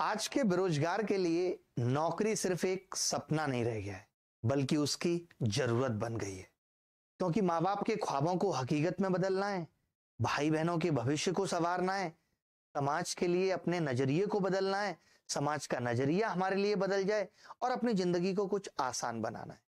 आज के बेरोजगार के लिए नौकरी सिर्फ एक सपना नहीं रह गया है बल्कि उसकी जरूरत बन गई है क्योंकि माँ बाप के ख्वाबों को हकीकत में बदलना है भाई बहनों के भविष्य को संवारना है समाज के लिए अपने नजरिए को बदलना है समाज का नजरिया हमारे लिए बदल जाए और अपनी जिंदगी को कुछ आसान बनाना है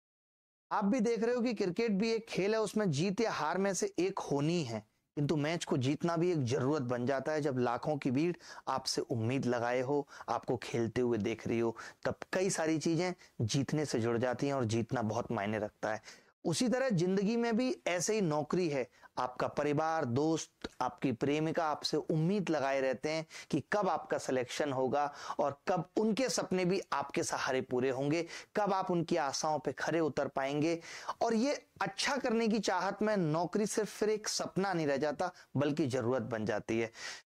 आप भी देख रहे हो कि क्रिकेट भी एक खेल है उसमें जीत या हार में से एक होनी है किंतु मैच को जीतना भी एक जरूरत बन जाता है जब लाखों की भीड़ आपसे उम्मीद लगाए हो आपको खेलते हुए देख रही हो तब कई सारी चीजें जीतने से जुड़ जाती हैं और जीतना बहुत मायने रखता है उसी तरह जिंदगी में भी ऐसे ही नौकरी है आपका परिवार दोस्त आपकी प्रेमिका आपसे उम्मीद लगाए रहते हैं कि कब आपका सिलेक्शन होगा और कब उनके सपने भी आपके सहारे पूरे होंगे कब आप उनकी आशाओं पे खरे उतर पाएंगे और ये अच्छा करने की चाहत में नौकरी सिर्फ फिर एक सपना नहीं रह जाता बल्कि जरूरत बन जाती है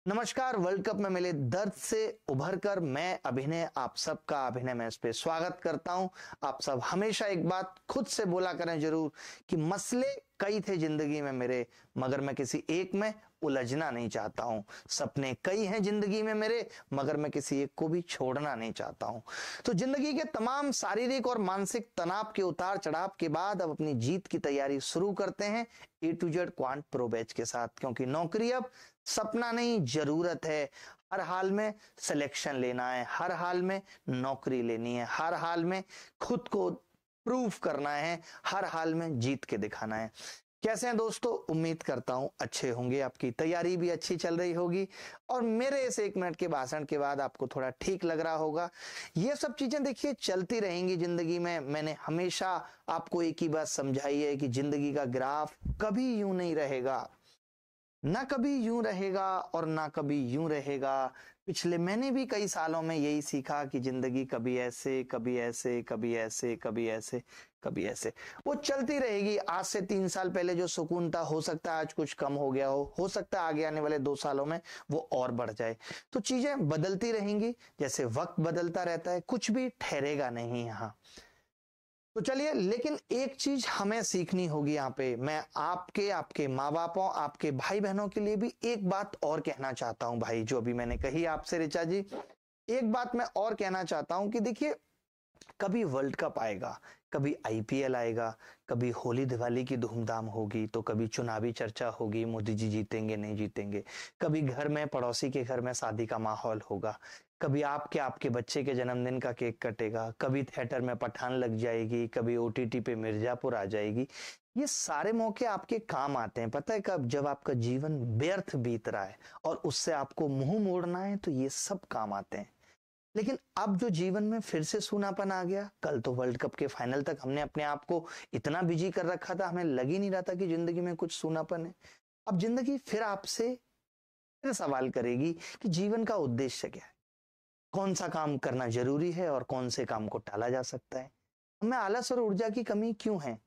नमस्कार वर्ल्ड कप में मिले दर्द से उभर कर मैं अभिनय आप सबका अभिनय में इस पर स्वागत करता हूं आप सब हमेशा एक बात खुद से बोला करें जरूर कि मसले कई थे जिंदगी में मेरे मगर मैं किसी एक में उलझना नहीं चाहता हूं सपने कई हैं जिंदगी में मेरे मगर मैं किसी एक को भी छोड़ना नहीं चाहता हूं तो जिंदगी के तमाम शारीरिक और मानसिक तनाव के उतार चढ़ाव के बाद अब अपनी जीत की तैयारी शुरू करते हैं ए टू जेड क्वांट प्रोबेज के साथ क्योंकि नौकरी अब सपना नहीं जरूरत है हर हाल में सिलेक्शन लेना है हर हाल में नौकरी लेनी है हर हाल में खुद को प्रूफ करना है हर हाल में जीत के दिखाना है कैसे हैं दोस्तों उम्मीद करता हूं अच्छे होंगे आपकी तैयारी भी अच्छी चल रही होगी और मेरे इस एक मिनट के भाषण के बाद आपको थोड़ा ठीक लग रहा होगा ये सब चीजें देखिए चलती रहेंगी जिंदगी में मैंने हमेशा आपको एक ही बात समझाई है कि जिंदगी का ग्राफ कभी यूं नहीं रहेगा ना कभी यूं रहेगा और ना कभी यूं रहेगा पिछले मैंने भी कई सालों में यही सीखा कि जिंदगी कभी ऐसे कभी ऐसे कभी ऐसे कभी ऐसे कभी ऐसे वो चलती रहेगी आज से तीन साल पहले जो सुकून था हो सकता है आज कुछ कम हो गया हो हो सकता है आगे आने वाले दो सालों में वो और बढ़ जाए तो चीजें बदलती रहेंगी जैसे वक्त बदलता रहता है कुछ भी ठहरेगा नहीं यहाँ तो चलिए लेकिन एक चीज हमें सीखनी होगी यहाँ पे मैं आपके आपके माँ बापों आपके भाई बहनों के लिए भी एक बात और कहना चाहता हूँ भाई जो अभी मैंने कही आपसे ऋचा जी एक बात मैं और कहना चाहता हूँ कि देखिए कभी वर्ल्ड कप आएगा कभी आईपीएल आएगा कभी होली दिवाली की धूमधाम होगी तो कभी चुनावी चर्चा होगी मोदी जी जीतेंगे नहीं जीतेंगे कभी घर में पड़ोसी के घर में शादी का माहौल होगा कभी आपके आपके बच्चे के जन्मदिन का केक कटेगा कभी थिएटर में पठान लग जाएगी कभी ओ पे मिर्जापुर आ जाएगी ये सारे मौके आपके काम आते हैं पता है कब जब आपका जीवन व्यर्थ बीत रहा है और उससे आपको मुंह मोड़ना है तो ये सब काम आते हैं लेकिन अब जो जीवन में फिर से सूनापन आ गया कल तो वर्ल्ड कप के फाइनल तक हमने अपने आप को इतना बिजी कर रखा था हमें लग ही नहीं रहा था कि जिंदगी में कुछ सूनापन है अब जिंदगी फिर आपसे फिर सवाल करेगी कि जीवन का उद्देश्य क्या है कौन सा काम करना जरूरी है और कौन से काम को टाला जा सकता है हमें आलस और ऊर्जा की कमी क्यों है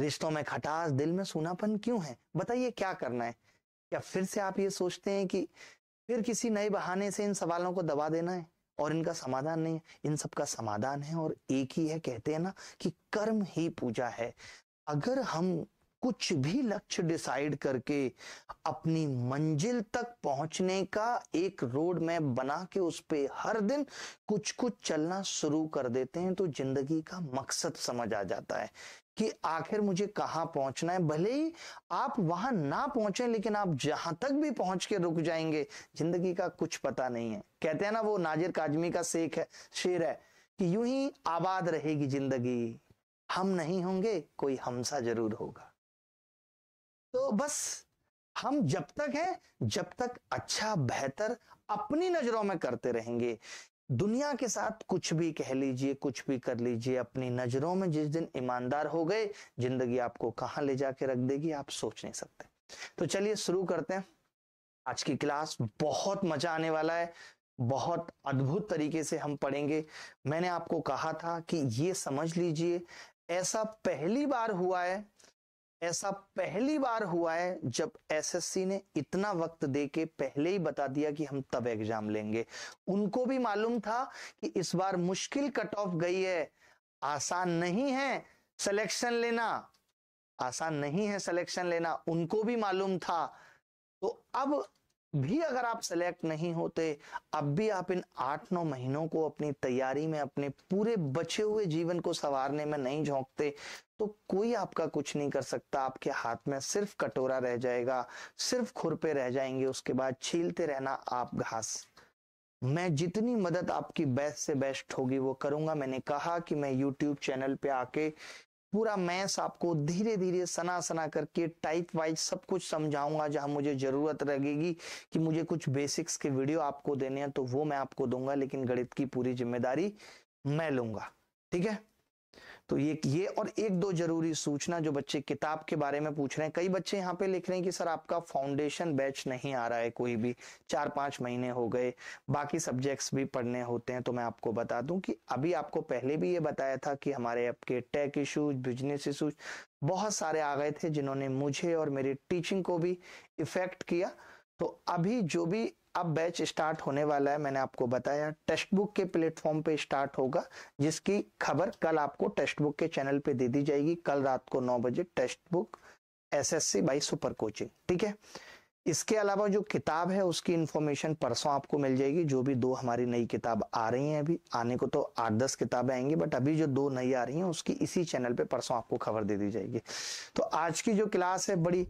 रिश्तों में खटास दिल में सूनापन क्यों है बताइए क्या करना है क्या फिर से आप ये सोचते हैं कि फिर किसी नए बहाने से इन सवालों को दबा देना है और इनका समाधान नहीं है इन सबका समाधान है और एक ही है कहते हैं ना कि कर्म ही पूजा है अगर हम कुछ भी लक्ष्य डिसाइड करके अपनी मंजिल तक पहुंचने का एक रोड मैप बना के उस पर हर दिन कुछ कुछ चलना शुरू कर देते हैं तो जिंदगी का मकसद समझ आ जाता है कि आखिर मुझे कहाँ पहुंचना है भले ही आप वहां ना पहुंचे लेकिन आप जहां तक भी पहुंच के रुक जाएंगे जिंदगी का कुछ पता नहीं है कहते हैं ना वो नाजिर काजमी का शेख है शेर है कि यूं ही आबाद रहेगी जिंदगी हम नहीं होंगे कोई हमसा जरूर होगा तो बस हम जब तक हैं जब तक अच्छा बेहतर अपनी नजरों में करते रहेंगे दुनिया के साथ कुछ भी कह लीजिए कुछ भी कर लीजिए अपनी नजरों में जिस दिन ईमानदार हो गए जिंदगी आपको कहां ले जाके रख देगी आप सोच नहीं सकते तो चलिए शुरू करते हैं आज की क्लास बहुत मजा आने वाला है बहुत अद्भुत तरीके से हम पढ़ेंगे मैंने आपको कहा था कि ये समझ लीजिए ऐसा पहली बार हुआ है ऐसा पहली बार हुआ है जब एसएससी ने इतना वक्त दे के पहले ही बता दिया कि हम तब एग्जाम लेंगे उनको भी मालूम था कि इस बार मुश्किल कट ऑफ गई है आसान नहीं है सिलेक्शन लेना आसान नहीं है सिलेक्शन लेना उनको भी मालूम था तो अब भी अगर आप सिलेक्ट नहीं होते अब भी आप इन आठ नौ महीनों को अपनी तैयारी में अपने पूरे बचे हुए जीवन को संवारने में नहीं झोंकते तो कोई आपका कुछ नहीं कर सकता आपके हाथ में सिर्फ कटोरा रह जाएगा सिर्फ खुरपे रह जाएंगे उसके बाद छीलते रहना आप घास मैं जितनी मदद आपकी बेस्ट से बेस्ट होगी वो करूंगा मैंने कहा कि मैं यूट्यूब चैनल पे आके पूरा मैस आपको धीरे धीरे सना सना करके टाइप वाइज सब कुछ समझाऊंगा जहां मुझे जरूरत लगेगी कि मुझे कुछ बेसिक्स के वीडियो आपको देने हैं तो वो मैं आपको दूंगा लेकिन गणित की पूरी जिम्मेदारी मैं लूंगा ठीक है तो ये ये और एक दो जरूरी सूचना जो बच्चे किताब के बारे में पूछ रहे हैं कई बच्चे यहाँ पे लिख रहे हैं कि सर आपका फाउंडेशन बैच नहीं आ रहा है कोई भी चार पांच महीने हो गए बाकी सब्जेक्ट्स भी पढ़ने होते हैं तो मैं आपको बता दूं कि अभी आपको पहले भी ये बताया था कि हमारे आपके टेक इशूज बिजनेस इशूज बहुत सारे आ गए थे जिन्होंने मुझे और मेरी टीचिंग को भी इफेक्ट किया तो अभी जो भी अब बैच स्टार्ट होने वाला है मैंने आपको बताया टेक्स्ट बुक के प्लेटफॉर्म पे स्टार्ट होगा जिसकी खबर कल आपको टेक्स्ट बुक के चैनल पे दे दी जाएगी कल रात को नौ बजे text books SSC by super coaching ठीक है इसके अलावा जो किताब है उसकी इन्फॉर्मेशन परसों आपको मिल जाएगी जो भी दो हमारी नई किताब आ रही हैं अभी आने को तो आठ दस किताबें आएंगी बट अभी जो दो नई आ रही हैं उसकी इसी चैनल पे परसों आपको खबर दे दी जाएगी तो आज की जो क्लास है बड़ी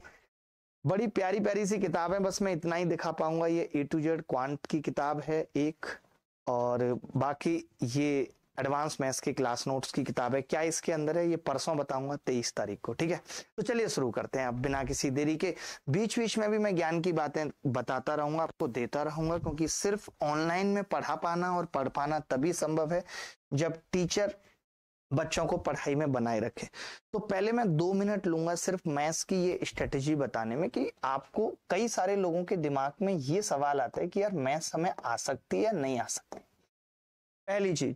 बड़ी प्यारी प्यारी सी किताब है बस मैं इतना ही दिखा पाऊंगा ये ए टू जेड क्वांट की किताब है एक और बाकी ये एडवांस मैथ्स की क्लास नोट्स की किताब है क्या इसके अंदर है ये परसों बताऊंगा तेईस तारीख को ठीक है तो चलिए शुरू करते हैं अब बिना किसी देरी के बीच बीच में भी मैं ज्ञान की बातें बताता रहूंगा आपको देता रहूंगा क्योंकि सिर्फ ऑनलाइन में पढ़ा पाना और पढ़ पाना तभी संभव है जब टीचर बच्चों को पढ़ाई में बनाए रखें तो पहले मैं दो मिनट लूंगा सिर्फ मैथ्स की ये स्ट्रेटेजी बताने में कि आपको कई सारे लोगों के दिमाग में ये सवाल आता है कि यार मैथ्स हमें आ सकती है या नहीं आ सकती पहली चीज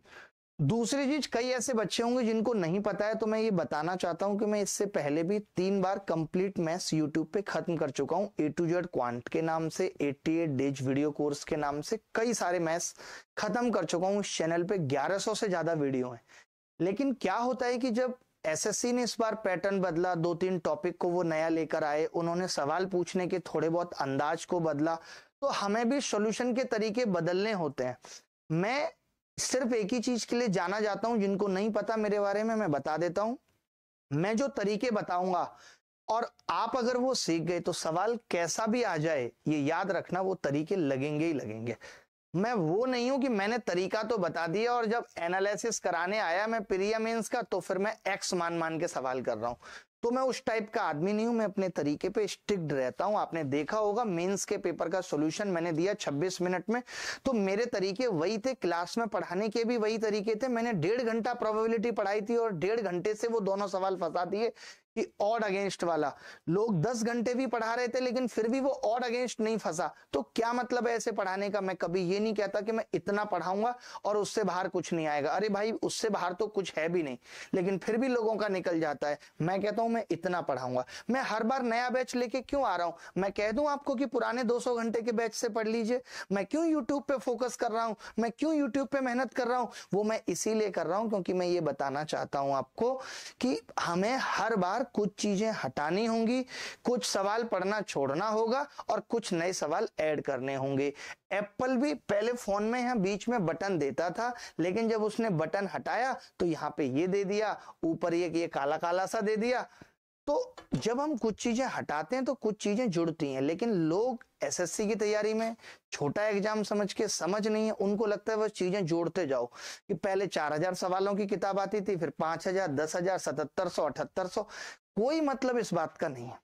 दूसरी चीज कई ऐसे बच्चे होंगे जिनको नहीं पता है तो मैं ये बताना चाहता हूं कि मैं इससे पहले भी तीन बार कंप्लीट मैथ्स यूट्यूब पे खत्म कर चुका हूं ए टू जेड क्वांट के नाम से एट डेज वीडियो कोर्स के नाम से कई सारे मैथ्स खत्म कर चुका हूं इस चैनल पे 1100 से ज्यादा वीडियो हैं लेकिन क्या होता है कि जब एसएससी ने इस बार पैटर्न बदला दो तीन टॉपिक को वो नया लेकर आए उन्होंने सवाल पूछने के थोड़े बहुत अंदाज को बदला तो हमें भी सोल्यूशन के तरीके बदलने होते हैं मैं सिर्फ एक ही चीज के लिए जाना जाता हूं जिनको नहीं पता मेरे बारे में मैं बता देता हूं मैं जो तरीके बताऊंगा और आप अगर वो सीख गए तो सवाल कैसा भी आ जाए ये याद रखना वो तरीके लगेंगे ही लगेंगे मैं वो नहीं हूं कि मैंने तरीका तो बता दिया और जब एनालिसिस कराने आया मैं प्रियमेंस का तो फिर मैं एक्स मान मान के सवाल कर रहा हूं तो मैं उस टाइप का आदमी नहीं हूं मैं अपने तरीके पे स्ट्रिक्ट रहता हूं आपने देखा होगा मेंस के पेपर का सॉल्यूशन मैंने दिया 26 मिनट में तो मेरे तरीके वही थे क्लास में पढ़ाने के भी वही तरीके थे मैंने डेढ़ घंटा प्रोबेबिलिटी पढ़ाई थी और डेढ़ घंटे से वो दोनों सवाल फंसा दिए कि ऑड अगेंस्ट वाला लोग 10 घंटे भी पढ़ा रहे थे लेकिन फिर भी वो ऑड अगेंस्ट नहीं फंसा तो क्या मतलब है ऐसे पढ़ाने का मैं कभी ये नहीं कहता कि मैं इतना पढ़ाऊंगा और उससे बाहर कुछ नहीं आएगा अरे भाई उससे बाहर तो कुछ है भी नहीं लेकिन फिर भी लोगों का निकल जाता है मैं कहता हूं मैं इतना पढ़ाऊंगा मैं हर बार नया बैच लेके क्यों आ रहा हूं मैं कह दू आपको कि पुराने दो घंटे के बैच से पढ़ लीजिए मैं क्यों यूट्यूब पे फोकस कर रहा हूं मैं क्यों यूट्यूब पे मेहनत कर रहा हूं वो मैं इसीलिए कर रहा हूं क्योंकि मैं ये बताना चाहता हूं आपको कि हमें हर बार कुछ चीजें हटानी होंगी कुछ सवाल पढ़ना छोड़ना होगा और कुछ नए सवाल ऐड करने होंगे एप्पल भी पहले फोन में यहाँ बीच में बटन देता था लेकिन जब उसने बटन हटाया तो यहाँ पे ये दे दिया ऊपर ये, ये काला काला सा दे दिया तो जब हम कुछ चीज़ें हटाते हैं तो कुछ चीज़ें जुड़ती हैं लेकिन लोग एसएससी की तैयारी में छोटा एग्जाम समझ के समझ नहीं है उनको लगता है बस चीज़ें जोड़ते जाओ कि पहले 4000 सवालों की किताब आती थी फिर 5000, 10000, 7700, 7800 कोई मतलब इस बात का नहीं है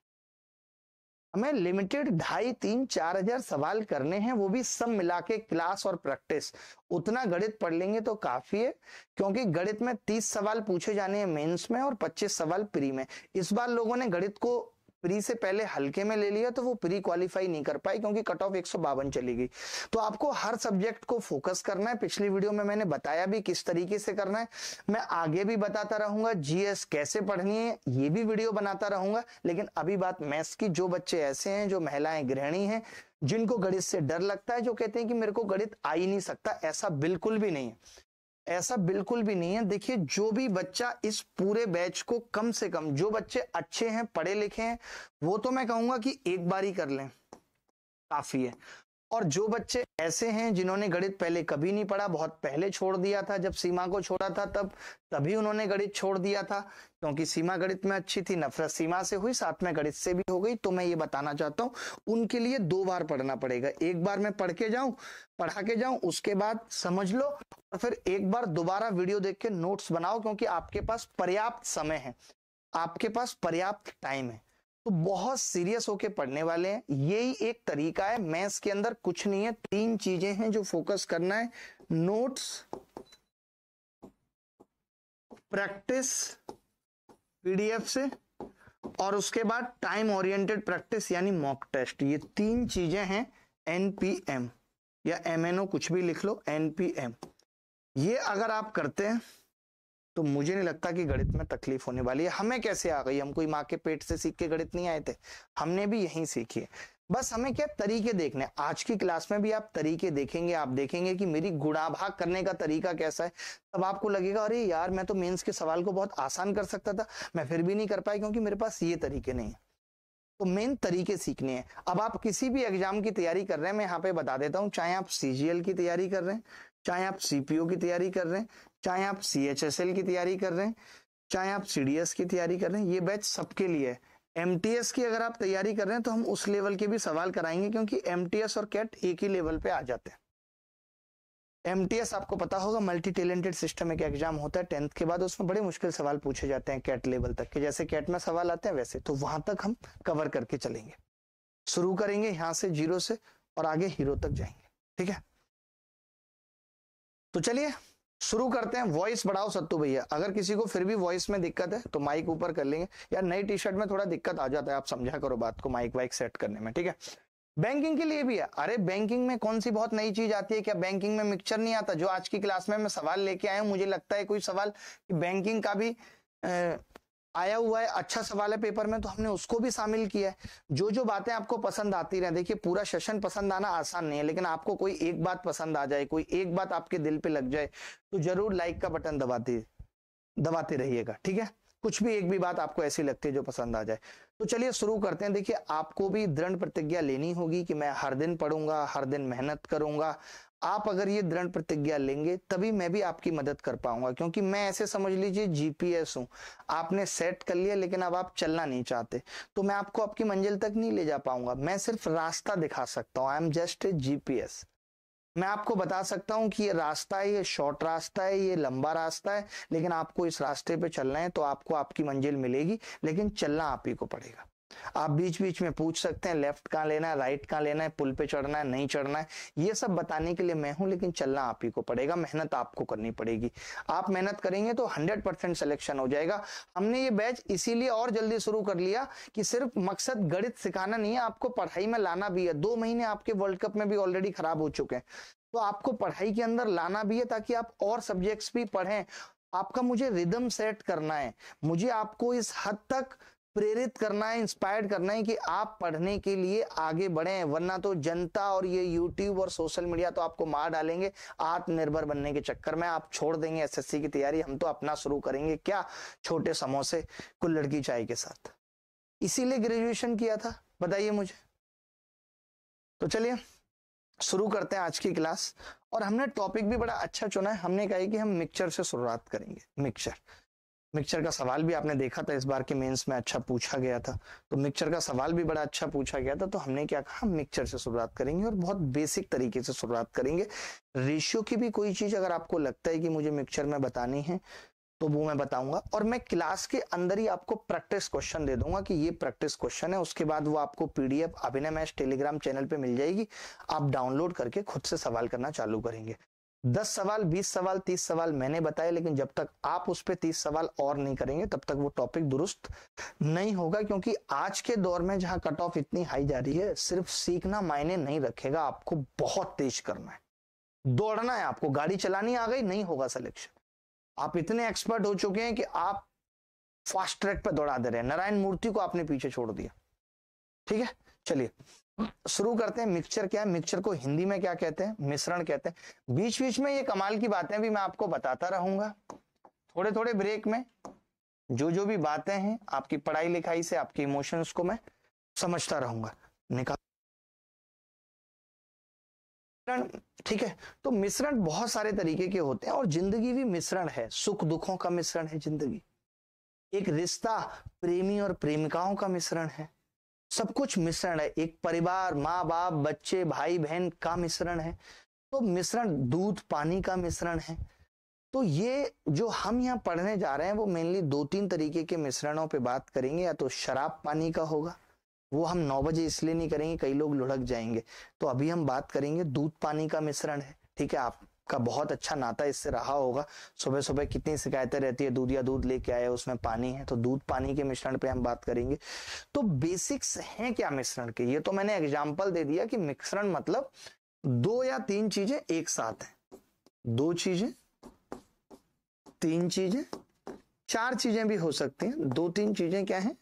हमें लिमिटेड ढाई तीन चार हजार सवाल करने हैं वो भी सब मिला के क्लास और प्रैक्टिस उतना गणित पढ़ लेंगे तो काफी है क्योंकि गणित में तीस सवाल पूछे जाने हैं मेंस में और पच्चीस सवाल प्री में इस बार लोगों ने गणित को प्री से पहले हल्के में ले लिया तो वो प्री क्वालिफाई नहीं कर पाई क्योंकि कट ऑफ एक चली गई तो आपको हर सब्जेक्ट को फोकस करना है पिछली वीडियो में मैंने बताया भी किस तरीके से करना है मैं आगे भी बताता रहूंगा जीएस कैसे पढ़नी है ये भी वीडियो बनाता रहूंगा लेकिन अभी बात मैथ्स की जो बच्चे ऐसे हैं जो महिलाएं गृहिणी हैं जिनको गणित से डर लगता है जो कहते हैं कि मेरे को गणित आ ही नहीं सकता ऐसा बिल्कुल भी नहीं है ऐसा बिल्कुल भी नहीं है देखिए जो भी बच्चा इस पूरे बैच को कम से कम जो बच्चे अच्छे हैं पढ़े लिखे हैं वो तो मैं कहूंगा कि एक बार ही कर लें काफी है और जो बच्चे ऐसे हैं जिन्होंने गणित पहले कभी नहीं पढ़ा बहुत पहले छोड़ दिया था जब सीमा को छोड़ा था तब तभी उन्होंने गणित छोड़ दिया था क्योंकि सीमा गणित में अच्छी थी नफरत सीमा से हुई साथ में गणित से भी हो गई तो मैं ये बताना चाहता हूं उनके लिए दो बार पढ़ना पड़ेगा एक बार मैं पढ़ के जाऊं पढ़ा के जाऊं उसके बाद समझ लो और फिर एक बार दोबारा वीडियो देख के नोट्स बनाओ क्योंकि आपके पास पर्याप्त समय है आपके पास पर्याप्त टाइम है तो बहुत सीरियस होके पढ़ने वाले हैं यही एक तरीका है मैथ्स के अंदर कुछ नहीं है तीन चीजें हैं जो फोकस करना है नोट्स प्रैक्टिस पीडीएफ से और उसके बाद टाइम ओरिएंटेड प्रैक्टिस यानी मॉक टेस्ट ये तीन चीजें हैं एनपीएम या एमएनओ कुछ भी लिख लो एनपीएम ये अगर आप करते हैं तो मुझे नहीं लगता कि गणित में तकलीफ होने वाली है हमें कैसे आ गई हम कोई माँ के पेट से सीख के गणित नहीं आए थे हमने भी यही सीखी है बस हमें क्या तरीके देखने आज की क्लास में भी आप तरीके देखेंगे आप देखेंगे कि मेरी गुणाभाग करने का तरीका कैसा है तब आपको लगेगा अरे यार मैं तो मेंस के सवाल को बहुत आसान कर सकता था मैं फिर भी नहीं कर पाया क्योंकि मेरे पास ये तरीके नहीं है तो मेन तरीके सीखने हैं अब आप किसी भी एग्जाम की तैयारी कर रहे हैं मैं यहाँ पे बता देता हूँ चाहे आप सीजीएल की तैयारी कर रहे हैं चाहे आप सीपीओ की तैयारी कर रहे हैं चाहे आप सी एच एस एल की तैयारी कर रहे हैं चाहे आप सी डी एस की तैयारी कर रहे हैं ये बैच सबके लिए है एस की अगर आप तैयारी कर रहे हैं तो हम उस लेवल के भी सवाल कराएंगे क्योंकि एम टी एस और कैट एक ही लेवल पे आ जाते हैं एम टी एस आपको पता होगा मल्टी टैलेंटेड सिस्टम एक एग्जाम होता है टेंथ के बाद उसमें बड़े मुश्किल सवाल पूछे जाते हैं कैट लेवल तक के जैसे कैट में सवाल आते हैं वैसे तो वहां तक हम कवर करके चलेंगे शुरू करेंगे यहां से जीरो से और आगे हीरो तक जाएंगे ठीक है तो चलिए शुरू करते हैं वॉइस बढ़ाओ सत्तू भैया अगर किसी को फिर भी वॉइस में दिक्कत है तो माइक ऊपर कर लेंगे यार नई टी शर्ट में थोड़ा दिक्कत आ जाता है आप समझा करो बात को माइक वाइक सेट करने में ठीक है बैंकिंग के लिए भी है अरे बैंकिंग में कौन सी बहुत नई चीज आती है क्या बैंकिंग में मिक्सचर नहीं आता जो आज की क्लास में मैं सवाल लेके आया हूं मुझे लगता है कोई सवाल बैंकिंग का भी आया हुआ है अच्छा सवाल है पेपर में तो हमने उसको भी शामिल किया है जो जो बातें आपको पसंद आती रहे देखिए पूरा सेशन पसंद आना आसान नहीं है लेकिन आपको कोई एक बात पसंद आ जाए कोई एक बात आपके दिल पे लग जाए तो जरूर लाइक का बटन दबाते दबाते रहिएगा ठीक है कुछ भी एक भी बात आपको ऐसी लगती है जो पसंद आ जाए तो चलिए शुरू करते हैं देखिए आपको भी दृढ़ प्रतिज्ञा लेनी होगी कि मैं हर दिन पढ़ूंगा हर दिन मेहनत करूंगा आप अगर ये दृढ़ प्रतिज्ञा लेंगे तभी मैं भी आपकी मदद कर पाऊंगा क्योंकि मैं ऐसे समझ लीजिए जीपीएस हूं आपने सेट कर लिया लेकिन अब आप चलना नहीं चाहते तो मैं आपको आपकी मंजिल तक नहीं ले जा पाऊंगा मैं सिर्फ रास्ता दिखा सकता हूं I am just a GPS मैं आपको बता सकता हूं कि ये रास्ता है ये शॉर्ट रास्ता है ये लंबा रास्ता है लेकिन आपको इस रास्ते पे चलना है तो आपको आपकी मंजिल मिलेगी लेकिन चलना आप ही को पड़ेगा आप बीच बीच में पूछ सकते हैं लेफ्ट कहाँ लेना है राइट कहाँ लेना है पुल पे चढ़ना है नहीं चढ़ना है ये सब बताने के लिए मैं हूं लेकिन चलना आप ही को पड़ेगा मेहनत आपको करनी पड़ेगी आप मेहनत करेंगे तो 100 परसेंट सिलेक्शन हो जाएगा हमने ये बैच इसीलिए और जल्दी शुरू कर लिया कि सिर्फ मकसद गणित सिखाना नहीं है आपको पढ़ाई में लाना भी है दो महीने आपके वर्ल्ड कप में भी ऑलरेडी खराब हो चुके हैं तो आपको पढ़ाई के अंदर लाना भी है ताकि आप और सब्जेक्ट्स भी पढ़ें आपका मुझे रिदम सेट करना है मुझे आपको इस हद तक प्रेरित करना है इंस्पायर करना है कि आप पढ़ने के लिए आगे बढ़े वरना तो जनता और ये यूट्यूब और सोशल मीडिया तो आपको मार डालेंगे आत्मनिर्भर बनने के चक्कर में आप छोड़ देंगे एसएससी की तैयारी हम तो अपना शुरू करेंगे क्या छोटे समोसे कुल लड़की चाय के साथ इसीलिए ग्रेजुएशन किया था बताइए मुझे तो चलिए शुरू करते हैं आज की क्लास और हमने टॉपिक भी बड़ा अच्छा चुना है हमने कहा कि हम मिक्सचर से शुरुआत करेंगे मिक्सचर मिक्सचर का सवाल भी आपने देखा था इस बार के मेंस में अच्छा पूछा गया था तो मिक्सचर का सवाल भी बड़ा अच्छा पूछा गया था तो हमने क्या कहा हम मिक्सचर से शुरुआत करेंगे और बहुत बेसिक तरीके से शुरुआत करेंगे रेशियो की भी कोई चीज अगर आपको लगता है कि मुझे मिक्सचर में बतानी है तो वो मैं बताऊंगा और मैं क्लास के अंदर ही आपको प्रैक्टिस क्वेश्चन दे दूंगा कि ये प्रैक्टिस क्वेश्चन है उसके बाद वो आपको पीडीएफ अभिनय मैच टेलीग्राम चैनल पे मिल जाएगी आप डाउनलोड करके खुद से सवाल करना चालू करेंगे दस सवाल बीस सवाल तीस सवाल मैंने बताए लेकिन जब तक आप उस पर तीस सवाल और नहीं करेंगे तब तक वो टॉपिक दुरुस्त नहीं होगा क्योंकि आज के दौर में जहां कट ऑफ इतनी हाई जा रही है सिर्फ सीखना मायने नहीं रखेगा आपको बहुत तेज करना है दौड़ना है आपको गाड़ी चलानी आ गई नहीं होगा सिलेक्शन आप इतने एक्सपर्ट हो चुके हैं कि आप फास्ट ट्रैक पर दौड़ा दे रहे हैं नारायण मूर्ति को आपने पीछे छोड़ दिया ठीक है चलिए शुरू करते हैं मिक्सचर क्या है मिक्सचर को हिंदी में क्या कहते हैं मिश्रण कहते हैं बीच बीच में ये कमाल की बातें भी मैं आपको बताता रहूंगा थोड़े थोड़े ब्रेक में जो जो भी बातें हैं आपकी पढ़ाई लिखाई से आपके इमोशंस को मैं समझता रहूंगा निकाल ठीक है तो मिश्रण बहुत सारे तरीके के होते हैं और जिंदगी भी मिश्रण है सुख दुखों का मिश्रण है जिंदगी एक रिश्ता प्रेमी और प्रेमिकाओं का मिश्रण है सब कुछ मिश्रण है एक परिवार माँ बाप बच्चे भाई बहन का मिश्रण है तो मिश्रण दूध पानी का मिश्रण है तो ये जो हम यहाँ पढ़ने जा रहे हैं वो मेनली दो तीन तरीके के मिश्रणों पे बात करेंगे या तो शराब पानी का होगा वो हम नौ बजे इसलिए नहीं करेंगे कई लोग लुढ़क जाएंगे तो अभी हम बात करेंगे दूध पानी का मिश्रण है ठीक है आप का बहुत अच्छा नाता इससे रहा होगा सुबह सुबह कितनी शिकायतें रहती है दूध या दूध लेके आए उसमें पानी है तो दूध पानी के मिश्रण पे हम बात करेंगे तो बेसिक्स हैं क्या मिश्रण के ये तो मैंने एग्जाम्पल दे दिया कि मिश्रण मतलब दो या तीन चीजें एक साथ हैं दो चीजें तीन चीजें चार चीजें भी हो सकती हैं दो तीन चीजें क्या है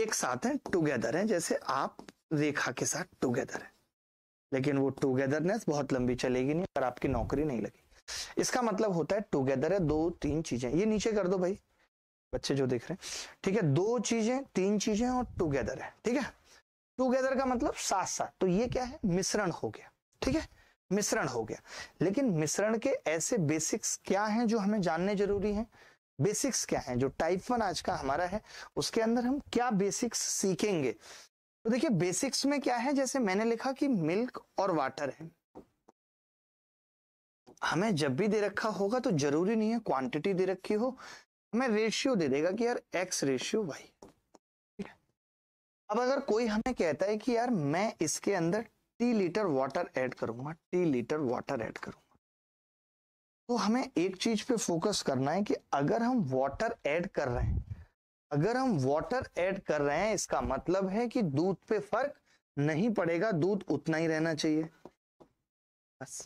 एक साथ हैं टुगेदर है जैसे आप रेखा के साथ टुगेदर है लेकिन वो टूगेदरनेस बहुत लंबी चलेगी नहीं और आपकी नौकरी नहीं लगी इसका मतलब होता है टूगेदर है दो तीन चीजें ये नीचे कर दो भाई बच्चे जो देख रहे हैं ठीक है दो चीजें तीन चीजें और टूगेदर है ठीक है टूगेदर का मतलब साथ साथ तो ये क्या है मिश्रण हो गया ठीक है मिश्रण हो गया लेकिन मिश्रण के ऐसे बेसिक्स क्या हैं जो हमें जानने जरूरी हैं बेसिक्स क्या हैं जो टाइप वन आज का हमारा है उसके अंदर हम क्या बेसिक्स सीखेंगे तो देखिए बेसिक्स में क्या है जैसे मैंने लिखा कि मिल्क और वाटर है हमें जब भी दे रखा होगा तो जरूरी नहीं है क्वांटिटी दे रखी हो हमें रेशियो दे देगा कि यार एक्स रेशियो वाई ठीक है अब अगर कोई हमें कहता है कि यार मैं इसके अंदर टी लीटर वाटर ऐड करूंगा टी लीटर वाटर ऐड करूंगा तो हमें एक चीज पे फोकस करना है कि अगर हम वाटर ऐड कर रहे हैं अगर हम वाटर ऐड कर रहे हैं इसका मतलब है कि दूध पे फर्क नहीं पड़ेगा दूध उतना ही रहना चाहिए बस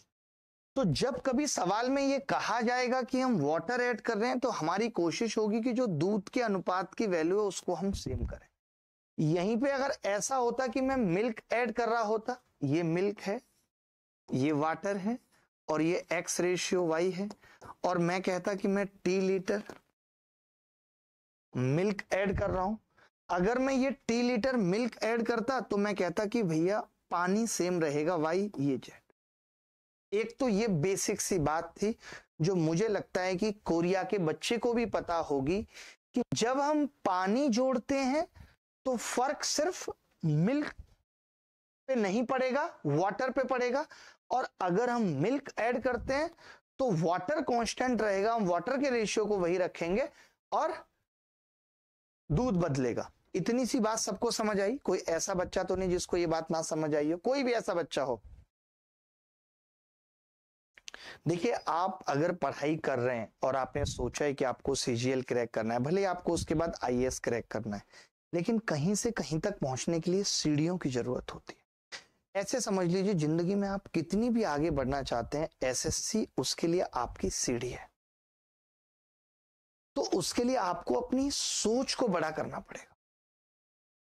तो जब कभी सवाल में ये कहा जाएगा कि हम वाटर ऐड कर रहे हैं तो हमारी कोशिश होगी कि जो दूध के अनुपात की वैल्यू है उसको हम सेम करें यहीं पे अगर ऐसा होता कि मैं मिल्क ऐड कर रहा होता ये मिल्क है ये वाटर है और ये एक्स रेशियो वाई है और मैं कहता कि मैं टी लीटर मिल्क ऐड कर रहा हूं अगर मैं ये टी लीटर मिल्क ऐड करता तो मैं कहता कि भैया पानी सेम रहेगा वाई ये जेड एक तो ये बेसिक सी बात थी जो मुझे लगता है कि कोरिया के बच्चे को भी पता होगी कि जब हम पानी जोड़ते हैं तो फर्क सिर्फ मिल्क पे नहीं पड़ेगा वाटर पे पड़ेगा और अगर हम मिल्क ऐड करते हैं तो वाटर कांस्टेंट रहेगा हम वाटर के रेशियो को वही रखेंगे और दूध बदलेगा इतनी सी बात सबको समझ आई कोई ऐसा बच्चा तो नहीं जिसको ये बात ना समझ आई हो कोई भी ऐसा बच्चा हो देखिए आप अगर पढ़ाई कर रहे हैं और आपने सोचा है कि आपको सीजीएल क्रैक करना है भले आपको उसके बाद आईएएस क्रैक करना है लेकिन कहीं से कहीं तक पहुंचने के लिए सीढ़ियों की जरूरत होती है ऐसे समझ लीजिए जिंदगी में आप कितनी भी आगे बढ़ना चाहते हैं एसएससी उसके लिए आपकी सीढ़ी है उसके लिए आपको अपनी सोच को बड़ा करना पड़ेगा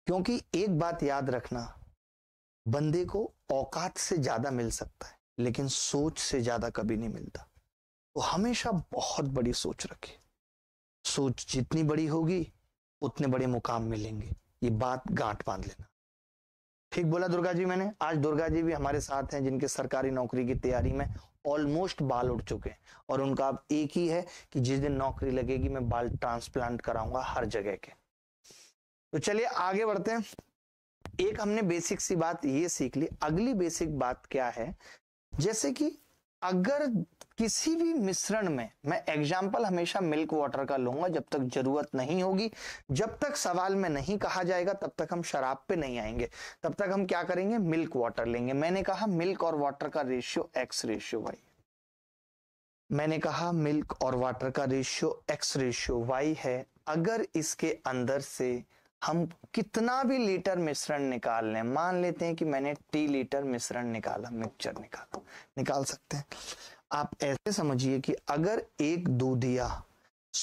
क्योंकि एक बात याद रखना बंदे को औकात से ज्यादा मिल सकता है लेकिन सोच से ज्यादा कभी नहीं मिलता तो हमेशा बहुत बड़ी सोच रखे सोच जितनी बड़ी होगी उतने बड़े मुकाम मिलेंगे ये बात गांठ बांध लेना ठीक बोला दुर्गा जी मैंने आज दुर्गा जी भी हमारे साथ हैं जिनके सरकारी नौकरी की तैयारी में ऑलमोस्ट बाल उड़ चुके हैं और उनका अब एक ही है कि जिस दिन नौकरी लगेगी मैं बाल ट्रांसप्लांट कराऊंगा हर जगह के तो चलिए आगे बढ़ते हैं एक हमने बेसिक सी बात ये सीख ली अगली बेसिक बात क्या है जैसे कि अगर किसी भी मिश्रण में मैं एग्जाम्पल हमेशा मिल्क वाटर का लूंगा जब तक जरूरत नहीं होगी जब तक सवाल में नहीं कहा जाएगा तब तक हम शराब पे नहीं आएंगे तब तक हम क्या करेंगे मिल्क वाटर लेंगे मैंने कहा मिल्क और वाटर का रेशियो एक्स रेशियो वाई मैंने कहा मिल्क और वाटर का रेशियो एक्स रेशियो वाई है अगर इसके अंदर से हम कितना भी लीटर मिश्रण निकाल लें मान लेते हैं कि मैंने टी लीटर मिश्रण निकाला मिक्सचर निकाला निकाल सकते हैं आप ऐसे समझिए कि अगर एक दूधिया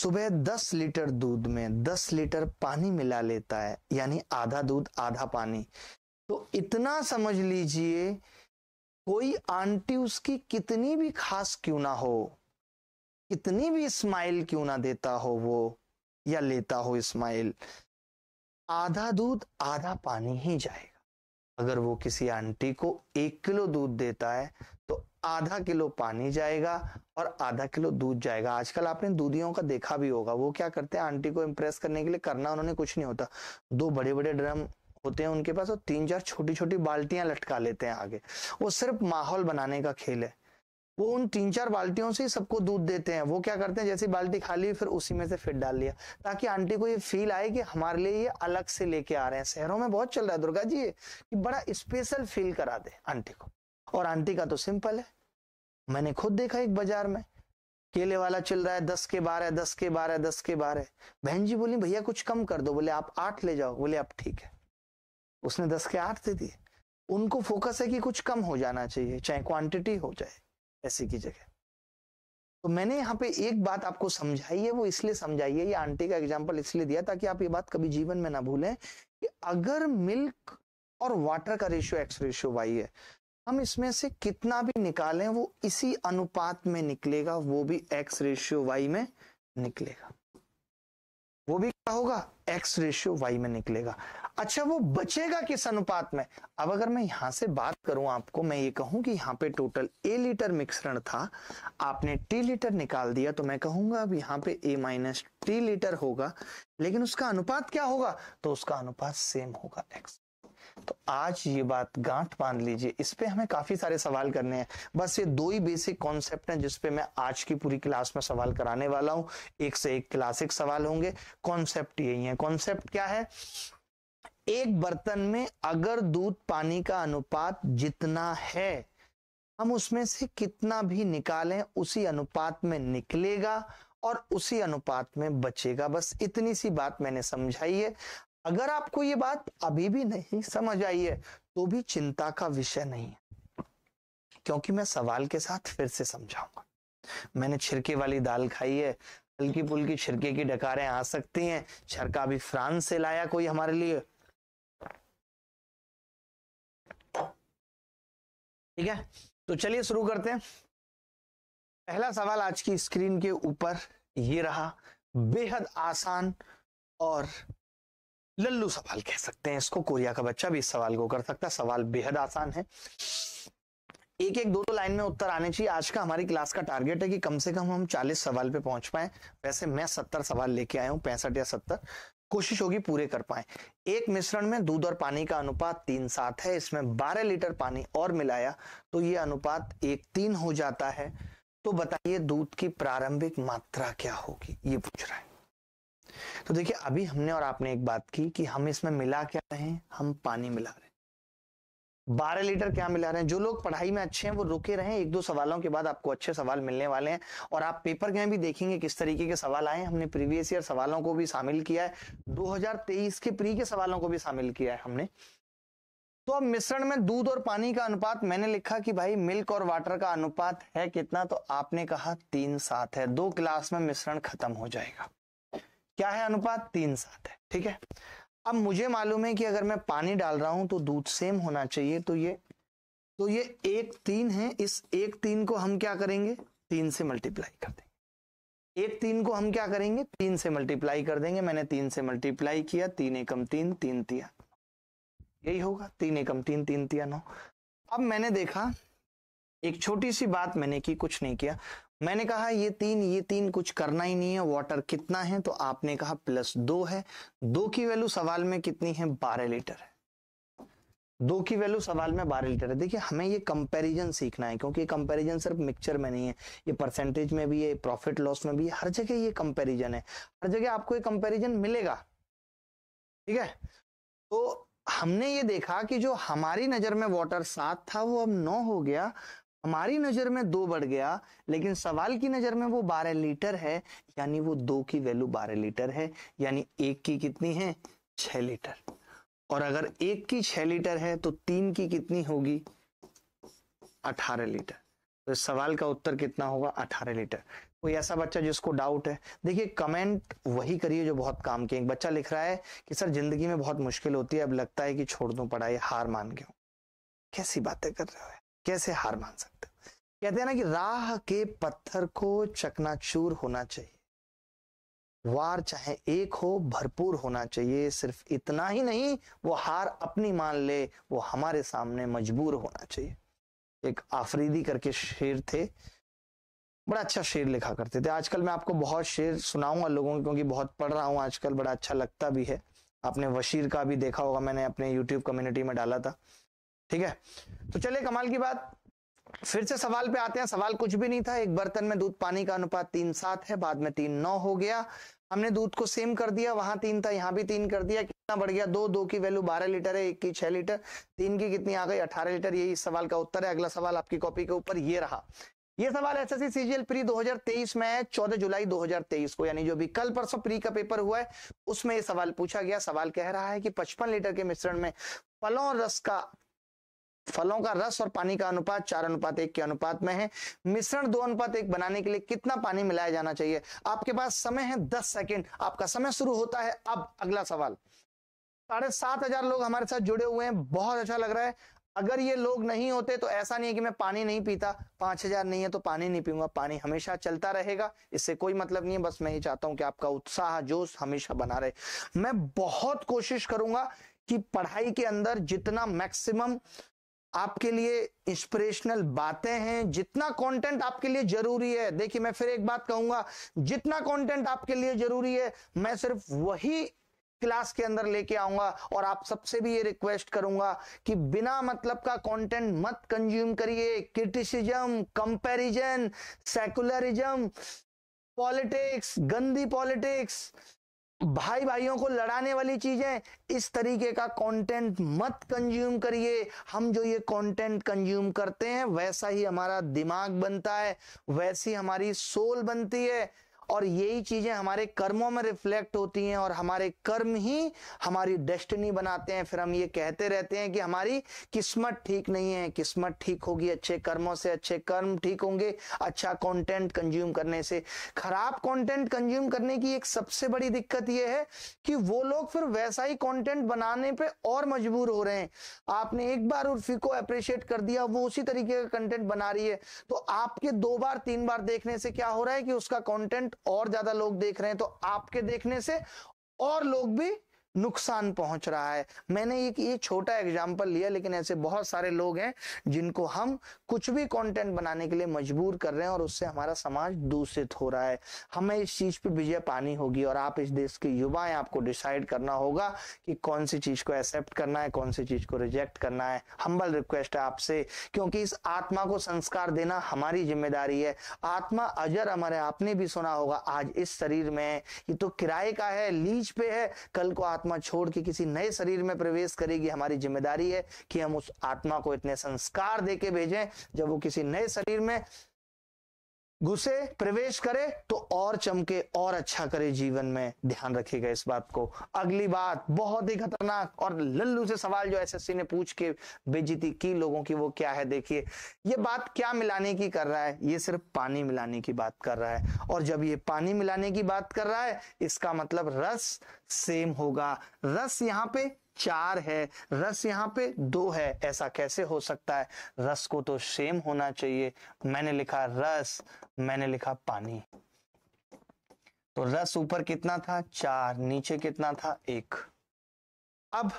सुबह 10 लीटर दूध में 10 लीटर पानी मिला लेता है यानी आधा दूध आधा पानी तो इतना समझ लीजिए कोई आंटी उसकी कितनी भी खास क्यों ना हो कितनी भी स्माइल क्यों ना देता हो वो या लेता हो स्माइल आधा दूध आधा पानी ही जाएगा अगर वो किसी आंटी को एक किलो दूध देता है तो आधा किलो पानी जाएगा और आधा किलो दूध जाएगा आजकल आपने दूधियों का देखा भी होगा वो क्या करते हैं आंटी को इम्प्रेस करने के लिए करना उन्होंने कुछ नहीं होता दो बड़े बड़े ड्रम होते हैं उनके पास और तीन चार छोटी छोटी बाल्टियां लटका लेते हैं आगे वो सिर्फ माहौल बनाने का खेल है वो उन तीन चार बाल्टियों से ही सबको दूध देते हैं वो क्या करते हैं जैसे बाल्टी खाली फिर उसी में से फिट डाल लिया ताकि आंटी को ये फील आए कि हमारे लिए ये अलग से लेके आ रहे हैं शहरों में बहुत चल रहा है दुर्गा जी कि बड़ा स्पेशल फील करा दे आंटी को और आंटी का तो सिंपल है मैंने खुद देखा एक बाजार में केले वाला चल रहा है दस के बारह दस के बारह दस के बारह बहन जी बोली भैया कुछ कम कर दो बोले आप आठ ले जाओ बोले आप ठीक है उसने दस के आठ दे दिए उनको फोकस है कि कुछ कम हो जाना चाहिए चाहे क्वांटिटी हो जाए पैसे की जगह तो मैंने यहाँ पे एक बात आपको समझाई है वो इसलिए समझाई है ये आंटी का एग्जाम्पल इसलिए दिया ताकि आप ये बात कभी जीवन में ना भूलें कि अगर मिल्क और वाटर का रेशियो एक्स रेशियो वाई है हम इसमें से कितना भी निकालें वो इसी अनुपात में निकलेगा वो भी एक्स रेशियो वाई में निकलेगा वो भी क्या होगा एक्स रेशियो वाई में निकलेगा अच्छा वो बचेगा किस अनुपात में अब अगर मैं यहां से बात करूं आपको मैं ये कहूं कि यहाँ पे टोटल ए लीटर मिश्रण था आपने टी लीटर निकाल दिया तो मैं कहूंगा अब यहाँ पे ए माइनस टी लीटर होगा लेकिन उसका अनुपात क्या होगा तो उसका अनुपात सेम होगा एक्स तो आज ये बात गांठ बांध लीजिए इस पे हमें काफी सारे सवाल करने हैं बस ये दो ही बेसिक कॉन्सेप्ट हैं जिसपे मैं आज की पूरी क्लास में सवाल कराने वाला हूं एक से एक क्लासिक सवाल होंगे कॉन्सेप्ट यही है कॉन्सेप्ट क्या है एक बर्तन में अगर दूध पानी का अनुपात जितना है हम उसमें से कितना भी निकालें उसी अनुपात में निकलेगा और उसी अनुपात में बचेगा बस इतनी सी बात मैंने समझाई है अगर आपको ये बात अभी भी नहीं समझ आई है तो भी चिंता का विषय नहीं है क्योंकि मैं सवाल के साथ फिर से समझाऊंगा मैंने छिरके वाली दाल खाई है हल्की फुल्की छिरके की डकारें आ सकती हैं छरका अभी फ्रांस से लाया कोई हमारे लिए ठीक है तो चलिए शुरू करते हैं पहला सवाल आज की स्क्रीन के ऊपर ये रहा बेहद आसान और लल्लू सवाल कह सकते हैं इसको कोरिया का बच्चा भी इस सवाल को कर सकता है सवाल बेहद आसान है एक एक दो दो लाइन में उत्तर आने चाहिए आज का हमारी क्लास का टारगेट है कि कम से कम हम 40 सवाल पे पहुंच पाए वैसे मैं 70 सवाल लेके आया हूं पैंसठ या 70 कोशिश होगी पूरे कर पाए एक मिश्रण में दूध और पानी का अनुपात तीन सात है इसमें 12 लीटर पानी और मिलाया तो ये अनुपात एक तीन हो जाता है तो बताइए दूध की प्रारंभिक मात्रा क्या होगी ये पूछ रहा है तो देखिए अभी हमने और आपने एक बात की कि हम इसमें मिला क्या रहे हैं हम पानी मिला रहे हैं बारह लीटर क्या मिला रहे हैं जो लोग पढ़ाई में अच्छे हैं वो रुके रहे एक दो सवालों के बाद आपको अच्छे सवाल मिलने वाले हैं और आप पेपर के भी देखेंगे किस तरीके के सवाल आए हमने प्रीवियस ईयर सवालों को भी शामिल किया है दो के प्री के सवालों को भी शामिल किया है हमने तो अब मिश्रण में दूध और पानी का अनुपात मैंने लिखा कि भाई मिल्क और वाटर का अनुपात है कितना तो आपने कहा तीन सात है दो क्लास में मिश्रण खत्म हो जाएगा क्या है अनुपात तीन सात है ठीक है अब मुझे मालूम है कि अगर मैं पानी डाल रहा हूं तो दूध सेम होना चाहिए तो ये तो ये एक तीन है इस एक तीन को हम क्या करेंगे तीन से मल्टीप्लाई कर देंगे एक तीन को हम क्या करेंगे तीन से मल्टीप्लाई कर देंगे मैंने तीन से मल्टीप्लाई किया तीन एकम तीन तीन तिया यही होगा तीन एकम तीन तीन तिया नौ अब मैंने देखा एक छोटी सी बात मैंने की कुछ नहीं किया मैंने कहा ये तीन ये तीन कुछ करना ही नहीं है वाटर कितना है तो आपने कहा प्लस दो है दो की वैल्यू सवाल में कितनी है बारह लीटर है दो की वैल्यू सवाल में बारह लीटर है देखिए हमें ये कंपैरिजन सीखना है क्योंकि कंपैरिजन सिर्फ मिक्सचर में नहीं है ये परसेंटेज में भी है प्रॉफिट लॉस में भी है हर जगह ये कंपेरिजन है हर जगह आपको ये कंपेरिजन मिलेगा ठीक है तो हमने ये देखा कि जो हमारी नजर में वॉटर सात था वो अब नौ हो गया हमारी नजर में दो बढ़ गया लेकिन सवाल की नजर में वो बारह लीटर है यानी वो दो की वैल्यू बारह लीटर है यानी एक की कितनी है छह लीटर और अगर एक की छह लीटर है तो तीन की कितनी होगी अठारह लीटर तो सवाल का उत्तर कितना होगा अठारह लीटर कोई ऐसा बच्चा जिसको डाउट है देखिए कमेंट वही करिए जो बहुत काम के एक बच्चा लिख रहा है कि सर जिंदगी में बहुत मुश्किल होती है अब लगता है कि छोड़ दो पढ़ाई हार मान गया कैसी बातें कर रहे हो कैसे हार मान सकते कहते हैं ना कि राह के पत्थर को चकनाचूर होना चाहिए वार चाहे एक हो भरपूर होना चाहिए सिर्फ इतना ही नहीं वो हार अपनी मान ले वो हमारे सामने मजबूर होना चाहिए एक आफरीदी करके शेर थे बड़ा अच्छा शेर लिखा करते थे आजकल मैं आपको बहुत शेर सुनाऊंगा लोगों को क्योंकि बहुत पढ़ रहा हूँ आजकल बड़ा अच्छा लगता भी है आपने वशीर का भी देखा होगा मैंने अपने यूट्यूब कम्युनिटी में डाला था ठीक है तो चले कमाल की बात फिर से सवाल पे आते हैं सवाल कुछ भी नहीं था एक बर्तन में दूध पानी का अनुपात तीन सात है बाद में तीन नौ हो गया हमने दूध को सेम कर दिया वहां तीन था यहाँ भी तीन कर दिया कितना बढ़ गया दो दो की वैल्यू बारह लीटर है एक की छह लीटर तीन की कितनी आ गई अठारह लीटर यही सवाल का उत्तर है अगला सवाल आपकी कॉपी के ऊपर ये रहा ये सवाल S S C CGL pre 2023 में है 14 जुलाई 2023 को यानी जो भी कल परसों प्री का पेपर हुआ है उसमें ये सवाल पूछा गया सवाल कह रहा है कि 55 लीटर के मिश्रण में फलों रस का फलों का रस और पानी का अनुपात चार अनुपात एक के अनुपात में है मिश्रण दो अनुपात एक बनाने के लिए कितना पानी मिलाया जाना चाहिए आपके पास समय है दस सेकेंड आपका समय शुरू होता है अब अगला सवाल साढ़े सात हजार लोग हमारे साथ जुड़े हुए हैं बहुत अच्छा लग रहा है अगर ये लोग नहीं होते तो ऐसा नहीं है कि मैं पानी नहीं पीता पांच हजार नहीं है तो पानी नहीं पीऊंगा पानी हमेशा चलता रहेगा इससे कोई मतलब नहीं है बस मैं ये चाहता हूं कि आपका उत्साह जोश हमेशा बना रहे मैं बहुत कोशिश करूंगा कि पढ़ाई के अंदर जितना मैक्सिमम आपके लिए इंस्पिरेशनल बातें हैं जितना कंटेंट आपके लिए जरूरी है देखिए मैं फिर एक बात कहूंगा जितना कंटेंट आपके लिए जरूरी है मैं सिर्फ वही क्लास के अंदर लेके आऊंगा और आप सबसे भी ये रिक्वेस्ट करूंगा कि बिना मतलब का कंटेंट मत कंज्यूम करिए क्रिटिसिज्म कंपैरिजन सेकुलरिज्म पॉलिटिक्स गंदी पॉलिटिक्स भाई भाइयों को लड़ाने वाली चीजें इस तरीके का कंटेंट मत कंज्यूम करिए हम जो ये कंटेंट कंज्यूम करते हैं वैसा ही हमारा दिमाग बनता है वैसी हमारी सोल बनती है और यही चीजें हमारे कर्मों में रिफ्लेक्ट होती हैं और हमारे कर्म ही हमारी डेस्टिनी बनाते हैं फिर हम ये कहते रहते हैं कि हमारी किस्मत ठीक नहीं है किस्मत ठीक होगी अच्छे कर्मों से अच्छे कर्म ठीक होंगे अच्छा कंटेंट कंज्यूम करने से खराब कंटेंट कंज्यूम करने की एक सबसे बड़ी दिक्कत यह है कि वो लोग फिर वैसा ही कॉन्टेंट बनाने पर और मजबूर हो रहे हैं आपने एक बार उर्फी को अप्रिशिएट कर दिया वो उसी तरीके का कंटेंट बना रही है तो आपके दो बार तीन बार देखने से क्या हो रहा है कि उसका कॉन्टेंट और ज्यादा लोग देख रहे हैं तो आपके देखने से और लोग भी नुकसान पहुंच रहा है मैंने एक ये छोटा एग्जाम्पल लिया लेकिन ऐसे बहुत सारे लोग हैं जिनको हम कुछ भी कंटेंट बनाने के लिए मजबूर कर रहे हैं और उससे हमारा समाज दूषित हो रहा है हमें इस चीज पे विजय पानी होगी और आप इस देश के युवा हैं आपको डिसाइड करना होगा कि कौन सी चीज को एक्सेप्ट करना है कौन सी चीज को रिजेक्ट करना है हम्बल रिक्वेस्ट है आपसे क्योंकि इस आत्मा को संस्कार देना हमारी जिम्मेदारी है आत्मा अजर हमारे आपने भी सुना होगा आज इस शरीर में ये तो किराए का है लीज पे है कल को आत्मा आत्मा छोड़ के किसी नए शरीर में प्रवेश करेगी हमारी जिम्मेदारी है कि हम उस आत्मा को इतने संस्कार दे के भेजें जब वो किसी नए शरीर में घुसे प्रवेश करे तो और चमके और अच्छा करे जीवन में ध्यान रखिएगा इस बात को अगली बात बहुत ही खतरनाक और लल्लू से सवाल जो एसएससी ने पूछ के बेजीती की लोगों की वो क्या है देखिए ये बात क्या मिलाने की कर रहा है ये सिर्फ पानी मिलाने की बात कर रहा है और जब ये पानी मिलाने की बात कर रहा है इसका मतलब रस सेम होगा रस यहाँ पे चार है रस यहाँ पे दो है ऐसा कैसे हो सकता है रस को तो सेम होना चाहिए मैंने लिखा रस मैंने लिखा पानी तो रस ऊपर कितना था चार नीचे कितना था एक अब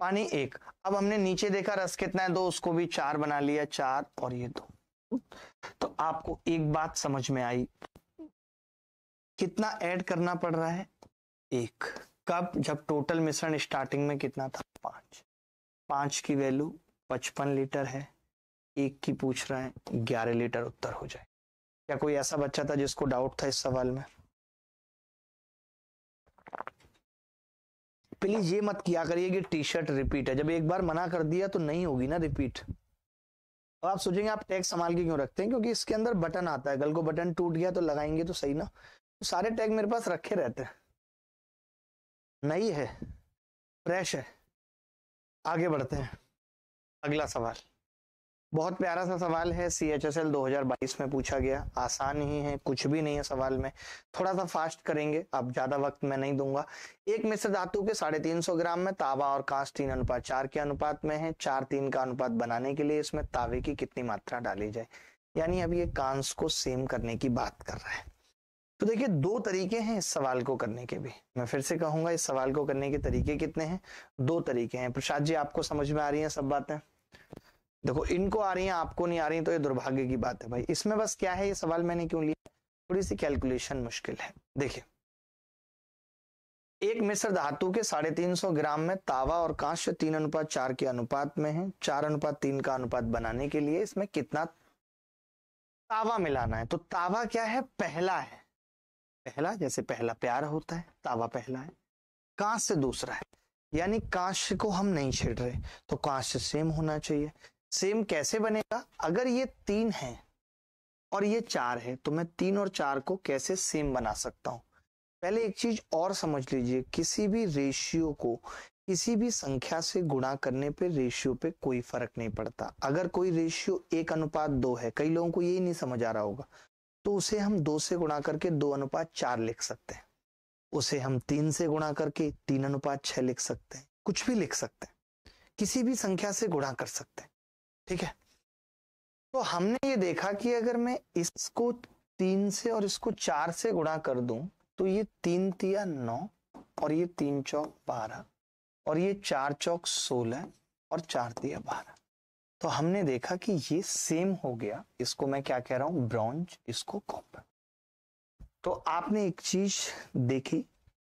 पानी एक अब हमने नीचे देखा रस कितना है दो उसको भी चार बना लिया चार और ये दो तो आपको एक बात समझ में आई कितना ऐड करना पड़ रहा है एक कब जब टोटल मिश्रण स्टार्टिंग में कितना था पांच पांच की वैल्यू पचपन लीटर है एक की पूछ रहे हैं ग्यारह लीटर उत्तर हो जाए क्या कोई ऐसा बच्चा था जिसको डाउट था इस सवाल में प्लीज ये मत किया करिए कि टी शर्ट रिपीट है जब एक बार मना कर दिया तो नहीं होगी ना रिपीट अब आप सोचेंगे आप टैग संभाल के क्यों रखते हैं क्योंकि इसके अंदर बटन आता है गल को बटन टूट गया तो लगाएंगे तो सही ना तो सारे टैग मेरे पास रखे रहते हैं नई है फ्रेश है आगे बढ़ते हैं अगला सवाल बहुत प्यारा सा सवाल है सी एच एस एल दो हजार बाईस में पूछा गया आसान ही है कुछ भी नहीं है सवाल में थोड़ा सा फास्ट करेंगे अब ज्यादा वक्त मैं नहीं दूंगा एक मिश्र धातु के साढ़े तीन सौ ग्राम में तावा और कांस तीन अनुपात चार के अनुपात में है चार तीन का अनुपात बनाने के लिए इसमें तावे की कितनी मात्रा डाली जाए यानी अब ये कांस को सेम करने की बात कर रहा है तो देखिए दो तरीके हैं इस सवाल को करने के भी मैं फिर से कहूंगा इस सवाल को करने के तरीके कितने हैं दो तरीके हैं प्रसाद जी आपको समझ में आ रही है सब बातें देखो इनको आ रही है आपको नहीं आ रही तो ये दुर्भाग्य की बात है भाई इसमें बस क्या है ये सवाल मैंने क्यों लिया थोड़ी सी कैलकुलेशन मुश्किल है देखिए एक मिश्र धातु के साढ़े तीन सौ ग्राम में तावा और कांस्य तीन अनुपात चार के अनुपात में है चार अनुपात तीन का अनुपात बनाने के लिए इसमें कितना तावा मिलाना है तो तावा क्या है पहला है पहला जैसे पहला प्यार होता है तावा पहला है कांस से दूसरा है यानी कांस्य को हम नहीं छेड़ रहे तो कांस्य सेम होना चाहिए सेम कैसे बनेगा अगर ये तीन है और ये चार है तो मैं तीन और चार को कैसे सेम बना सकता हूं पहले एक चीज और समझ लीजिए किसी भी रेशियो को किसी भी संख्या से गुणा करने पे रेशियो पे कोई फर्क नहीं पड़ता अगर कोई रेशियो एक अनुपात दो है कई लोगों को यही नहीं समझ आ रहा होगा तो उसे हम दो से गुणा करके दो अनुपात चार लिख सकते हैं उसे हम तीन से गुणा करके तीन अनुपात छह लिख सकते हैं कुछ भी लिख सकते हैं किसी भी संख्या से गुणा कर सकते हैं ठीक है तो हमने ये देखा कि अगर मैं इसको तीन से और इसको चार से गुणा कर दूं तो ये तीन तिया नौ और ये तीन चौक बारह और ये चार चौक सोलह और चार तिया बारह तो हमने देखा कि ये सेम हो गया इसको मैं क्या कह रहा हूं ब्रॉन्ज इसको कॉपर तो आपने एक चीज देखी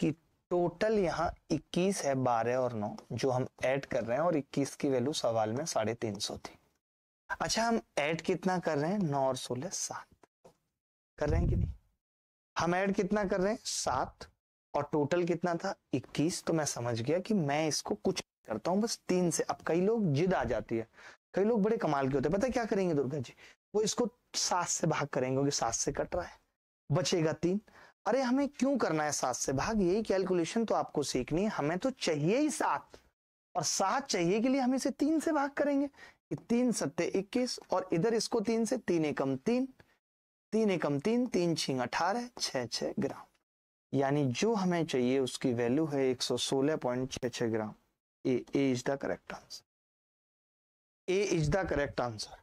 कि टोटल यहां 21 है 12 और 9 जो हम ऐड कर रहे हैं और 21 की वैल्यू सवाल में साढ़े तीन सौ थी अच्छा हम ऐड कितना कर रहे हैं नौ और सोलह सात कर रहे हैं कि नहीं हम ऐड कितना कर रहे हैं सात और टोटल कितना था 21 तो मैं समझ गया कि मैं इसको कुछ करता हूं बस तीन से अब कई लोग जिद आ जाती है कई लोग बड़े कमाल के होते हैं पता है क्या करेंगे दुर्गा जी वो इसको सात से भाग करेंगे क्योंकि सास से कट रहा है बचेगा तीन अरे हमें क्यों करना है सात से भाग यही कैलकुलेशन तो आपको सीखनी है हमें तो चाहिए ही सात और सात चाहिए के लिए हम इसे तीन से भाग करेंगे तीन सत्य इक्कीस और इधर इसको तीन से तीन एकम तीन तीन एकम तीन तीन छींग अठारह छ छ ग्राम यानी जो हमें चाहिए उसकी वैल्यू है एक सौ सोलह पॉइंट छ छ gram A is the correct answer A is the correct answer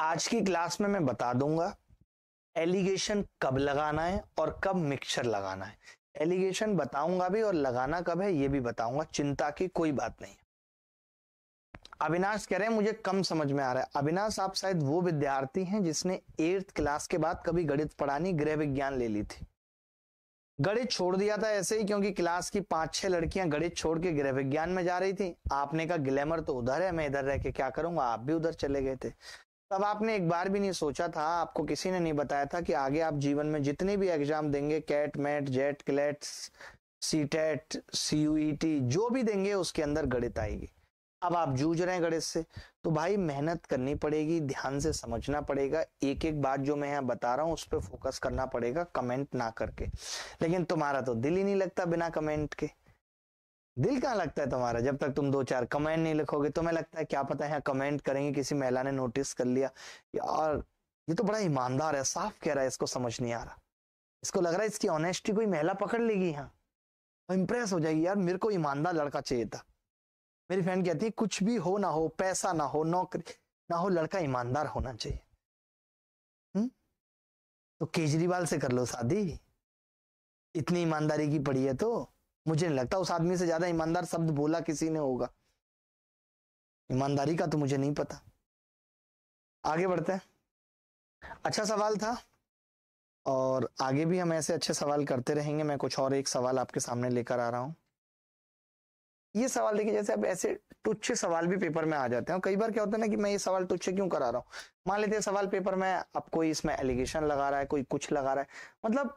आज की क्लास में मैं बता दूंगा एलिगेशन कब लगाना है और कब मिक्सचर लगाना है एलिगेशन बताऊंगा भी और लगाना कब है ये भी बताऊंगा चिंता की कोई बात नहीं अविनाश कह रहे हैं मुझे कम समझ में आ रहा है अविनाश आप शायद वो विद्यार्थी हैं जिसने एट्थ क्लास के बाद कभी गणित पढ़ानी गृह विज्ञान ले ली थी गणित छोड़ दिया था ऐसे ही क्योंकि क्लास की पांच छह लड़कियां गणित छोड़ के गृह विज्ञान में जा रही थी आपने कहा ग्लैमर तो उधर है मैं इधर रह के क्या करूंगा आप भी उधर चले गए थे तब आपने एक बार भी नहीं सोचा था आपको किसी ने नहीं बताया था कि आगे आप जीवन में जितने भी एग्जाम देंगे CAT MAT JET CLAT C TET C जो भी देंगे उसके अंदर गणित आएगी अब आप जूझ रहे हैं गणित से तो भाई मेहनत करनी पड़ेगी ध्यान से समझना पड़ेगा एक एक बात जो मैं यहाँ बता रहा हूँ उस पर फोकस करना पड़ेगा कमेंट ना करके लेकिन तुम्हारा तो दिल ही नहीं लगता बिना कमेंट के दिल कहाँ लगता है तुम्हारा जब तक तुम दो चार कमेंट नहीं लिखोगे तुम्हें लगता है क्या पता है कमेंट करेंगे किसी महिला ने नोटिस कर लिया यार ये तो बड़ा ईमानदार है साफ कह रहा है इसको समझ नहीं आ रहा इसको लग रहा है इसकी ऑनेस्टी कोई महिला पकड़ लेगी यहाँ इंप्रेस हो जाएगी यार मेरे को ईमानदार लड़का चाहिए था मेरी फ्रेंड कहती है कुछ भी हो ना हो पैसा ना हो नौकरी ना हो लड़का ईमानदार होना चाहिए हम्म? तो केजरीवाल से कर लो शादी इतनी ईमानदारी की पड़ी है तो मुझे नहीं लगता उस आदमी से ज्यादा ईमानदार शब्द बोला किसी ने होगा ईमानदारी का तो मुझे नहीं पता आगे बढ़ते हैं अच्छा सवाल था और आगे भी हम ऐसे अच्छे सवाल करते रहेंगे मैं कुछ और एक सवाल आपके सामने लेकर आ रहा हूँ ये सवाल देखिए जैसे अब ऐसे तुच्छ सवाल भी पेपर में आ जाते हैं कई बार क्या होता है ना कि मैं ये सवाल तुच्छ क्यों करा रहा हूँ मान लेते हैं सवाल पेपर में अब कोई इसमें एलिगेशन लगा रहा है कोई कुछ लगा रहा है मतलब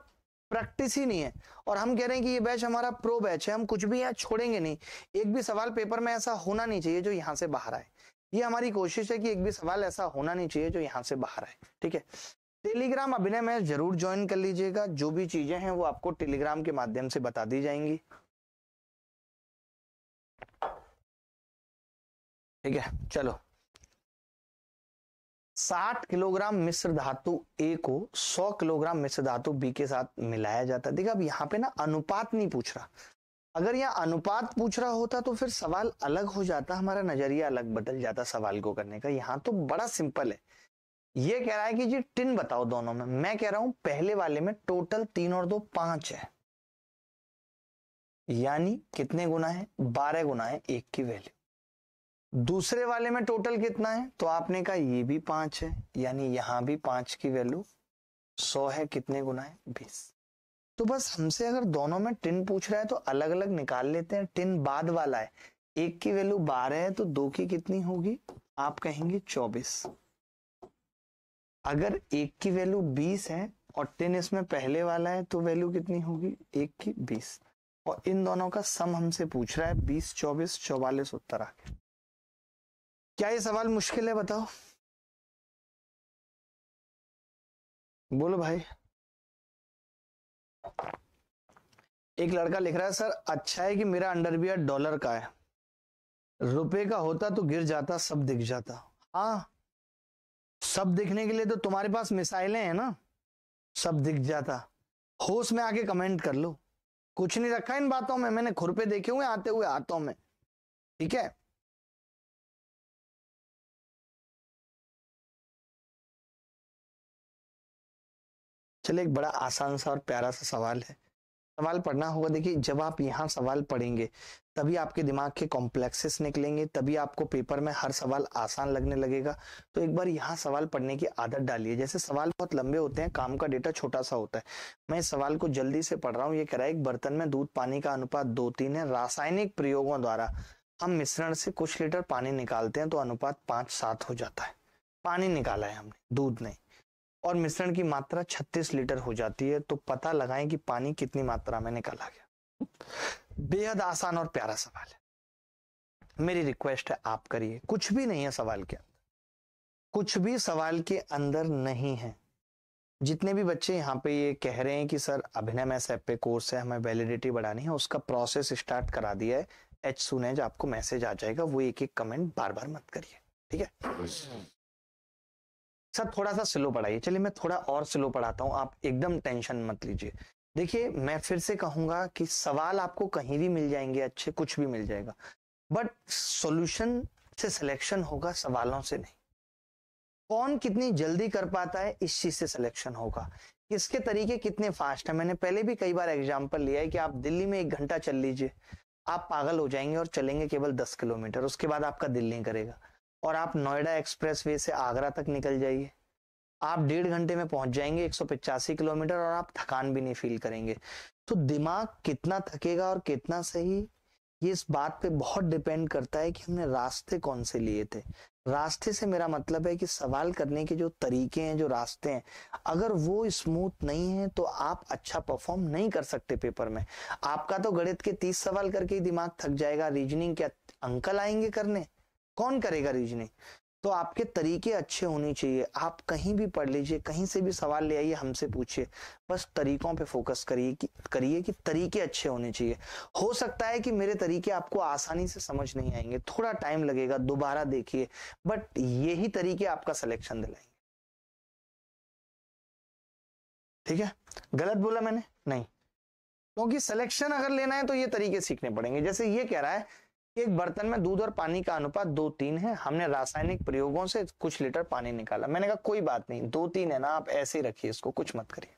प्रैक्टिस ही नहीं है और हम कह रहे हैं कि ये बैच हमारा प्रो बैच है हम कुछ भी यहाँ छोड़ेंगे नहीं एक भी सवाल पेपर में ऐसा होना नहीं चाहिए जो यहाँ से बाहर आए ये हमारी कोशिश है कि एक भी सवाल ऐसा होना नहीं चाहिए जो यहाँ से बाहर आए ठीक है टेलीग्राम अभिनय में जरूर ज्वाइन कर लीजिएगा जो भी चीजें हैं वो आपको टेलीग्राम के माध्यम से बता दी जाएंगी ठीक है चलो 60 किलोग्राम मिश्र धातु ए को 100 किलोग्राम मिश्र धातु बी के साथ मिलाया जाता है देखिए अब यहाँ पे ना अनुपात नहीं पूछ रहा अगर यहाँ अनुपात पूछ रहा होता तो फिर सवाल अलग हो जाता हमारा नजरिया अलग बदल जाता सवाल को करने का यहाँ तो बड़ा सिंपल है ये कह रहा है कि जी टिन बताओ दोनों में मैं कह रहा हूं पहले वाले में टोटल तीन और दो पांच है यानी कितने गुना है बारह गुना है एक की वैल्यू दूसरे वाले में टोटल कितना है तो आपने कहा ये भी पांच है यानी यहां भी पांच की वैल्यू सौ है कितने गुना है बीस तो बस हमसे अगर दोनों में टिन पूछ रहा है तो अलग अलग निकाल लेते हैं टिन बाद वाला है एक की वैल्यू बारह है तो दो की कितनी होगी आप कहेंगे चौबीस अगर एक की वैल्यू बीस है और टिन इसमें पहले वाला है तो वैल्यू कितनी होगी एक की बीस और इन दोनों का सम हमसे पूछ रहा है बीस चौबीस चौवालीस उत्तर आ क्या ये सवाल मुश्किल है बताओ बोलो भाई एक लड़का लिख रहा है सर अच्छा है कि मेरा अंडरवियर डॉलर का है रुपए का होता तो गिर जाता सब दिख जाता हाँ सब दिखने के लिए तो तुम्हारे पास मिसाइलें हैं ना सब दिख जाता होश में आके कमेंट कर लो कुछ नहीं रखा इन बातों में मैंने खुरपे देखे हुए आते हुए हाथों में ठीक है चलिए एक बड़ा आसान सा और प्यारा सा सवाल है सवाल पढ़ना होगा देखिए जब आप यहाँ सवाल पढ़ेंगे तभी आपके दिमाग के कॉम्प्लेक्सेस निकलेंगे तभी आपको पेपर में हर सवाल आसान लगने लगेगा तो एक बार यहाँ सवाल पढ़ने की आदत डालिए जैसे सवाल बहुत लंबे होते हैं काम का डेटा छोटा सा होता है मैं इस सवाल को जल्दी से पढ़ रहा हूँ ये कह रहा है एक बर्तन में दूध पानी का अनुपात दो तीन है रासायनिक प्रयोगों द्वारा हम मिश्रण से कुछ लीटर पानी निकालते हैं तो अनुपात पांच सात हो जाता है पानी निकाला है हमने दूध नहीं और मिश्रण की मात्रा 36 लीटर हो जाती है तो पता लगाएं कि पानी कितनी मात्रा में निकाला गया बेहद आसान और प्यारा सवाल है मेरी रिक्वेस्ट है आप करिए कुछ भी नहीं है सवाल के अंदर कुछ भी सवाल के अंदर नहीं है जितने भी बच्चे यहाँ पे ये कह रहे हैं कि सर अभिनय मैस ऐप पे कोर्स है हमें वैलिडिटी बढ़ानी है उसका प्रोसेस स्टार्ट करा दिया है एच सुनेज आपको मैसेज आ जाएगा वो एक एक कमेंट बार बार मत करिए ठीक है सर थोड़ा सा स्लो पढ़ाइए चलिए मैं थोड़ा और स्लो पढ़ाता हूँ आप एकदम टेंशन मत लीजिए देखिए मैं फिर से कहूंगा कि सवाल आपको कहीं भी मिल जाएंगे अच्छे कुछ भी मिल जाएगा बट सॉल्यूशन से सिलेक्शन होगा सवालों से नहीं कौन कितनी जल्दी कर पाता है इस चीज से सिलेक्शन होगा इसके तरीके कितने फास्ट है मैंने पहले भी कई बार एग्जाम्पल लिया है कि आप दिल्ली में एक घंटा चल लीजिए आप पागल हो जाएंगे और चलेंगे केवल दस किलोमीटर उसके बाद आपका दिल नहीं करेगा और आप नोएडा एक्सप्रेसवे से आगरा तक निकल जाइए आप डेढ़ घंटे में पहुंच जाएंगे एक किलोमीटर और आप थकान भी नहीं फील करेंगे तो दिमाग कितना थकेगा और कितना सही ये इस बात पे बहुत डिपेंड करता है कि हमने रास्ते कौन से लिए थे रास्ते से मेरा मतलब है कि सवाल करने के जो तरीके हैं जो रास्ते हैं अगर वो स्मूथ नहीं है तो आप अच्छा परफॉर्म नहीं कर सकते पेपर में आपका तो गणित के तीस सवाल करके ही दिमाग थक जाएगा रीजनिंग के अंकल आएंगे करने कौन करेगा रीजनिंग तो आपके तरीके अच्छे होने चाहिए आप कहीं भी पढ़ लीजिए कहीं से भी सवाल ले आइए हमसे पूछिए बस तरीकों पे फोकस करिए कि करिए कि तरीके अच्छे होने चाहिए हो सकता है कि मेरे तरीके आपको आसानी से समझ नहीं आएंगे थोड़ा टाइम लगेगा दोबारा देखिए बट यही तरीके आपका सिलेक्शन दिलाएंगे ठीक है गलत बोला मैंने नहीं क्योंकि तो सिलेक्शन अगर लेना है तो ये तरीके सीखने पड़ेंगे जैसे ये कह रहा है एक बर्तन में दूध और पानी का अनुपात दो तीन है हमने रासायनिक प्रयोगों से कुछ लीटर पानी निकाला मैंने कहा कोई बात नहीं दो तीन है ना आप ऐसे ही रखिए इसको कुछ मत करिए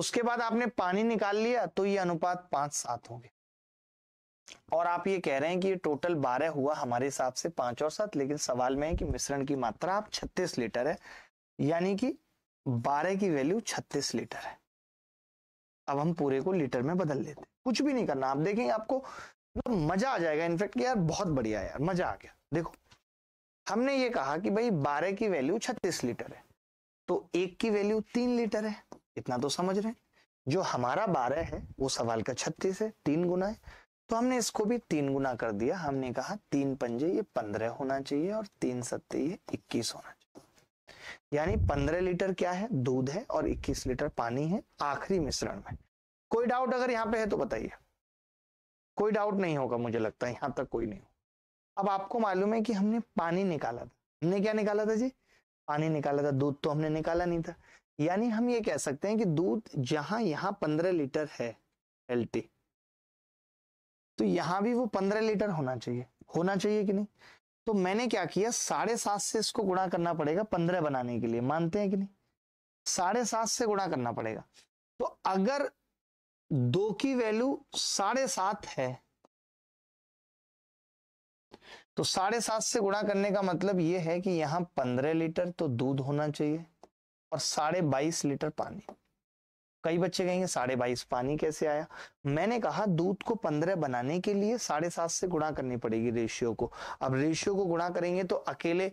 उसके बाद आपने पानी निकाल लिया तो ये अनुपात पांच सात हो गया और आप ये कह रहे हैं कि ये टोटल बारह हुआ हमारे हिसाब से पांच और सात लेकिन सवाल में है कि मिश्रण की मात्रा आप छत्तीस लीटर है यानी कि बारह की वैल्यू छत्तीस लीटर है अब हम पूरे को लीटर में बदल लेते कुछ भी नहीं करना आप देखेंगे आपको मतलब मजा आ जाएगा इनफेक्ट यार बहुत बढ़िया यार मजा आ गया देखो हमने ये कहा कि भाई बारह की वैल्यू छत्तीस लीटर है तो एक की वैल्यू तीन लीटर है इतना तो समझ रहे हैं जो हमारा बारह है वो सवाल का छत्तीस है तीन गुना है तो हमने इसको भी तीन गुना कर दिया हमने कहा तीन पंजे ये पंद्रह होना चाहिए और तीन सत्ते ये इक्कीस होना चाहिए यानी पंद्रह लीटर क्या है दूध है और इक्कीस लीटर पानी है आखिरी मिश्रण में कोई डाउट अगर यहाँ पे है तो बताइए कोई डाउट नहीं होगा मुझे लगता है यहाँ तक कोई नहीं अब आपको मालूम है कि हमने पानी निकाला था हमने क्या निकाला था जी पानी निकाला था दूध तो हमने निकाला नहीं था यानी हम ये कह सकते हैं कि दूध जहां यहाँ पंद्रह लीटर है एल तो यहाँ भी वो पंद्रह लीटर होना चाहिए होना चाहिए कि नहीं तो मैंने क्या किया साढ़े सात से इसको गुणा करना पड़ेगा पंद्रह बनाने के लिए मानते हैं कि नहीं साढ़े सात से गुणा करना पड़ेगा तो अगर दो की वैल्यू साढ़े सात है तो साढ़े सात से गुणा करने का मतलब यह है कि यहां पंद्रह लीटर तो दूध होना चाहिए और साढ़े बाईस लीटर पानी कई बच्चे कहेंगे साढ़े बाईस पानी कैसे आया मैंने कहा दूध को पंद्रह बनाने के लिए साढ़े सात से गुणा करनी पड़ेगी रेशियो को अब रेशियो को गुणा करेंगे तो अकेले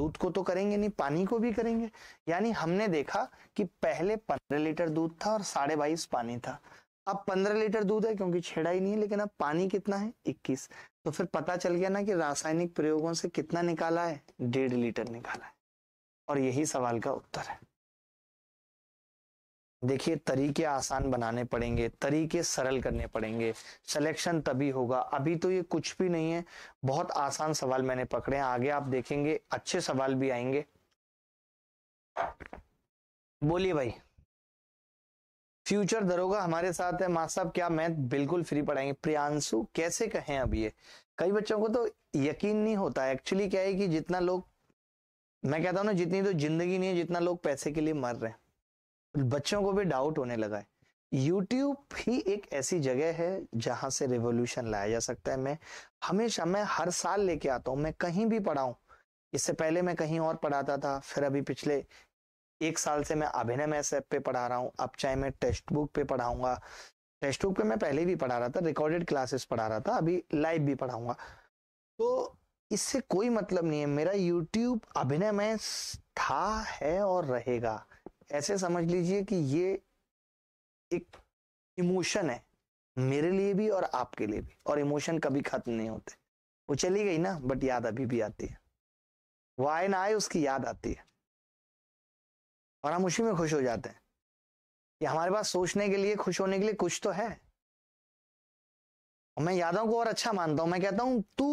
दूध को तो करेंगे नहीं पानी को भी करेंगे यानी हमने देखा कि पहले पंद्रह लीटर दूध था और साढ़े बाईस पानी था अब पंद्रह लीटर दूध है क्योंकि छेड़ा ही नहीं है लेकिन अब पानी कितना है इक्कीस तो फिर पता चल गया ना कि रासायनिक प्रयोगों से कितना निकाला है डेढ़ लीटर निकाला है और यही सवाल का उत्तर है देखिए तरीके आसान बनाने पड़ेंगे तरीके सरल करने पड़ेंगे सिलेक्शन तभी होगा अभी तो ये कुछ भी नहीं है बहुत आसान सवाल मैंने पकड़े हैं आगे आप देखेंगे अच्छे सवाल भी आएंगे बोलिए भाई फ्यूचर दरोगा हमारे साथ है मास्टर साहब क्या मैथ बिल्कुल फ्री पढ़ाएंगे प्रियांशु कैसे कहें अब ये कई बच्चों को तो यकीन नहीं होता एक्चुअली क्या है कि जितना लोग मैं कहता हूँ ना जितनी तो जिंदगी नहीं है जितना लोग पैसे के लिए मर रहे हैं बच्चों को भी डाउट होने लगा है यूट्यूब ही एक ऐसी जगह है जहां से रेवोल्यूशन लाया जा सकता है मैं हमेशा मैं हर साल लेके आता हूँ मैं कहीं भी पढ़ाऊं इससे पहले मैं कहीं और पढ़ाता था फिर अभी पिछले एक साल से मैं अभिनय एस पे पढ़ा रहा हूँ अब चाहे मैं टेक्स्ट बुक पे पढ़ाऊंगा टेक्स्ट बुक पे मैं पहले भी पढ़ा रहा था रिकॉर्डेड क्लासेस पढ़ा रहा था अभी लाइव भी पढ़ाऊंगा तो इससे कोई मतलब नहीं है मेरा यूट्यूब अभिनय में था है और रहेगा ऐसे समझ लीजिए कि ये एक इमोशन है मेरे लिए भी और आपके लिए भी और इमोशन कभी खत्म नहीं होते वो चली गई ना बट याद अभी भी आती है वो आए ना आए उसकी याद आती है और हम उसी में खुश हो जाते हैं कि हमारे पास सोचने के लिए खुश होने के लिए कुछ तो है और मैं यादों को और अच्छा मानता हूं मैं कहता हूं तू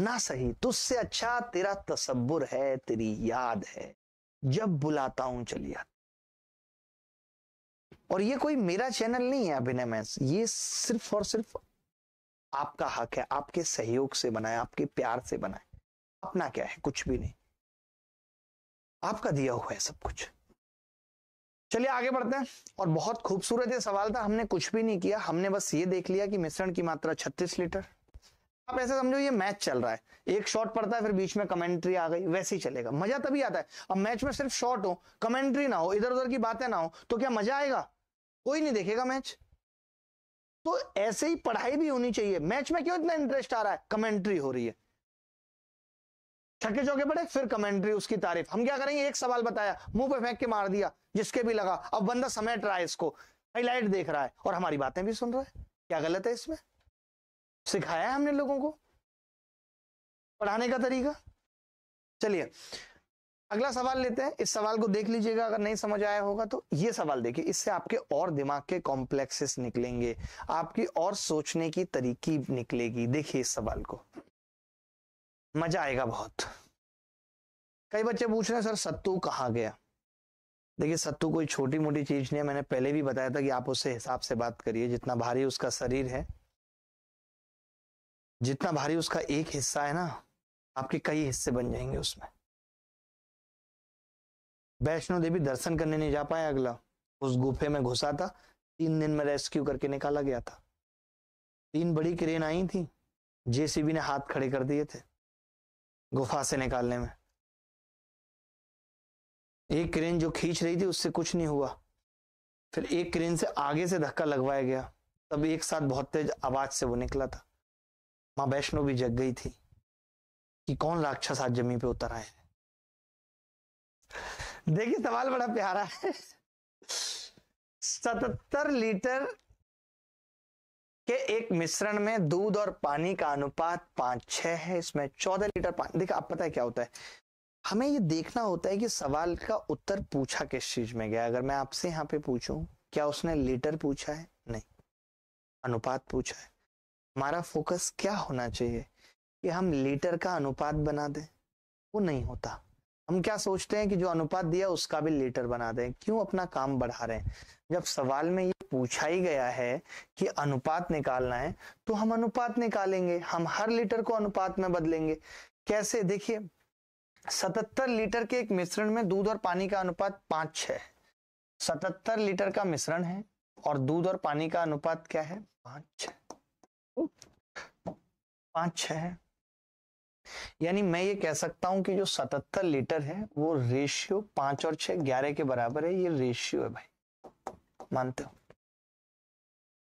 ना सही तुझसे अच्छा तेरा तस्वुर है तेरी याद है जब बुलाता हूं चली आती और ये कोई मेरा चैनल नहीं है अभिनय मैं ये सिर्फ और सिर्फ आपका हक है आपके सहयोग से बनाए आपके प्यार से बनाए अपना क्या है कुछ भी नहीं आपका दिया हुआ है सब कुछ चलिए आगे बढ़ते हैं और बहुत खूबसूरत ये सवाल था हमने कुछ भी नहीं किया हमने बस ये देख लिया कि मिश्रण की मात्रा 36 लीटर आप ऐसे समझो ये मैच चल रहा है एक शॉट पड़ता है फिर बीच में कमेंट्री आ गई वैसे ही चलेगा मजा तभी आता है अब मैच में सिर्फ शॉट हो कमेंट्री ना हो इधर उधर की बातें ना हो तो क्या मजा आएगा कोई नहीं देखेगा मैच तो ऐसे ही पढ़ाई भी होनी चाहिए मैच में क्यों इतना इंटरेस्ट आ रहा है कमेंट्री हो रही है छक्के चौके पड़े फिर कमेंट्री उसकी तारीफ हम क्या करेंगे एक सवाल बताया मुंह पे फेंक के मार दिया जिसके भी लगा अब बंदा समेट रहा है इसको हाईलाइट देख रहा है और हमारी बातें भी सुन रहा है क्या गलत है इसमें सिखाया है हमने लोगों को पढ़ाने का तरीका चलिए अगला सवाल लेते हैं इस सवाल को देख लीजिएगा अगर नहीं समझ आया होगा तो ये सवाल देखिए इससे आपके और दिमाग के कॉम्प्लेक्सेस निकलेंगे आपकी और सोचने की तरीकी निकलेगी देखिए इस सवाल को मजा आएगा बहुत कई बच्चे पूछ रहे हैं सर सत्तू कहाँ गया देखिए सत्तू कोई छोटी मोटी चीज नहीं है मैंने पहले भी बताया था कि आप उससे हिसाब से बात करिए जितना भारी उसका शरीर है जितना भारी उसका एक हिस्सा है ना आपके कई हिस्से बन जाएंगे उसमें वैष्णो देवी दर्शन करने नहीं जा पाया अगला उस गुफे में घुसा था तीन दिन में रेस्क्यू करके निकाला गया था तीन बड़ी क्रेन आई थी जेसीबी ने हाथ खड़े कर दिए थे गुफा से निकालने में एक क्रेन जो खींच रही थी उससे कुछ नहीं हुआ फिर एक क्रेन से आगे से धक्का लगवाया गया तब एक साथ बहुत तेज आवाज से वो निकला था माँ वैष्णो भी जग गई थी कि कौन राक्षस आज जमीन पे उतर आए हैं देखिए सवाल बड़ा प्यारा है सतर लीटर कि एक मिश्रण में दूध और पानी का अनुपात पांच छह है इसमें चौदह लीटर पानी देखा आप पता है क्या होता है हमें ये देखना होता है कि सवाल का उत्तर पूछा किस चीज में गया अगर मैं आपसे यहाँ पे पूछूं क्या उसने लीटर पूछा है नहीं अनुपात पूछा है हमारा फोकस क्या होना चाहिए कि हम लीटर का अनुपात बना दें वो नहीं होता हम क्या सोचते हैं कि जो अनुपात दिया उसका भी लीटर बना दें क्यों अपना काम बढ़ा रहे हैं जब सवाल में ये पूछा ही गया है कि अनुपात निकालना है तो हम अनुपात निकालेंगे हम हर लीटर को अनुपात में बदलेंगे कैसे देखिए 77 लीटर के एक मिश्रण में दूध और पानी का अनुपात पांच छह है सतहत्तर लीटर का मिश्रण है और दूध और पानी का अनुपात क्या है पांच छह पांच छ है यानी मैं ये कह सकता हूं कि जो सतहत्तर लीटर है वो रेशियो पांच और छह ग्यारह के बराबर है ये रेशियो है भाई मानते हो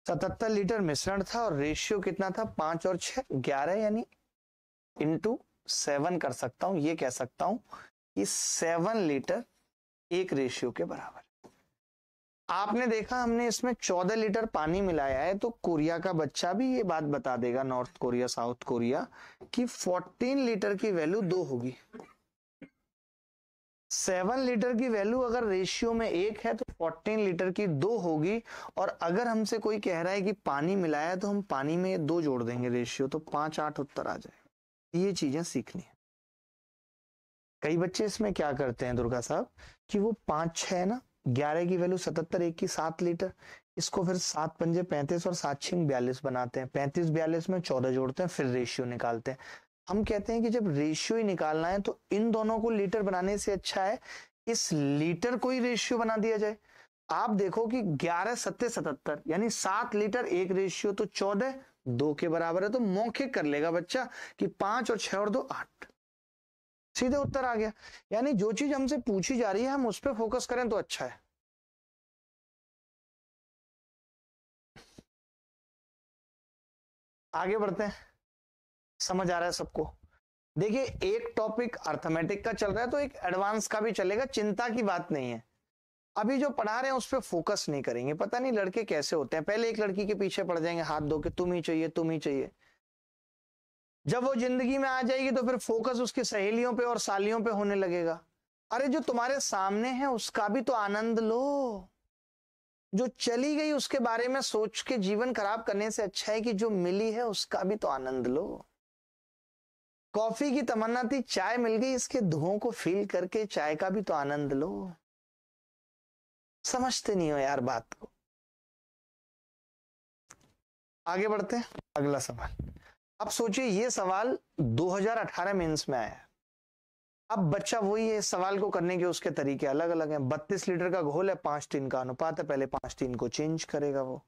सतहत्तर लीटर मिश्रण था और रेशियो कितना था पांच और छह ग्यारह यानी इंटू सेवन कर सकता हूं ये कह सकता हूं कि सेवन लीटर एक रेशियो के बराबर आपने देखा हमने इसमें चौदह लीटर पानी मिलाया है तो कोरिया का बच्चा भी ये बात बता देगा नॉर्थ कोरिया साउथ कोरिया कि फोर्टीन लीटर की वैल्यू दो होगी सेवन लीटर की वैल्यू अगर रेशियो में एक है तो फोर्टीन लीटर की दो होगी और अगर हमसे कोई कह रहा है कि पानी मिलाया तो हम पानी में दो जोड़ देंगे रेशियो तो पांच आठ उत्तर आ जाए ये चीजें सीखनी है कई बच्चे इसमें क्या करते हैं दुर्गा साहब कि वो पांच छह है ना ग्यारह की वैल्यू सतहत्तर एक की सात लीटर इसको फिर सात पंजे पैंतीस और सात छिंग बयालीस बनाते हैं पैंतीस बयालीस में चौदह जोड़ते हैं फिर रेशियो निकालते हैं हम कहते हैं कि जब रेशियो ही निकालना है तो इन दोनों को लीटर बनाने से अच्छा है इस लीटर को ही रेशियो बना दिया जाए आप देखो कि ग्यारह सत्ते सतहत्तर यानी सात लीटर एक रेशियो तो चौदह दो के बराबर है तो मौखिक कर लेगा बच्चा कि पांच और छह और दो आठ सीधे उत्तर आ गया यानी जो चीज हमसे पूछी जा रही है हम उस पर फोकस करें तो अच्छा है आगे बढ़ते हैं समझ आ रहा है सबको देखिए एक टॉपिक अर्थमेटिक का चल रहा है तो एक एडवांस का भी चलेगा चिंता की बात नहीं है अभी जो पढ़ा रहे हैं उस पर फोकस नहीं करेंगे पता नहीं लड़के कैसे होते हैं पहले एक लड़की के पीछे पड़ जाएंगे हाथ धो के तुम ही चाहिए तुम ही चाहिए जब वो जिंदगी में आ जाएगी तो फिर फोकस उसकी सहेलियों पे और सालियों पे होने लगेगा अरे जो तुम्हारे सामने है उसका भी तो आनंद लो जो चली गई उसके बारे में सोच के जीवन खराब करने से अच्छा है कि जो मिली है उसका भी तो आनंद लो कॉफी की तमन्ना थी चाय मिल गई इसके धुओं को फील करके चाय का भी तो आनंद लो समझते नहीं हो यार बात को आगे बढ़ते हैं अगला सवाल अब सोचिए ये सवाल 2018 मेंस में आया अब बच्चा वही है सवाल को करने के उसके तरीके अलग अलग हैं बत्तीस लीटर का घोल है पांच टीन का अनुपात है पहले पांच टीन को चेंज करेगा वो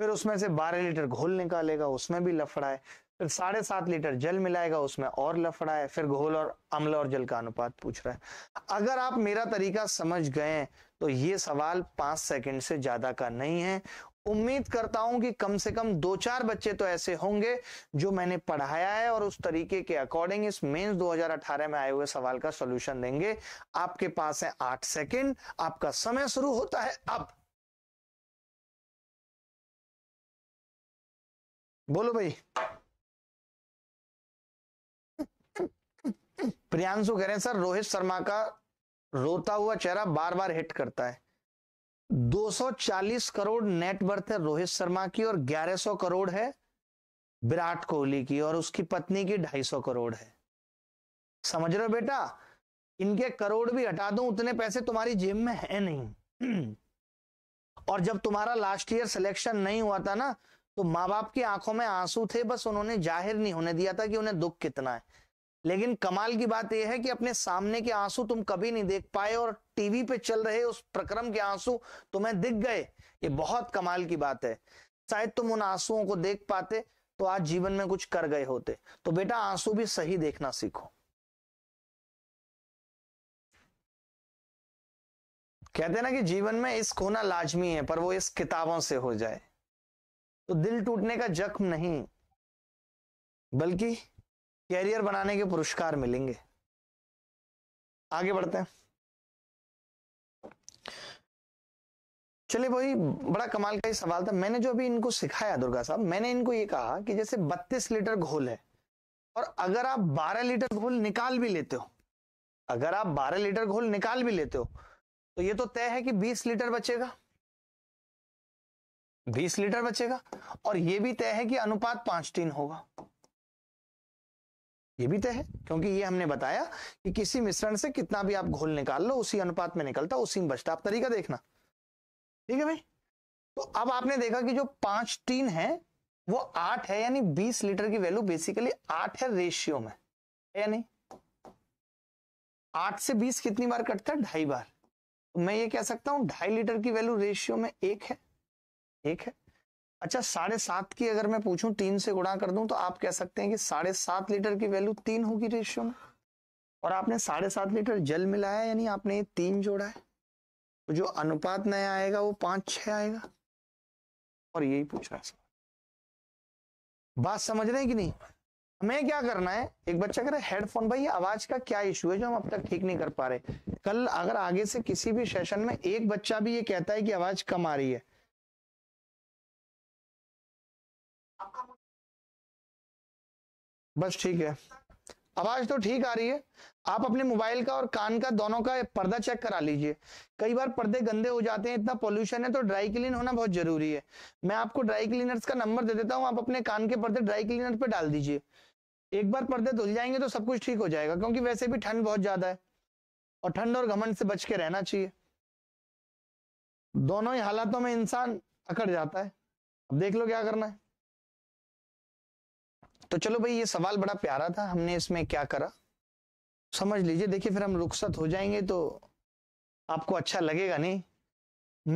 फिर उसमें से बारह लीटर घोल निकालेगा उसमें भी लफड़ा है फिर साढ़े सात लीटर जल मिलाएगा उसमें और लफड़ा है फिर घोल और अम्ल और जल का अनुपात पूछ रहा है अगर आप मेरा तरीका समझ गए तो ये सवाल पांच सेकंड से ज्यादा का नहीं है उम्मीद करता हूं कि कम से कम दो चार बच्चे तो ऐसे होंगे जो मैंने पढ़ाया है और उस तरीके के अकॉर्डिंग इस मेंस 2018 में आए हुए सवाल का सॉल्यूशन देंगे आपके पास है आठ सेकंड आपका समय शुरू होता है अब बोलो भाई प्रियांशु कह रहे हैं सर रोहित शर्मा का रोता हुआ चेहरा बार बार हिट करता है 240 करोड़ नेट वर्थ है रोहित शर्मा की और 1100 करोड़ है विराट कोहली की और उसकी पत्नी की 250 करोड़ है समझ रहे हो बेटा इनके करोड़ भी हटा दो उतने पैसे तुम्हारी जेब में है नहीं और जब तुम्हारा लास्ट ईयर सिलेक्शन नहीं हुआ था ना तो माँ बाप की आंखों में आंसू थे बस उन्होंने जाहिर नहीं होने दिया था कि उन्हें दुख कितना है लेकिन कमाल की बात यह है कि अपने सामने के आंसू तुम कभी नहीं देख पाए और टीवी पे चल रहे उस प्रक्रम के आंसू तुम्हें दिख गए ये बहुत कमाल की बात है शायद तुम उन आंसुओं को देख पाते तो आज जीवन में कुछ कर गए होते तो बेटा आंसू भी सही देखना सीखो कहते हैं ना कि जीवन में इश्क होना लाजमी है पर वो इस किताबों से हो जाए तो दिल टूटने का जख्म नहीं बल्कि कैरियर बनाने के पुरस्कार मिलेंगे आगे बढ़ते हैं चलिए भाई बड़ा कमाल का ही सवाल था मैंने जो अभी इनको सिखाया दुर्गा साहब मैंने इनको ये कहा कि जैसे 32 लीटर घोल है और अगर आप 12 लीटर घोल निकाल भी लेते हो अगर आप 12 लीटर घोल निकाल भी लेते हो तो ये तो तय है कि 20 लीटर बचेगा 20 लीटर बचेगा और ये भी तय है कि अनुपात पांच तीन होगा ये भी तय है क्योंकि ये हमने बताया कि किसी मिश्रण से कितना भी आप घोल निकाल लो उसी अनुपात में निकलता उसी में बचता आप तरीका देखना ठीक है भाई तो अब आपने देखा कि जो पांच टीन है वो आठ है यानी बीस लीटर की वैल्यू बेसिकली आठ है रेशियो में यानी आठ से बीस कितनी बार कटता है ढाई बार तो मैं ये कह सकता हूं ढाई लीटर की वैल्यू रेशियो में एक है एक है अच्छा साढ़े सात की अगर मैं पूछूं तीन से गुणा कर दूं तो आप कह सकते हैं कि साढ़े सात लीटर की वैल्यू तीन होगी रेशियो में और आपने साढ़े सात लीटर जल मिलाया यानी आपने ये तीन जोड़ा है तो जो अनुपात नया आएगा वो पांच छ आएगा और यही पूछ रहा है बात समझ रहे हैं कि नहीं हमें क्या करना है एक बच्चा कह रहा है हेडफोन भाई आवाज का क्या इश्यू है जो हम अब तक ठीक नहीं कर पा रहे कल अगर आगे से किसी भी सेशन में एक बच्चा भी ये कहता है कि आवाज कम आ रही है बस ठीक है आवाज तो ठीक आ रही है आप अपने मोबाइल का और कान का दोनों का पर्दा चेक करा लीजिए कई बार पर्दे गंदे हो जाते हैं इतना पॉल्यूशन है तो ड्राई क्लीन होना बहुत जरूरी है मैं आपको ड्राई क्लीनर्स का नंबर दे देता हूँ आप अपने कान के पर्दे ड्राई क्लीनर पे डाल दीजिए एक बार पर्दे धुल जाएंगे तो सब कुछ ठीक हो जाएगा क्योंकि वैसे भी ठंड बहुत ज्यादा है और ठंड और घमंड से बच के रहना चाहिए दोनों ही हालातों में इंसान अकड़ जाता है अब देख लो क्या करना है तो चलो भाई ये सवाल बड़ा प्यारा था हमने इसमें क्या करा समझ लीजिए देखिए फिर हम रुखसत हो जाएंगे तो आपको अच्छा लगेगा नहीं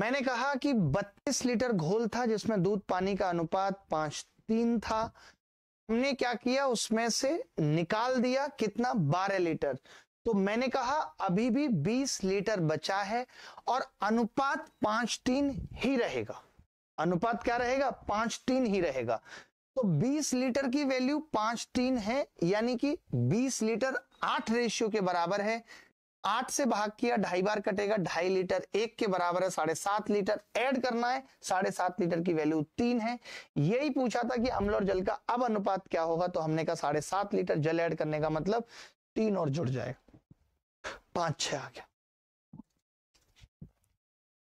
मैंने कहा कि 32 लीटर घोल था जिसमें दूध पानी का अनुपात पांच तीन था हमने क्या किया उसमें से निकाल दिया कितना 12 लीटर तो मैंने कहा अभी भी 20 लीटर बचा है और अनुपात पांच तीन ही रहेगा अनुपात क्या रहेगा पांच तीन ही रहेगा तो 20 लीटर की वैल्यू पांच तीन है यानी कि 20 लीटर आठ रेशियो के बराबर है आठ से भाग किया ढाई बार कटेगा ढाई लीटर एक के बराबर है साढ़े सात लीटर ऐड करना है साढ़े सात लीटर की वैल्यू तीन है यही पूछा था कि अम्ल और जल का अब अनुपात क्या होगा तो हमने कहा साढ़े सात लीटर जल ऐड करने का मतलब तीन और जुड़ जाएगा पांच छह आ गया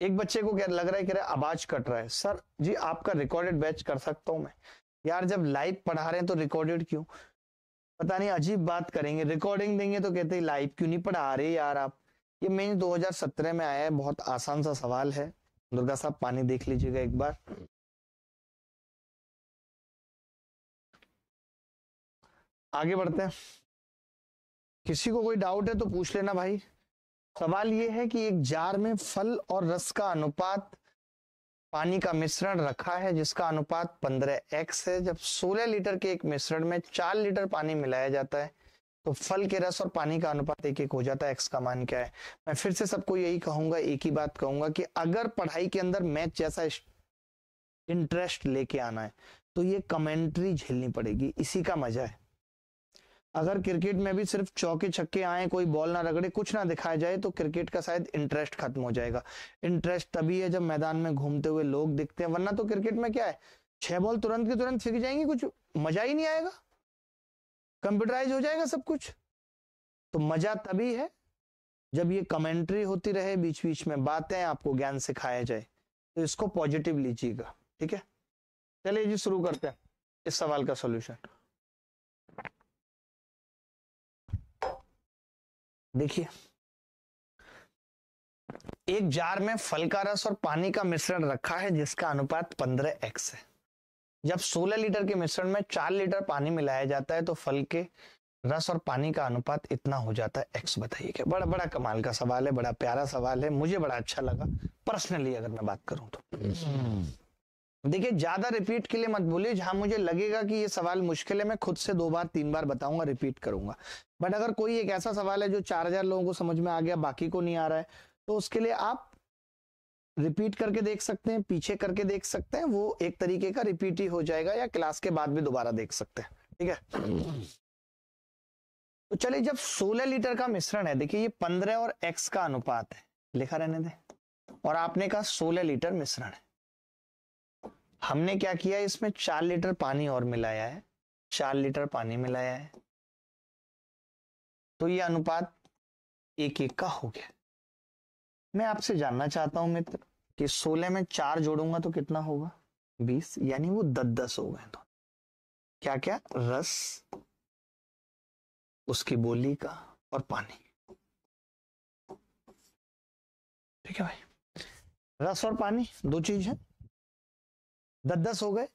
एक बच्चे को क्या लग रहा है कि रहा आवाज कट रहा है सर जी आपका रिकॉर्डेड बैच कर सकता हूं मैं यार जब लाइव पढ़ा रहे हैं तो रिकॉर्डेड क्यों पता नहीं अजीब बात करेंगे रिकॉर्डिंग देंगे तो कहते लाइव क्यों नहीं पढ़ा रहे यार आप ये मैंने 2017 में आया है बहुत आसान सा सवाल है दुर्गा साहब पानी देख लीजिएगा एक बार आगे बढ़ते हैं किसी को कोई डाउट है तो पूछ लेना भाई सवाल ये है कि एक जार में फल और रस का अनुपात पानी का मिश्रण रखा है जिसका अनुपात पंद्रह एक्स है जब 16 लीटर के एक मिश्रण में 4 लीटर पानी मिलाया जाता है तो फल के रस और पानी का अनुपात एक एक हो जाता है एक्स का मान क्या है मैं फिर से सबको यही कहूंगा एक ही बात कहूंगा कि अगर पढ़ाई के अंदर मैथ जैसा इंटरेस्ट लेके आना है तो ये कमेंट्री झेलनी पड़ेगी इसी का मजा है अगर क्रिकेट में भी सिर्फ चौके छक्के आए कोई बॉल ना रगड़े कुछ ना दिखाया जाए तो क्रिकेट का शायद इंटरेस्ट खत्म हो जाएगा इंटरेस्ट तभी है जब मैदान में घूमते हुए लोग दिखते हैं वरना तो क्रिकेट में क्या है छह बॉल तुरंत के तुरंत फेंकी जाएंगी कुछ मजा ही नहीं आएगा कंप्यूटराइज हो जाएगा सब कुछ तो मजा तभी है जब ये कमेंट्री होती रहे बीच बीच में बातें आपको ज्ञान सिखाया जाए तो इसको पॉजिटिव लीजिएगा ठीक है चलिए जी शुरू करते हैं इस सवाल का सोल्यूशन देखिए एक जार में फल का रस और पानी का मिश्रण रखा है जिसका अनुपात 15 एक्स है जब 16 लीटर के मिश्रण में 4 लीटर पानी मिलाया जाता है तो फल के रस और पानी का अनुपात इतना हो जाता है एक्स बताइए क्या बड़ा बड़ा कमाल का सवाल है बड़ा प्यारा सवाल है मुझे बड़ा अच्छा लगा पर्सनली अगर मैं बात करूं तो देखिए ज्यादा रिपीट के लिए मत बोलिए जहां मुझे लगेगा कि ये सवाल मुश्किल है मैं खुद से दो बार तीन बार बताऊंगा रिपीट करूंगा बट अगर कोई एक ऐसा सवाल है जो चार हजार लोगों को समझ में आ गया बाकी को नहीं आ रहा है तो उसके लिए आप रिपीट करके देख सकते हैं पीछे करके देख सकते हैं वो एक तरीके का रिपीट ही हो जाएगा या क्लास के बाद भी दोबारा देख सकते हैं ठीक है तो चलिए जब 16 लीटर का मिश्रण है देखिए ये 15 और x का अनुपात है लिखा रहने दे और आपने कहा 16 लीटर मिश्रण है हमने क्या किया इसमें 4 लीटर पानी और मिलाया है 4 लीटर पानी मिलाया है तो ये अनुपात एक एक का हो गया मैं आपसे जानना चाहता हूं मित्र कि 16 में चार जोड़ूंगा तो कितना होगा 20 यानी वो दस दस हो गए तो क्या क्या रस उसकी बोली का और पानी ठीक है भाई रस और पानी दो चीज है दस दस हो गए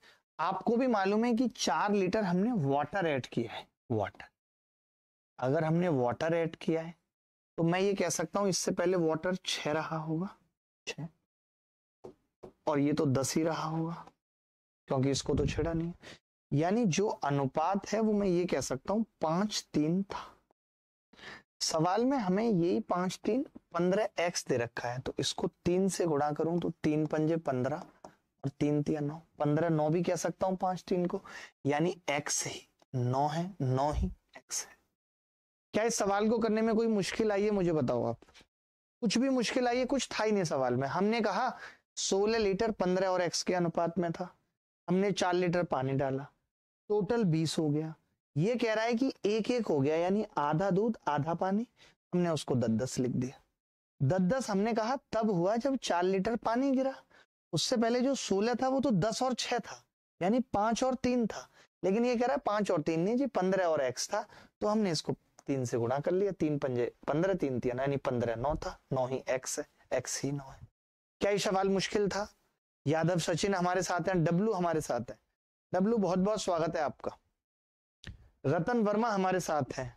आपको भी मालूम है कि चार लीटर हमने वाटर ऐड किया है वाटर अगर हमने वाटर ऐड किया है तो मैं ये कह सकता हूं इससे पहले वाटर छह रहा होगा छ और ये तो दस ही रहा होगा क्योंकि इसको तो छेड़ा नहीं यानी जो अनुपात है वो मैं ये कह सकता हूं पांच तीन था सवाल में हमें यही पांच तीन पंद्रह एक्स दे रखा है तो इसको तीन से गुणा करूं तो तीन पंजे पंद्रह और तीन तीन नौ पंद्रह नौ भी कह सकता हूं पांच तीन को यानी एक्स ही नौ है नौ ही एक्स है क्या इस सवाल को करने में कोई मुश्किल आई है मुझे बताओ आप कुछ भी मुश्किल आई है कुछ था ही नहीं सवाल में हमने कहा 16 लीटर 15 और एक्स के अनुपात में था हमने 4 लीटर पानी डाला टोटल 20 हो गया ये कह रहा है कि एक एक हो गया यानी आधा दूध आधा पानी हमने उसको दस दस लिख दिया दस दस हमने कहा तब हुआ जब चार लीटर पानी गिरा उससे पहले जो सोलह था वो तो दस और छह था यानी पांच और तीन था लेकिन ये कह रहा है पांच और तीन नहीं जी पंद्रह और एक्स था तो हमने इसको तीन से गुणा कर लिया तीन पंजे पंद्रह तीन तीन यानी पंद्रह नौ था नौ ही एक्स है एक्स ही नौ है क्या ये सवाल मुश्किल था यादव सचिन हमारे साथ हैं डब्लू हमारे साथ है डब्लू बहुत बहुत स्वागत है आपका रतन वर्मा हमारे साथ है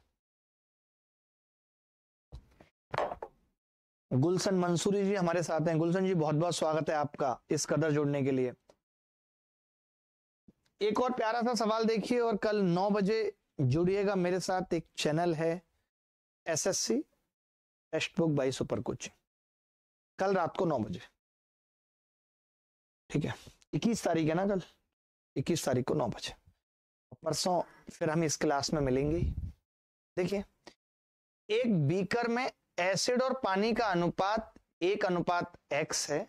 गुलशन मंसूरी जी हमारे साथ हैं गुलशन जी बहुत बहुत स्वागत है आपका इस कदर जुड़ने के लिए एक और प्यारा सा सवाल देखिए और कल नौ बजे जुड़िएगा मेरे साथ एक चैनल है SSC text book by super coaching कल रात को नौ बजे ठीक है इक्कीस तारीख है ना कल इक्कीस तारीख को नौ बजे परसों फिर हम इस क्लास में मिलेंगे देखिए एक बीकर में एसिड और पानी का अनुपात एक अनुपात एक्स है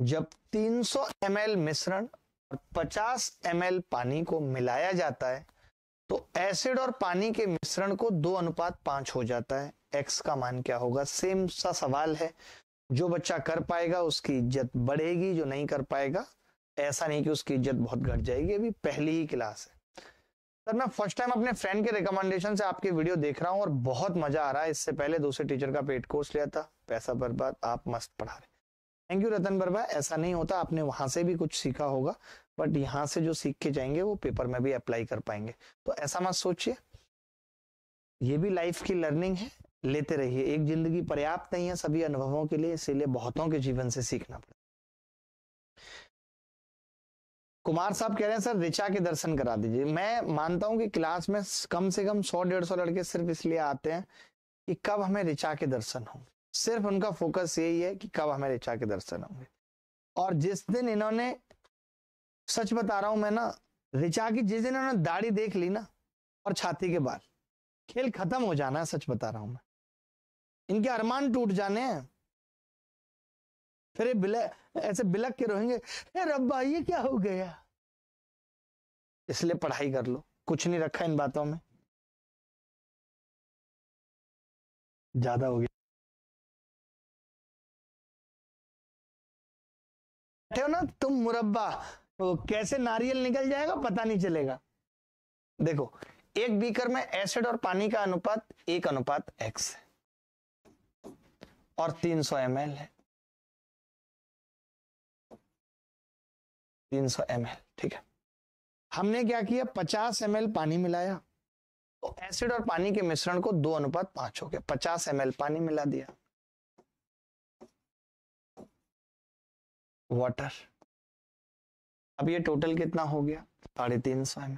जब 300 ml मिश्रण और 50 ml पानी को मिलाया जाता है तो एसिड और पानी के मिश्रण को दो अनुपात पांच हो जाता है एक्स का मान क्या होगा सेम सा सवाल है जो बच्चा कर पाएगा उसकी इज्जत बढ़ेगी जो नहीं कर पाएगा ऐसा नहीं कि उसकी इज्जत बहुत घट जाएगी अभी पहली ही क्लास है सर मैं फर्स्ट टाइम अपने फ्रेंड के रिकमेंडेशन से आपकी वीडियो देख रहा हूँ और बहुत मजा आ रहा है इससे पहले दूसरे टीचर का पेट कोर्स लिया था पैसा बर्बाद आप मस्त पढ़ा रहे थैंक यू रतन बर्बा ऐसा नहीं होता आपने वहां से भी कुछ सीखा होगा बट यहां से जो सीख के जाएंगे वो पेपर में भी अप्लाई कर पाएंगे तो ऐसा मत सोचिए ये भी लाइफ की लर्निंग है लेते रहिए एक जिंदगी पर्याप्त नहीं है सभी अनुभवों के लिए इसीलिए बहुतों के जीवन से सीखना पड़ता कुमार साहब कह रहे हैं सर ऋचा के दर्शन करा दीजिए मैं मानता हूं कि क्लास में कम से कम सौ डेढ़ सौ लड़के सिर्फ इसलिए आते हैं कि कब हमें ऋचा के दर्शन होंगे सिर्फ उनका फोकस यही है कि कब हमें ऋचा के दर्शन होंगे और जिस दिन इन्होंने सच बता रहा हूं मैं ना रिचा की जिस दिन उन्होंने दाढ़ी देख ली ना और छाती के बाल खेल खत्म हो जाना है सच बता रहा हूं मैं इनके अरमान टूट जाने हैं फिर ये बिलक ऐसे बिलक के रोएंगे हे रब्बा ये क्या हो गया इसलिए पढ़ाई कर लो कुछ नहीं रखा इन बातों में ज्यादा हो गया बैठे हो ना तुम मुरब्बा तो कैसे नारियल निकल जाएगा पता नहीं चलेगा देखो एक बीकर में एसिड और पानी का अनुपात एक अनुपात एक्स है और 300 सौ है 300 सौ ठीक है हमने क्या किया 50 एम पानी मिलाया तो एसिड और पानी के मिश्रण को दो अनुपात पांच हो गया पचास एम पानी मिला दिया वाटर अब ये टोटल कितना हो गया साढ़े तीन सौ एम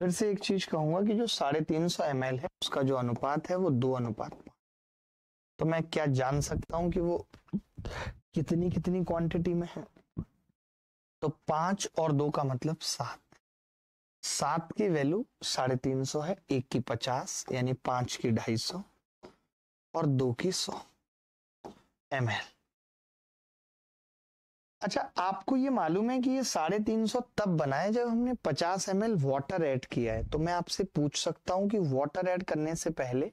फिर से एक चीज कहूंगा कि जो साढ़े तीन सौ एम है उसका जो अनुपात है वो दो अनुपात तो मैं क्या जान सकता हूं कि वो कितनी कितनी क्वांटिटी में है तो पांच और दो का मतलब सात सात की वैल्यू साढ़े तीन सौ है एक की पचास यानी पांच की ढाई सौ और दो की सौ एम एल अच्छा आपको ये मालूम है कि ये साढ़े तीन सौ तब बनाए जब हमने पचास एम एल वाटर ऐड किया है तो मैं आपसे पूछ सकता हूँ कि वाटर ऐड करने से पहले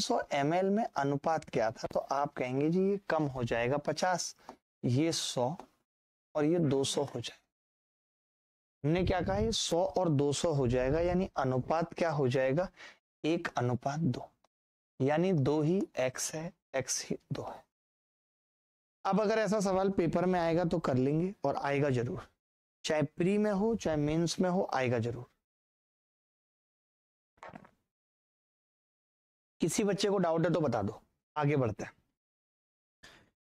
सौ एम में अनुपात क्या था तो आप कहेंगे जी ये कम हो जाएगा पचास ये सौ और ये दो सौ हो जाएगा हमने क्या कहा ये सौ और सौ हो जाएगा यानी अनुपात क्या हो जाएगा एक अनुपात दो यानी दो ही एक्स है एक्स ही दो है अब अगर ऐसा सवाल पेपर में आएगा तो कर लेंगे और आएगा जरूर चाहे प्री में हो चाहे मेंस में हो आएगा जरूर किसी बच्चे को डाउट है तो बता दो आगे बढ़ते हैं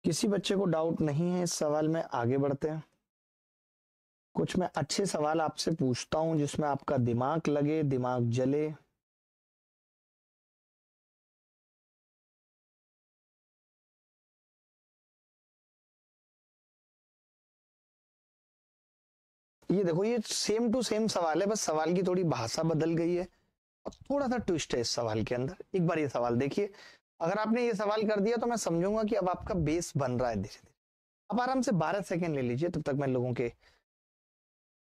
किसी बच्चे को डाउट नहीं है इस सवाल में आगे बढ़ते हैं कुछ मैं अच्छे सवाल आपसे पूछता हूं जिसमें आपका दिमाग लगे दिमाग जले ये देखो ये सेम टू सेम सवाल है बस सवाल की थोड़ी भाषा बदल गई है और थोड़ा सा ट्विस्ट है इस सवाल के अंदर एक बार ये सवाल देखिए अगर आपने ये सवाल कर दिया तो मैं समझूंगा कि अब आपका बेस बन रहा है धीरे धीरे आप आराम से 12 सेकंड ले लीजिए तब तक मैं लोगों के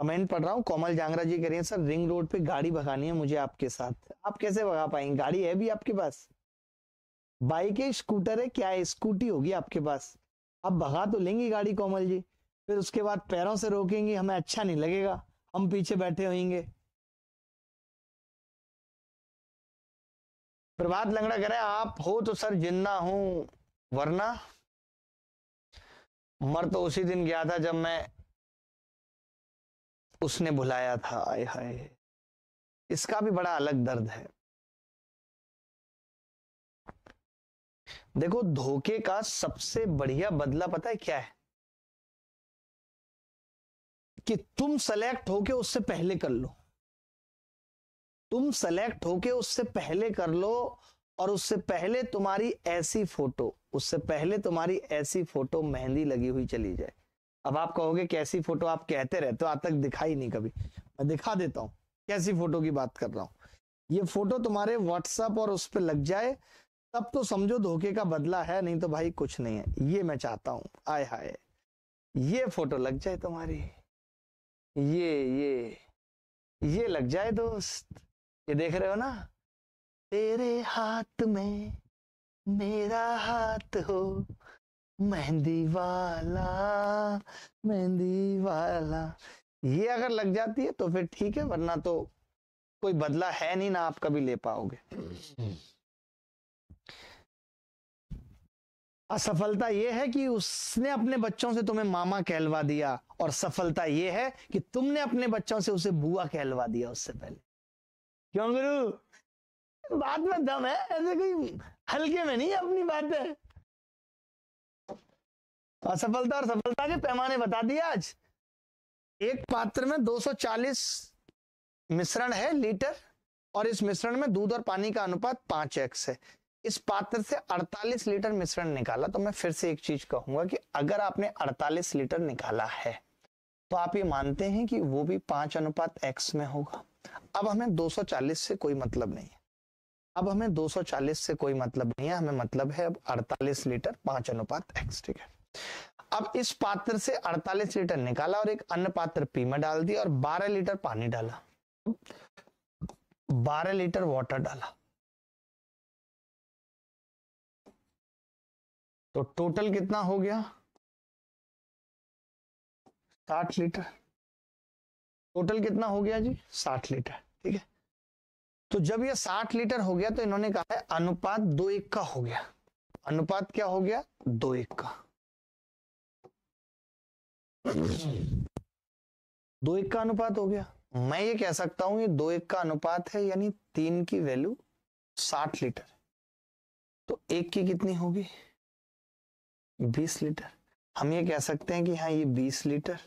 कमेंट पढ़ रहा हूँ कोमल जांगरा जी कह रही है सर रिंग रोड पे गाड़ी भगानी है मुझे आपके साथ आप कैसे भगा पाएंगे गाड़ी है भी आपके पास बाइक है स्कूटर है क्या है स्कूटी होगी आपके पास आप भगा तो लेंगी गाड़ी कोमल जी फिर उसके बाद पैरों से रोकेंगे हमें अच्छा नहीं लगेगा हम पीछे बैठे होंगे प्रभात लंगड़ा कह रहे आप हो तो सर जिन्ना हूं वरना मर तो उसी दिन गया था जब मैं उसने बुलाया था आय हाय इसका भी बड़ा अलग दर्द है देखो धोखे का सबसे बढ़िया बदला पता है क्या है कि तुम सेलेक्ट होके उससे पहले कर लो तुम सेलेक्ट होके उससे पहले कर लो और उससे पहले तुम्हारी ऐसी फोटो उससे पहले तुम्हारी ऐसी फोटो मेहंदी लगी हुई चली जाए अब आप कहोगे कैसी फोटो आप कहते रहते हो आज तक दिखाई नहीं कभी मैं दिखा देता हूँ कैसी फोटो की बात कर रहा हूँ ये फोटो तुम्हारे व्हाट्सअप और उस पर लग जाए तब तो समझो धोखे का बदला है नहीं तो भाई कुछ नहीं है ये मैं चाहता हूँ आय हाय ये फोटो लग जाए तुम्हारी ये ये ये लग जाए दोस्त ये देख रहे हो ना तेरे हाथ में मेरा हाथ हो मेहंदी वाला मेहंदी वाला ये अगर लग जाती है तो फिर ठीक है वरना तो कोई बदला है नहीं ना आप कभी ले पाओगे असफलता यह है कि उसने अपने बच्चों से तुम्हें मामा कहलवा दिया और सफलता यह है कि तुमने अपने बच्चों से उसे बुआ कहलवा दिया उससे पहले क्यों गुरु बात में दम है ऐसे कोई हल्के में नहीं अपनी बात है असफलता और सफलता के पैमाने बता दिए आज एक पात्र में 240 मिश्रण है लीटर और इस मिश्रण में दूध और पानी का अनुपात पांच एक्स है इस पात्र से 48 लीटर मिश्रण निकाला तो मैं फिर से एक चीज कहूंगा कि अगर आपने 48 लीटर निकाला है तो आप ये मानते हैं कि वो भी पांच अनुपात एक्स में होगा अब हमें 240 से कोई मतलब नहीं है अब हमें 240 से कोई मतलब नहीं है हमें मतलब है अब 48 लीटर पांच अनुपात एक्स ठीक है अब इस पात्र से 48 लीटर निकाला और एक अन्य पात्र पी में डाल दिया और 12 लीटर पानी डाला 12 लीटर वाटर डाला तो टोटल कितना हो गया साठ लीटर टोटल कितना हो गया जी साठ लीटर ठीक है तो जब ये साठ लीटर हो गया तो इन्होंने कहा है अनुपात दो एक का हो गया अनुपात क्या हो गया दो एक का दो एक का अनुपात हो गया मैं ये कह सकता हूं ये दो एक का अनुपात है यानी तीन की वैल्यू साठ लीटर तो एक की कितनी होगी बीस लीटर हम ये कह सकते हैं कि हाँ ये बीस लीटर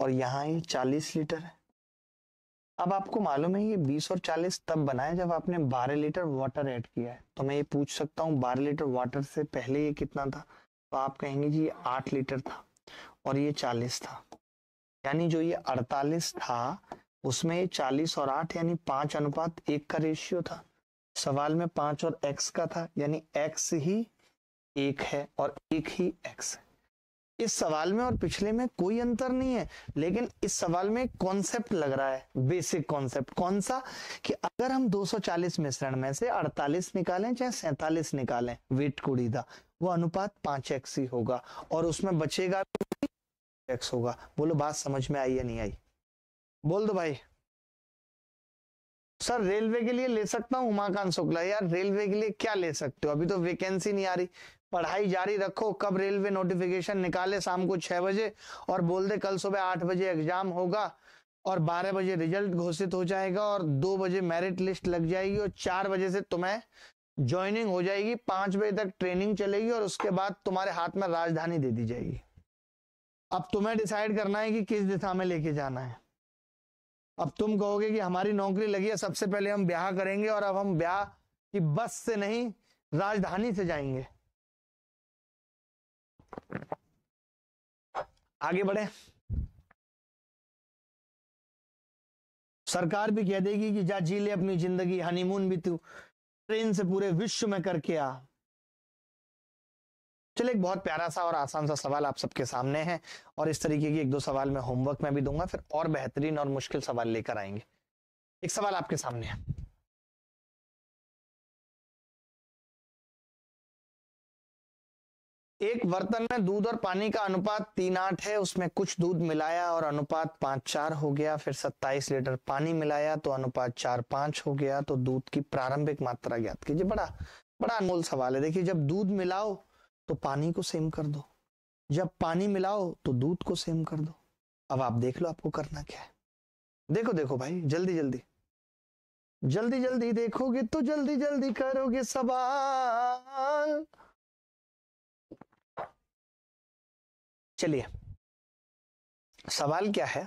और यहाँ ये चालीस लीटर है अब आपको मालूम है ये बीस और चालीस तब बनाए जब आपने बारह लीटर वाटर ऐड किया है तो मैं ये पूछ सकता हूँ बारह लीटर वाटर से पहले ये कितना था तो आप कहेंगे जी ये आठ लीटर था और ये चालीस था यानी जो ये अड़तालीस था उसमें ये और आठ यानी पांच अनुपात एक का रेशियो था सवाल में पांच और एक्स का था यानी एक्स ही एक है और एक ही एक्स है इस सवाल में और पिछले में कोई अंतर नहीं है लेकिन इस सवाल में कॉन्सेप्ट लग रहा है बेसिक कॉन्सेप्ट कौन सा कि अगर हम 240 मिश्रण में से 48 निकालें चाहे सैतालीस निकालें वेट कुड़ीदा वो अनुपात पांच एक्स ही होगा और उसमें बचेगा एक्स होगा बोलो बात समझ में आई या नहीं आई बोल दो भाई सर रेलवे के लिए ले सकता हूं उमाकांत शुक्ला यार रेलवे के लिए क्या ले सकते हो अभी तो वैकेंसी नहीं आ रही पढ़ाई जारी रखो कब रेलवे नोटिफिकेशन निकाले शाम को छह बजे और बोल दे कल सुबह आठ बजे एग्जाम होगा और बारह बजे रिजल्ट घोषित हो जाएगा और दो बजे मेरिट लिस्ट लग जाएगी और चार बजे से तुम्हें ज्वाइनिंग हो जाएगी पांच बजे तक ट्रेनिंग चलेगी और उसके बाद तुम्हारे हाथ में राजधानी दे दी जाएगी अब तुम्हें डिसाइड करना है कि किस दिशा में लेके जाना है अब तुम कहोगे कि हमारी नौकरी लगी है सबसे पहले हम ब्याह करेंगे और अब हम ब्याह की बस से नहीं राजधानी से जाएंगे आगे बढ़े सरकार भी कह देगी कि जा जी ले अपनी जिंदगी हनीमून भी तू ट्रेन से पूरे विश्व में करके आ चलिए एक बहुत प्यारा सा और आसान सा सवाल आप सबके सामने है और इस तरीके की एक दो सवाल मैं होमवर्क में भी दूंगा फिर और बेहतरीन और मुश्किल सवाल लेकर आएंगे एक सवाल आपके सामने है एक बर्तन में दूध और पानी का अनुपात तीन आठ है उसमें कुछ दूध मिलाया और अनुपात पांच चार हो गया फिर सत्ताईस लीटर पानी मिलाया तो अनुपात चार पांच हो गया तो दूध की प्रारंभिक मात्रा ज्ञात कीजिए बड़ा बड़ा अनमोल सवाल है देखिए जब दूध मिलाओ तो पानी को सेम कर दो जब पानी मिलाओ तो दूध को सेम कर दो अब आप देख लो आपको करना क्या है देखो देखो भाई जल्दी जल्दी जल्दी जल्दी देखोगे तो जल्दी जल्दी करोगे सवाल चलिए सवाल क्या है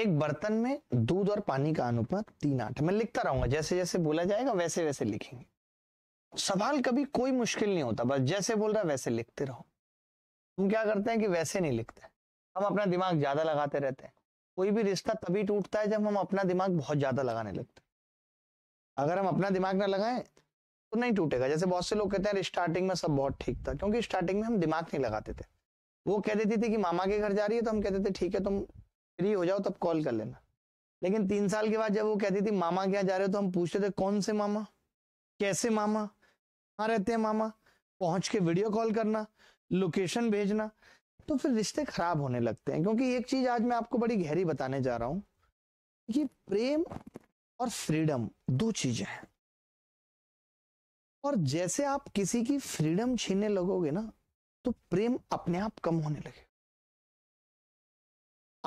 एक बर्तन में दूध और पानी का अनुपात तीन आठ मैं लिखता रहूंगा जैसे जैसे बोला जाएगा वैसे वैसे लिखेंगे सवाल कभी कोई मुश्किल नहीं होता बस जैसे बोल रहा है वैसे लिखते रहो हम क्या करते हैं कि वैसे नहीं लिखते हम अपना दिमाग ज्यादा लगाते रहते हैं कोई भी रिश्ता तभी टूटता है जब हम अपना दिमाग बहुत ज्यादा लगाने लगते हैं अगर हम अपना दिमाग ना लगाएं तो नहीं टूटेगा जैसे बहुत से लोग कहते हैं स्टार्टिंग में सब बहुत ठीक था क्योंकि स्टार्टिंग में हम दिमाग नहीं लगाते थे वो कह देती थी कि मामा के घर जा रही है तो हम कहते थे ठीक है तुम फ्री हो जाओ तब कॉल कर लेना लेकिन तीन साल के बाद जब वो कहती थी मामा के जा रहे हो तो हम पूछते थे कौन से मामा कैसे मामा कहाँ रहते हैं मामा पहुंच के वीडियो कॉल करना लोकेशन भेजना तो फिर रिश्ते खराब होने लगते हैं क्योंकि एक चीज आज मैं आपको बड़ी गहरी बताने जा रहा हूँ कि प्रेम और फ्रीडम दो चीजें हैं और जैसे आप किसी की फ्रीडम छीनने लगोगे ना तो प्रेम अपने आप कम होने लगे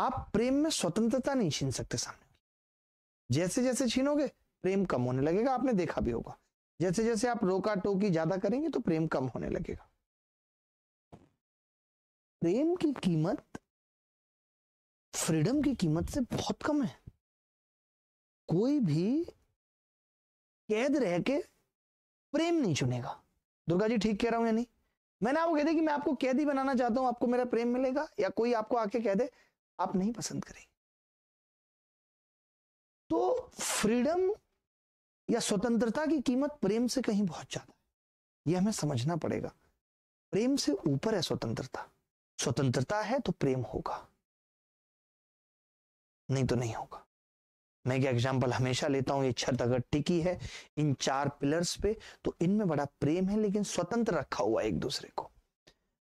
आप प्रेम में स्वतंत्रता नहीं छीन सकते सामने जैसे जैसे छीनोगे प्रेम कम होने लगेगा आपने देखा भी होगा जैसे जैसे आप रोका टोकी ज्यादा करेंगे तो प्रेम कम होने लगेगा प्रेम की कीमत फ्रीडम की कीमत से बहुत कम है कोई भी कैद रह के प्रेम नहीं चुनेगा दुर्गा जी ठीक कह रहा हूं या नहीं मैंने आपको कह दिया कि मैं आपको कैदी बनाना चाहता हूं आपको मेरा प्रेम मिलेगा या कोई आपको आके कह दे आप नहीं पसंद करेंगे तो फ्रीडम या स्वतंत्रता की कीमत प्रेम से कहीं बहुत ज्यादा यह हमें समझना पड़ेगा प्रेम से ऊपर है स्वतंत्रता स्वतंत्रता है तो प्रेम होगा नहीं तो नहीं होगा मैं क्या एग्जाम्पल हमेशा लेता हूँ ये छत अगर टिकी है इन चार पिलर्स पे तो इनमें बड़ा प्रेम है लेकिन स्वतंत्र रखा हुआ है एक दूसरे को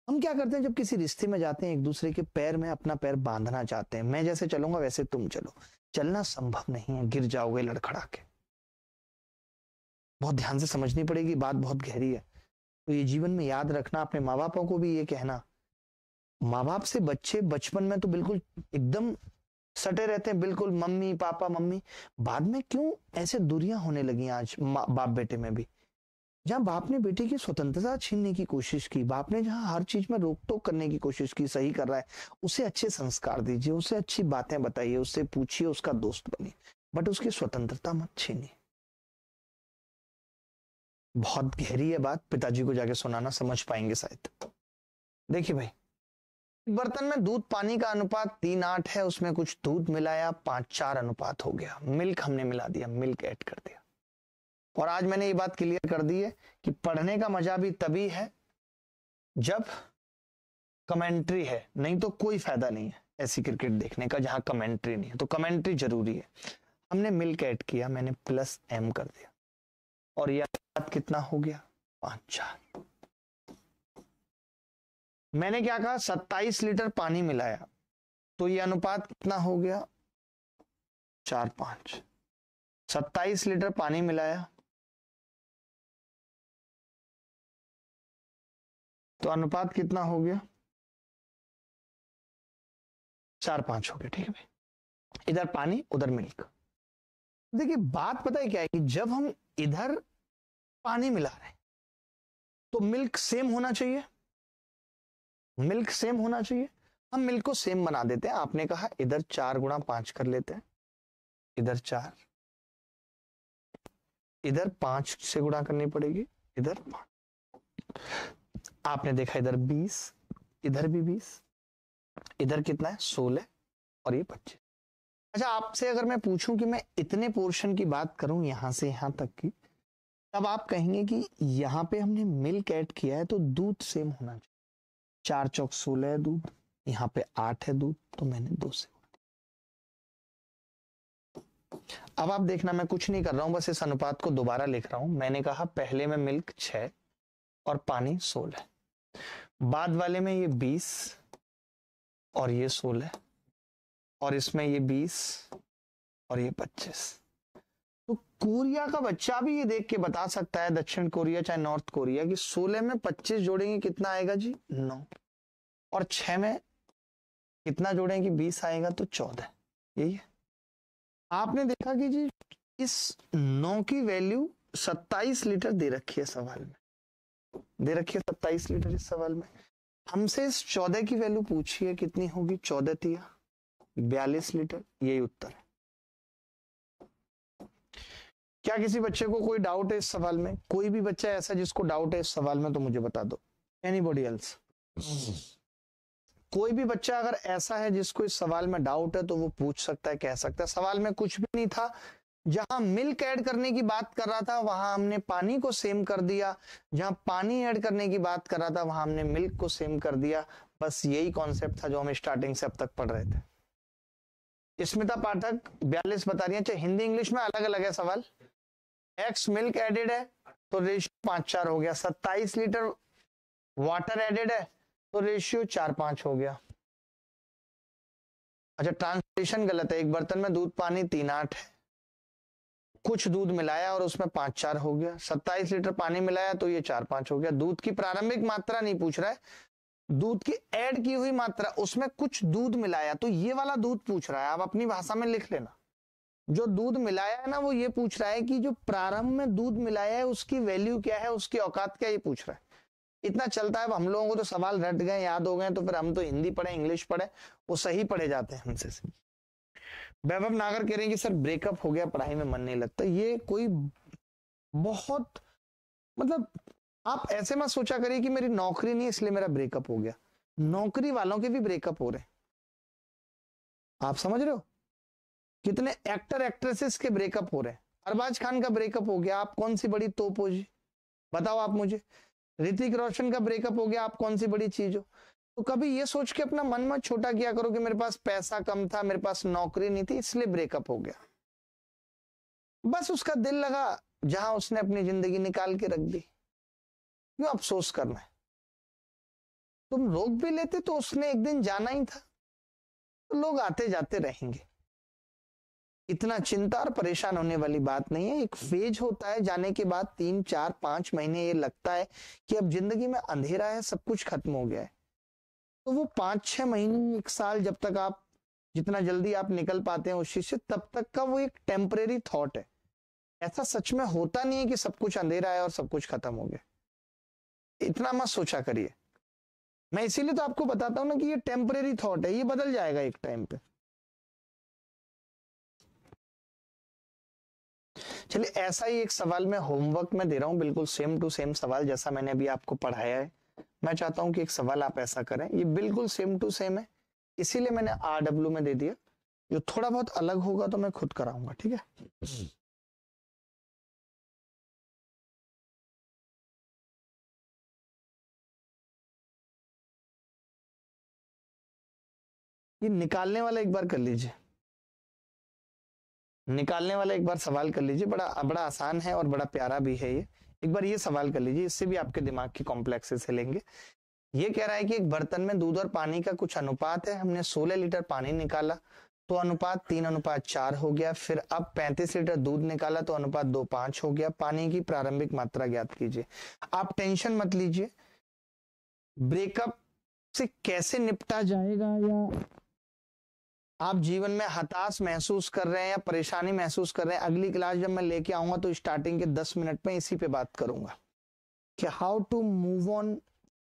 हम क्या करते हैं जब किसी रिश्ते में जाते हैं एक दूसरे के पैर में अपना पैर बांधना चाहते हैं मैं जैसे चलूंगा वैसे तुम चलो चलना संभव नहीं है गिर जाओगे लड़खड़ा के बहुत ध्यान से समझनी पड़ेगी बात बहुत गहरी है तो ये जीवन में याद रखना अपने माँ बापों को भी ये कहना माँ बाप से बच्चे बचपन में तो बिल्कुल एकदम सटे रहते हैं बिल्कुल मम्मी पापा मम्मी बाद में क्यों ऐसे दूरियां होने लगी आज बाप बेटे में भी जहां बाप ने बेटे की स्वतंत्रता छीनने की कोशिश की बाप ने जहां हर चीज में रोक टोक करने की कोशिश की सही कर रहा है उसे अच्छे संस्कार दीजिए उसे अच्छी बातें बताइए उससे पूछिए उसका दोस्त बनिए बट उसकी स्वतंत्रता मत छीनिए बहुत गहरी है बात पिताजी को जाके सुनाना समझ पाएंगे शायद देखिए भाई बर्तन में दूध पानी का अनुपात तीन आठ है उसमें कुछ दूध मिलाया पांच चार अनुपात हो गया मिल्क हमने मिला दिया मिल्क ऐड कर दिया और आज मैंने ये बात क्लियर कर दी है कि पढ़ने का मजा भी तभी है जब कमेंट्री है नहीं तो कोई फायदा नहीं है ऐसी क्रिकेट देखने का जहां कमेंट्री नहीं है तो कमेंट्री जरूरी है हमने मिल्क ऐड किया मैंने प्लस एम कर दिया और यह कितना हो गया पांच चार मैंने क्या कहा सत्ताईस लीटर पानी मिलाया तो ये अनुपात कितना हो गया चार पांच सत्ताईस लीटर पानी मिलाया तो अनुपात कितना हो गया चार पांच हो गया ठीक है भाई इधर पानी उधर मिल्क देखिए बात पता है क्या है कि जब हम इधर पानी मिला रहे हैं तो मिल्क सेम होना चाहिए मिल्क सेम होना चाहिए हम मिल्क को सेम बना देते हैं आपने कहा इधर चार गुणा पांच कर लेते हैं इधर चार इधर पांच से गुणा करनी पड़ेगी इधर आपने देखा इधर बीस इधर भी बीस इधर कितना है सोलह और ये पच्चीस अच्छा आपसे अगर मैं पूछूं कि मैं इतने पोर्शन की बात करूं यहां से यहां तक की तब आप कहेंगे कि यहाँ पे हमने मिल्क ऐड किया है तो दूध सेम होना चाहिए चार चौक सोलह है दूध यहाँ पे आठ है दूध तो मैंने दो से अब आप देखना मैं कुछ नहीं कर रहा हूं बस इस अनुपात को दोबारा लिख रहा हूं मैंने कहा पहले में मिल्क छ और पानी सोलह बाद वाले में ये बीस और ये सोलह और इसमें ये बीस और ये पच्चीस तो कोरिया का बच्चा भी ये देख के बता सकता है दक्षिण कोरिया चाहे नॉर्थ कोरिया कि 16 में 25 जोड़ेंगे कितना आएगा जी नौ और 6 में कितना जोड़ेंगे 20 आएगा तो 14 यही है आपने देखा कि जी इस नौ की वैल्यू 27 लीटर दे रखी है सवाल में दे रखी है 27 लीटर इस सवाल में हमसे इस 14 की वैल्यू पूछी है कितनी होगी चौदह तिया बयालीस लीटर यही उत्तर क्या किसी बच्चे को कोई डाउट है इस सवाल में कोई भी बच्चा ऐसा जिसको डाउट है इस सवाल में तो मुझे बता दो एनी एल्स कोई भी बच्चा अगर ऐसा है जिसको इस सवाल में डाउट है तो वो पूछ सकता है कह सकता है सवाल में कुछ भी नहीं था जहां मिल्क ऐड करने की बात कर रहा था वहां हमने पानी को सेम कर दिया जहां पानी ऐड करने की बात कर रहा था वहां हमने मिल्क को सेम कर दिया बस यही कॉन्सेप्ट था जो हम स्टार्टिंग से अब तक पढ़ रहे थे स्मिता पाठक बयालीस बता रही है अच्छा, हिंदी इंग्लिश में अलग अलग है सवाल एक्स मिल्क एडेड है तो रेशियो पांच चार हो गया सत्ताईस लीटर वाटर एडेड है तो रेशियो चार पांच हो गया अच्छा ट्रांसलेशन गलत है एक बर्तन में दूध पानी तीन आठ है कुछ दूध मिलाया और उसमें पांच चार हो गया सत्ताईस लीटर पानी मिलाया तो ये चार पांच हो गया दूध की प्रारंभिक मात्रा नहीं पूछ रहा है दूध की ऐड की हुई मात्रा उसमें कुछ दूध मिलाया तो ये वाला दूध पूछ रहा है आप अपनी भाषा में लिख लेना जो दूध मिलाया है ना वो ये पूछ रहा है कि जो प्रारंभ में दूध मिलाया है उसकी वैल्यू क्या है उसकी औकात क्या ये पूछ रहा है इतना चलता है हम लोगों को तो सवाल रट गए याद हो गए तो फिर हम तो हिंदी पढ़े इंग्लिश पढ़े वो सही पढ़े जाते हैं हमसे वैभव नागर कह रहे हैं कि सर ब्रेकअप हो गया पढ़ाई में मन नहीं लगता ये कोई बहुत मतलब आप ऐसे मत सोचा करिए कि मेरी नौकरी नहीं इसलिए मेरा ब्रेकअप हो गया नौकरी वालों के भी ब्रेकअप हो रहे हैं आप समझ रहे हो कितने एक्टर एक्ट्रेसेस के ब्रेकअप हो रहे हैं अरबाज खान का ब्रेकअप हो गया आप कौन सी बड़ी तोप हो जी बताओ आप मुझे ऋतिक रोशन का ब्रेकअप हो गया आप कौन सी बड़ी चीज हो तो कभी ये सोच के अपना मन मत छोटा किया करो कि मेरे पास पैसा कम था मेरे पास नौकरी नहीं थी इसलिए ब्रेकअप हो गया बस उसका दिल लगा जहां उसने अपनी जिंदगी निकाल के रख दी क्यों अफसोस करना है तुम रोक भी लेते तो उसने एक दिन जाना ही था तो लोग आते जाते रहेंगे इतना चिंता और परेशान होने वाली बात नहीं है एक फेज होता है जाने के बाद तीन चार पांच महीने ये लगता है कि अब जिंदगी में अंधेरा है सब कुछ खत्म हो गया है तो वो पांच छह महीने एक साल जब तक आप जितना जल्दी आप निकल पाते हैं उस चीज से तब तक का वो एक टेम्परेरी थॉट है ऐसा सच में होता नहीं है कि सब कुछ अंधेरा है और सब कुछ खत्म हो गया इतना मत सोचा करिए मैं इसीलिए तो आपको बताता हूं ना कि ये टेम्परेरी थॉट है ये बदल जाएगा एक टाइम पे चलिए ऐसा ही एक सवाल मैं होमवर्क में दे रहा हूँ बिल्कुल सेम टू सेम सवाल जैसा मैंने अभी आपको पढ़ाया है मैं चाहता हूँ कि एक सवाल आप ऐसा करें ये बिल्कुल सेम टू सेम है इसीलिए मैंने आर डब्ल्यू में दे दिया जो थोड़ा बहुत अलग होगा तो मैं खुद कराऊंगा ठीक है ये निकालने वाला एक बार कर लीजिए निकालने वाला एक बार सवाल कर लीजिए बड़ा बड़ा आसान है और बड़ा प्यारा भी है ये एक बार ये सवाल कर लीजिए इससे भी आपके दिमाग की कॉम्प्लेक्सेस हिलेंगे ये कह रहा है कि एक बर्तन में दूध और पानी का कुछ अनुपात है हमने 16 लीटर पानी निकाला तो अनुपात तीन अनुपात चार हो गया फिर अब 35 लीटर दूध निकाला तो अनुपात दो पांच हो गया पानी की प्रारंभिक मात्रा ज्ञात कीजिए आप टेंशन मत लीजिए ब्रेकअप से कैसे निपटा जाएगा या आप जीवन में हताश महसूस कर रहे हैं या परेशानी महसूस कर रहे हैं अगली क्लास जब मैं लेके आऊंगा तो स्टार्टिंग के दस मिनट में इसी पे बात करूंगा कि how to move on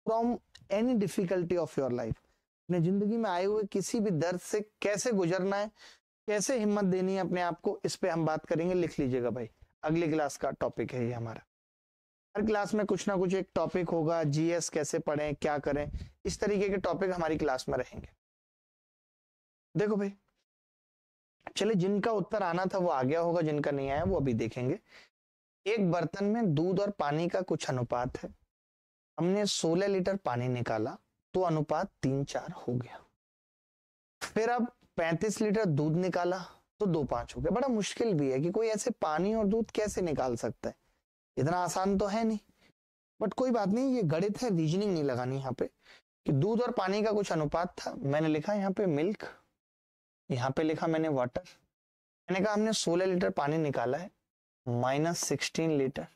from any difficulty of your life अपने जिंदगी में आए हुए किसी भी दर्द से कैसे गुजरना है कैसे हिम्मत देनी है अपने आप को इस पर हम बात करेंगे लिख लीजिएगा भाई अगली क्लास का टॉपिक है ये हमारा हर क्लास में कुछ ना कुछ एक टॉपिक होगा जीएस कैसे पढ़ें क्या करें इस तरीके के टॉपिक हमारी क्लास में रहेंगे देखो भाई चलिए जिनका उत्तर आना था वो आ गया होगा जिनका नहीं आया वो अभी देखेंगे एक बर्तन में दूध और पानी का कुछ अनुपात है हमने 16 लीटर पानी निकाला तो अनुपात तीन चार हो गया फिर अब 35 लीटर दूध निकाला तो दो पांच हो गया बड़ा मुश्किल भी है कि कोई ऐसे पानी और दूध कैसे निकाल सकता है इतना आसान तो है नहीं बट कोई बात नहीं ये गणित है रीजनिंग नहीं लगानी यहाँ पे कि दूध और पानी का कुछ अनुपात था मैंने लिखा यहाँ पे मिल्क यहाँ पे लिखा मैंने वाटर मैंने कहा हमने 16 लीटर पानी निकाला है माइनस सिक्सटीन लीटर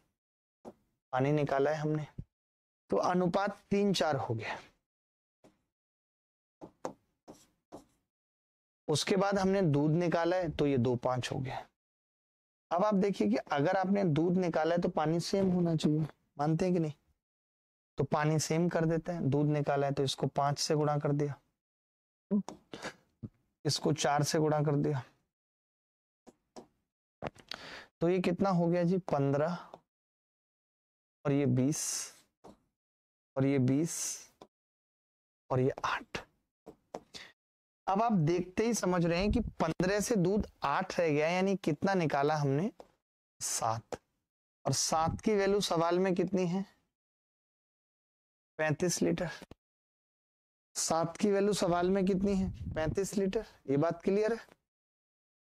पानी निकाला है हमने तो अनुपात तीन चार हो गया उसके बाद हमने दूध निकाला है तो ये दो पांच हो गया अब आप देखिए कि अगर आपने दूध निकाला है तो पानी सेम होना चाहिए मानते हैं कि नहीं तो पानी सेम कर देते हैं दूध निकाला है तो इसको पांच से गुणा कर दिया इसको चार से गुणा कर दिया तो ये कितना हो गया जी पंद्रह और ये बीस और ये बीस और ये आठ अब आप देखते ही समझ रहे हैं कि पंद्रह से दूध आठ रह गया यानी कितना निकाला हमने सात और सात की वैल्यू सवाल में कितनी है पैंतीस लीटर सात की वैल्यू सवाल में कितनी है पैंतीस लीटर ये बात क्लियर है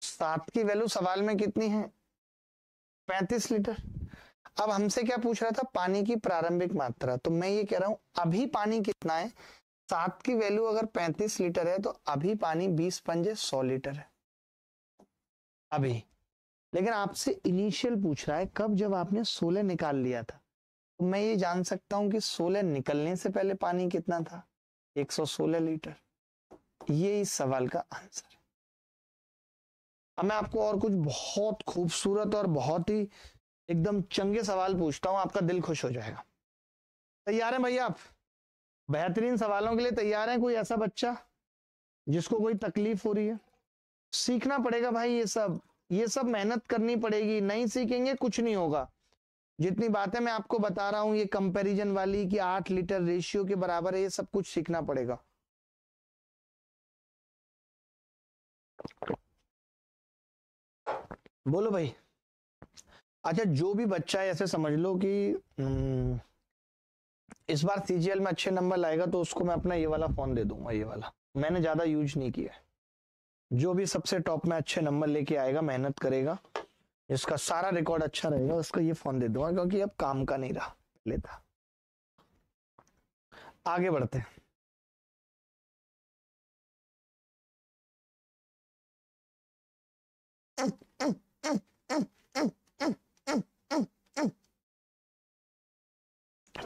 सात की वैल्यू सवाल में कितनी है पैंतीस लीटर अब हमसे क्या पूछ रहा था पानी की प्रारंभिक मात्रा तो मैं ये कह रहा हूं अभी पानी कितना है सात की वैल्यू अगर पैंतीस लीटर है तो अभी पानी बीस पंजे सौ लीटर है अभी लेकिन आपसे इनिशियल पूछ रहा है कब जब आपने सोलह निकाल लिया था तो मैं ये जान सकता हूं कि सोलह निकलने से पहले पानी कितना था 116 लीटर ये इस सवाल का आंसर है अब मैं आपको और कुछ बहुत खूबसूरत और बहुत ही एकदम चंगे सवाल पूछता हूं आपका दिल खुश हो जाएगा तैयार हैं भैया आप बेहतरीन सवालों के लिए तैयार हैं कोई ऐसा बच्चा जिसको कोई तकलीफ हो रही है सीखना पड़ेगा भाई ये सब ये सब मेहनत करनी पड़ेगी नहीं सीखेंगे कुछ नहीं होगा जितनी बातें मैं आपको बता रहा हूं ये कंपैरिजन वाली कि आठ लीटर रेशियो के बराबर है ये सब कुछ सीखना पड़ेगा बोलो भाई अच्छा जो भी बच्चा है ऐसे समझ लो कि हम्म, इस बार सीजीएल में अच्छे नंबर लाएगा तो उसको मैं अपना ये वाला फोन दे दूंगा ये वाला मैंने ज्यादा यूज नहीं किया जो भी सबसे टॉप में अच्छे नंबर लेके आएगा मेहनत करेगा इसका सारा रिकॉर्ड अच्छा रहेगा उसको ये फोन दे दूंगा क्योंकि अब काम का नहीं रहा लेता आगे बढ़ते हैं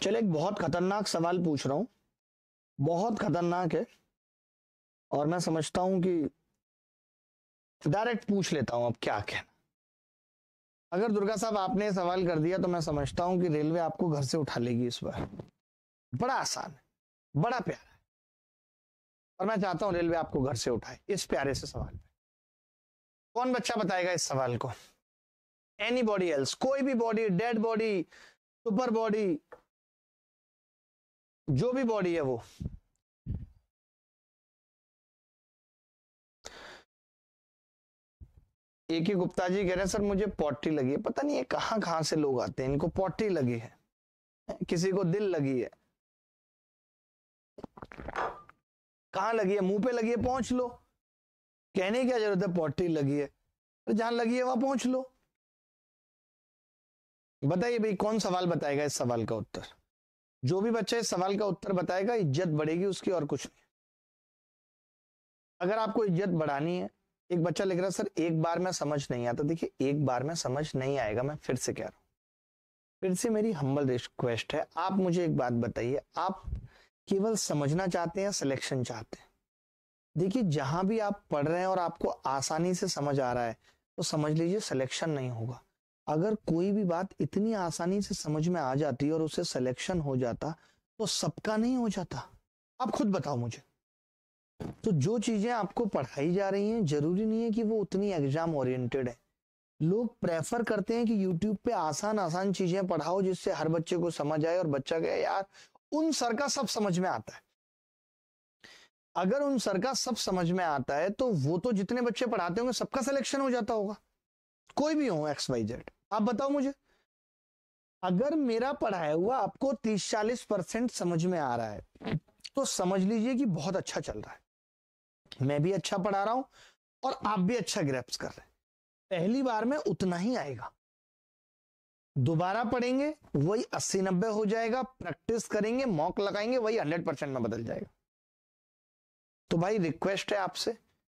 चलो एक बहुत खतरनाक सवाल पूछ रहा हूं बहुत खतरनाक है और मैं समझता हूं कि डायरेक्ट पूछ लेता हूं अब क्या कहना अगर दुर्गा साहब आपने सवाल कर दिया तो मैं समझता हूं कि रेलवे आपको घर से उठा लेगी इस बार बड़ा आसान है बड़ा प्यारा है और मैं चाहता हूं रेलवे आपको घर से उठाए इस प्यारे से सवाल पे कौन बच्चा बताएगा इस सवाल को एनी बॉडी एल्स कोई भी body dead body super body जो भी बॉडी है वो ए के गुप्ता जी कह रहे हैं सर मुझे पॉटरी लगी है पता नहीं ये कहाँ कहाँ से लोग आते हैं इनको पॉटरी लगी है किसी को दिल लगी है कहा लगी है मुंह पे लगी है पहुंच लो कहने क्या जरूरत है पॉटरी लगी है तो जहां लगी है वहां पहुंच लो बताइए भाई कौन सवाल बताएगा इस सवाल का उत्तर जो भी बच्चा इस सवाल का उत्तर बताएगा इज्जत बढ़ेगी उसकी और कुछ नहीं अगर आपको इज्जत बढ़ानी है एक बच्चा लिख रहा है सर एक बार में समझ नहीं आता देखिए एक बार में समझ नहीं आएगा मैं फिर से कह रहा हूँ फिर से मेरी हम्बल रिक्वेस्ट है आप मुझे एक बात बताइए आप केवल समझना चाहते हैं सिलेक्शन चाहते हैं देखिए जहां भी आप पढ़ रहे हैं और आपको आसानी से समझ आ रहा है तो समझ लीजिए सिलेक्शन नहीं होगा अगर कोई भी बात इतनी आसानी से समझ में आ जाती और उसे सिलेक्शन हो जाता तो सबका नहीं हो जाता आप खुद बताओ मुझे तो जो चीज़ें आपको पढ़ाई जा रही हैं जरूरी नहीं है कि वो उतनी एग्जाम ओरिएंटेड है लोग प्रेफर करते हैं कि यूट्यूब पे आसान आसान चीज़ें पढ़ाओ जिससे हर बच्चे को समझ आए और बच्चा कहे यार उन सर का सब समझ में आता है अगर उन सर का सब समझ में आता है तो वो तो जितने बच्चे पढ़ाते होंगे सबका सिलेक्शन हो जाता होगा कोई भी हो एक्स वाई जेड आप बताओ मुझे अगर मेरा पढ़ाया हुआ आपको तीस चालीस परसेंट समझ में आ रहा है तो समझ लीजिए कि बहुत अच्छा चल रहा है मैं भी अच्छा पढ़ा रहा हूं और आप भी अच्छा ग्रैप्स कर रहे पहली बार में उतना ही आएगा दोबारा पढ़ेंगे वही अस्सी नब्बे हो जाएगा प्रैक्टिस करेंगे मॉक लगाएंगे वही हंड्रेड परसेंट में बदल जाएगा तो भाई रिक्वेस्ट है आपसे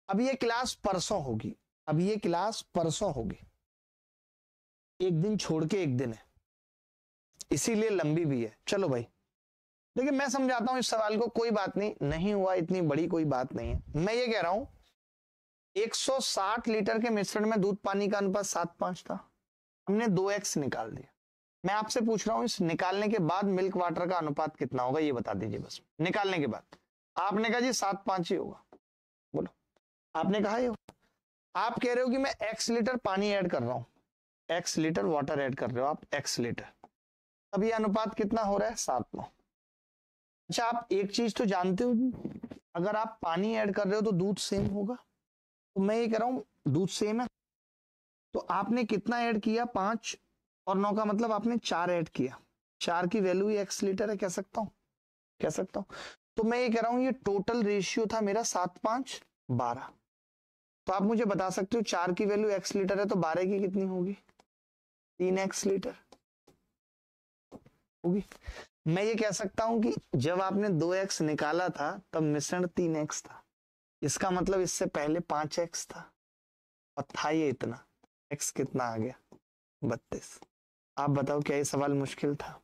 अब ये क्लास परसों होगी अब ये क्लास परसों होगी एक दिन छोड़ के एक दिन है इसीलिए लंबी भी है चलो भाई देखिए मैं समझाता हूं इस सवाल को कोई बात नहीं नहीं हुआ इतनी बड़ी कोई बात नहीं है मैं ये कह रहा हूं 160 लीटर के मिश्रण में दूध पानी का अनुपात सात पांच था हमने दो एक्स निकाल दिया मैं आपसे पूछ रहा हूं इस निकालने के बाद मिल्क वाटर का अनुपात कितना होगा ये बता दीजिए बस निकालने के बाद आपने कहा जी सात पांच ही होगा बोलो आपने कहा ये आप कह रहे हो कि मैं एक्स लीटर पानी ऐड कर रहा हूं एक्स लीटर वाटर ऐड कर रहे हो आप एक्स लीटर अब ये अनुपात कितना हो रहा है सात नौ अच्छा आप एक चीज तो जानते हो अगर आप पानी ऐड कर रहे हो तो दूध सेम होगा तो मैं ये कह रहा हूं दूध सेम है तो आपने कितना ऐड किया पांच और नौ का मतलब आपने चार ऐड किया चार की वैल्यू ही एक्स लीटर है कह सकता हूँ कह सकता हूँ तो मैं ये कह रहा हूँ ये टोटल रेशियो था मेरा सात पांच बारह तो आप मुझे बता सकते हो चार की वैल्यू एक्स लीटर है तो बारह की कितनी होगी तीन एक्स लीटर होगी मैं ये कह सकता हूं कि जब आपने दो एक्स निकाला था तब मिश्रण तीन एक्स था इसका मतलब इससे पहले पांच एक्स था और था ये इतना एक्स कितना आ गया बत्तीस आप बताओ क्या ये सवाल मुश्किल था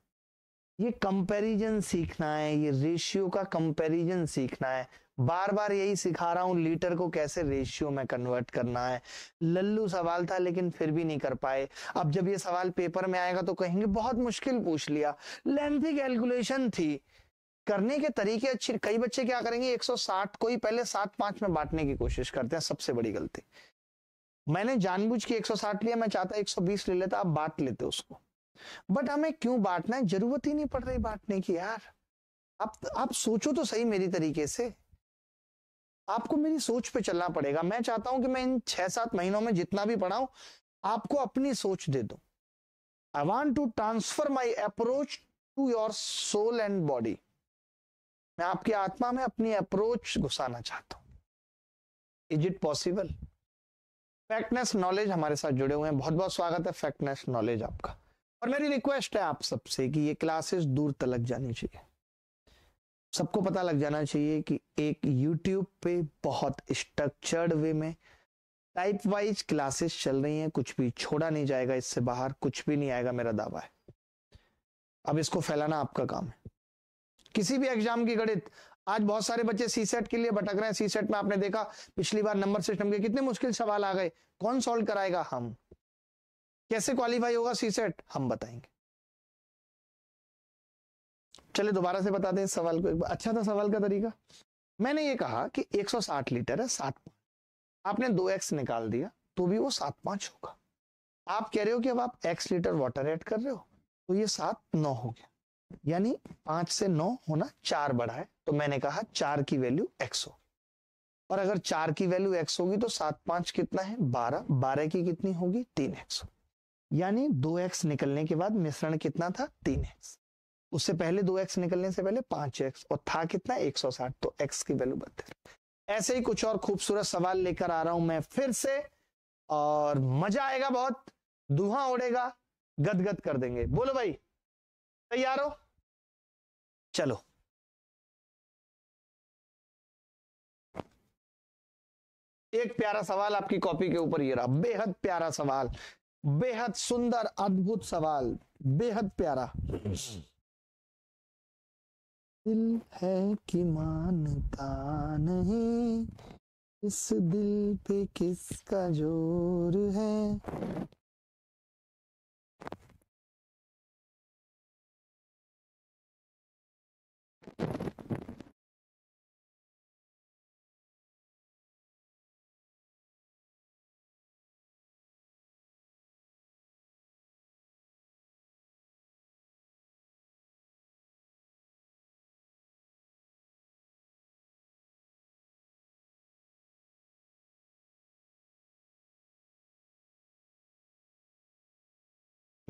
ये कंपैरिजन सीखना है ये रेशियो का कंपैरिजन सीखना है बार बार यही सिखा रहा हूं लीटर को कैसे रेशियो में कन्वर्ट करना है लल्लू सवाल था लेकिन फिर भी नहीं कर पाए अब जब ये सवाल पेपर में आएगा तो कहेंगे बहुत मुश्किल पूछ लिया लेंथी कैलकुलेशन थी करने के तरीके अच्छे कई बच्चे क्या करेंगे 160 को ही पहले सात पांच में बांटने की कोशिश करते हैं सबसे बड़ी गलती मैंने जानबूझ के 160 लिया मैं चाहता 120 ले लेता आप बांट लेते उसको बट हमें क्यों बांटना है जरूरत ही नहीं पड़ रही बांटने की यार आप आप सोचो तो सही मेरी तरीके से आपको मेरी सोच पे चलना पड़ेगा मैं चाहता हूं कि मैं इन छह सात महीनों में जितना भी पढ़ाऊं आपको अपनी सोच दे दो I want to transfer my approach to your soul and body मैं आपकी आत्मा में अपनी अप्रोच घुसाना चाहता हूं is it possible factness knowledge हमारे साथ जुड़े हुए हैं बहुत बहुत स्वागत है फैक्टनेस नॉलेज आपका और मेरी रिक्वेस्ट है आप सबसे कि ये क्लासेस दूर तलक जानी चाहिए सबको पता लग जाना चाहिए कि एक यूट्यूब पे बहुत स्ट्रक्चर्ड वे में टाइप वाइज क्लासेस चल रही हैं कुछ भी छोड़ा नहीं जाएगा इससे बाहर कुछ भी नहीं आएगा मेरा दावा है अब इसको फैलाना आपका काम है किसी भी एग्जाम की गणित आज बहुत सारे बच्चे सी सेट के लिए भटक रहे हैं सी सेट में आपने देखा पिछली बार नंबर सिस्टम के कितने मुश्किल सवाल आ गए कौन सॉल्व कराएगा हम कैसे क्वालिफाई होगा सी सेट हम बताएंगे चले दोबारा से बताते दें सवाल को अच्छा था सवाल का तरीका मैंने ये कहा कि 160 लीटर है सात पांच आपने दो एक्स निकाल दिया तो भी वो सात पांच होगा आप कह रहे हो कि अब आप एक्स लीटर वाटर ऐड कर रहे हो तो ये सात नौ हो गया यानी पांच से नौ होना चार बढ़ा है तो मैंने कहा चार की वैल्यू एक्स होगी और अगर चार की वैल्यू एक्स होगी तो सात पांच कितना है बारह बारह की कितनी होगी तीन एक्स यानी दो एक्स निकलने के बाद मिश्रण कितना था तीन एक्स उससे पहले दो एक्स निकलने से पहले पांच एक्स और था कितना एक सौ साठ तो एक्स की वैल्यू बहत्तर ऐसे ही कुछ और खूबसूरत सवाल लेकर आ रहा हूं मैं फिर से और मजा आएगा बहुत धुआं उड़ेगा गदगद कर देंगे बोलो भाई तैयार हो चलो एक प्यारा सवाल आपकी कॉपी के ऊपर ये रहा बेहद प्यारा सवाल बेहद सुंदर अद्भुत सवाल बेहद प्यारा दिल है कि मानता नहीं इस दिल पे किसका जोर है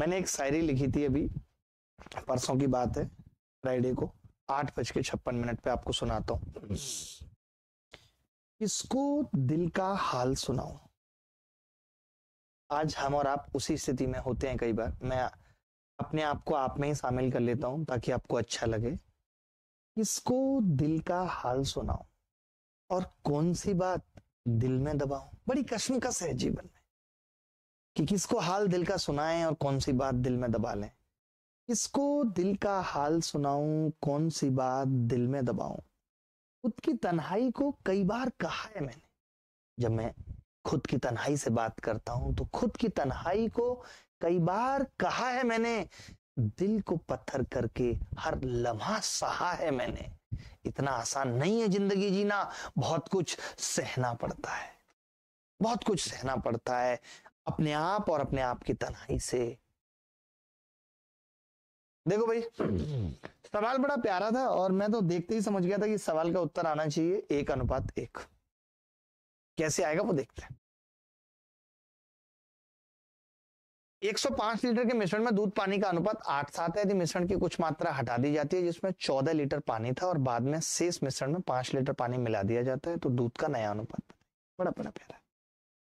मैंने एक शायरी लिखी थी अभी परसों की बात है फ्राइडे को आठ बज के छप्पन मिनट पे आपको सुनाता हूँ इसको दिल का हाल सुनाऊं आज हम और आप उसी स्थिति में होते हैं कई बार मैं अपने आप को आप में ही शामिल कर लेता हूं ताकि आपको अच्छा लगे किसको दिल का हाल सुनाऊं और कौन सी बात दिल में दबाऊं बड़ी कश्मकश है जीवन में कि किसको हाल दिल का सुनाएं और कौन सी बात दिल में दबा लें किसको दिल का हाल सुनाऊं कौन सी बात दिल में दबाऊं खुद की तन्हाई को कई बार कहा है मैंने जब मैं खुद की तन्हाई से बात करता हूं तो खुद की तन्हाई को कई बार कहा है मैंने दिल को पत्थर करके हर लम्हा सहा है मैंने इतना आसान नहीं है जिंदगी जीना बहुत कुछ सहना पड़ता है बहुत कुछ सहना पड़ता है अपने आप और अपने आप की तनाई से देखो भाई सवाल बड़ा प्यारा था और मैं तो देखते ही समझ गया था कि सवाल का उत्तर आना चाहिए एक अनुपात एक कैसे आएगा वो देखते हैं 105 लीटर के मिश्रण में दूध पानी का अनुपात आठ सात है यदि मिश्रण की कुछ मात्रा हटा दी जाती है जिसमें 14 लीटर पानी था और बाद में शेष मिश्रण में पांच लीटर पानी मिला दिया जाता है तो दूध का नया अनुपात बड़ा बड़ा प्यारा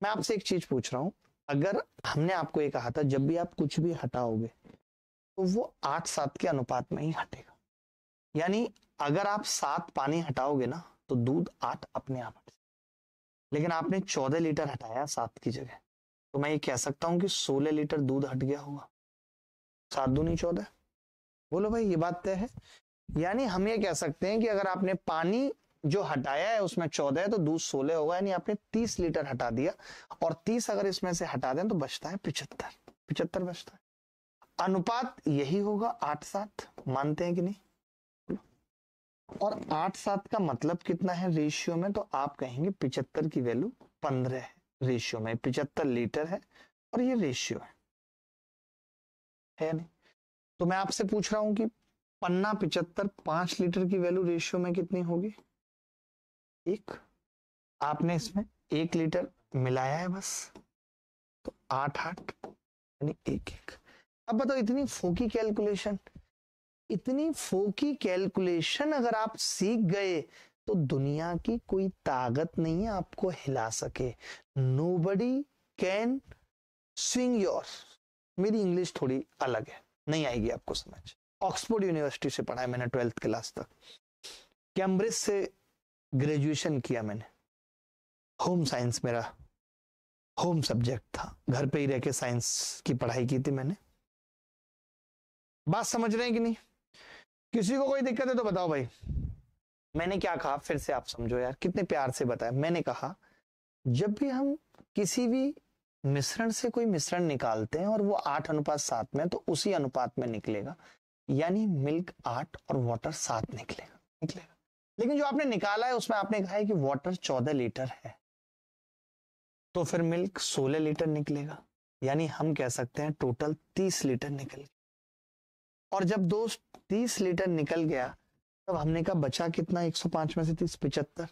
मैं आपसे एक चीज पूछ रहा हूँ अगर हमने आपको ये कहा था जब भी आप कुछ भी हटाओगे तो वो आठ सात के अनुपात में ही हटेगा यानी अगर आप सात पानी हटाओगे ना तो दूध आठ अपने आप हट लेकिन आपने चौदह लीटर हटाया सात की जगह तो मैं ये कह सकता हूं कि सोलह लीटर दूध हट गया होगा सात दूनी चौदह बोलो भाई ये बात तय है यानी हम ये कह सकते हैं कि अगर आपने पानी जो हटाया है उसमें चौदह है तो दूध सोलह होगा यानी आपने तीस लीटर हटा दिया और तीस अगर इसमें से हटा दें तो बचता है पिछहत्तर पिछहत्तर बचता है अनुपात यही होगा आठ सात मानते हैं कि नहीं और आठ सात का मतलब कितना है रेशियो में तो आप कहेंगे पिचहत्तर की वैल्यू पंद्रह है रेशियो में पिचहत्तर लीटर है और ये रेशियो है है नहीं तो मैं आपसे पूछ रहा हूं कि पन्ना पिचहत्तर पांच लीटर की वैल्यू रेशियो में कितनी होगी एक आपने इसमें एक लीटर मिलाया है बस तो आठ आठ यानी एक एक अब बताओ इतनी फोकी कैलकुलेशन इतनी फोकी कैलकुलेशन अगर आप सीख गए तो दुनिया की कोई ताकत नहीं है आपको हिला सके nobody can swing your मेरी इंग्लिश थोड़ी अलग है नहीं आएगी आपको समझ ऑक्सफोर्ड यूनिवर्सिटी से पढ़ा है मैंने ट्वेल्थ क्लास तक कैम्ब्रिज से ग्रेजुएशन किया मैंने होम साइंस मेरा होम सब्जेक्ट था घर पे ही रह के साइंस की पढ़ाई की थी मैंने बात समझ रहे हैं कि नहीं किसी को कोई दिक्कत है तो बताओ भाई मैंने क्या कहा फिर से आप समझो यार कितने प्यार से बताया मैंने कहा जब भी हम किसी भी मिश्रण से कोई मिश्रण निकालते हैं और वो आठ अनुपात सात में तो उसी अनुपात में निकलेगा यानी मिल्क आठ और वाटर सात निकलेगा निकलेगा लेकिन जो आपने निकाला है उसमें आपने कहा है कि वाटर चौदह लीटर है तो फिर मिल्क सोलह लीटर निकलेगा यानी हम कह सकते हैं टोटल तीस लीटर निकल गया और जब दोस्त तीस लीटर निकल गया तब हमने कहा बचा कितना 105 में से तीस पिचहत्तर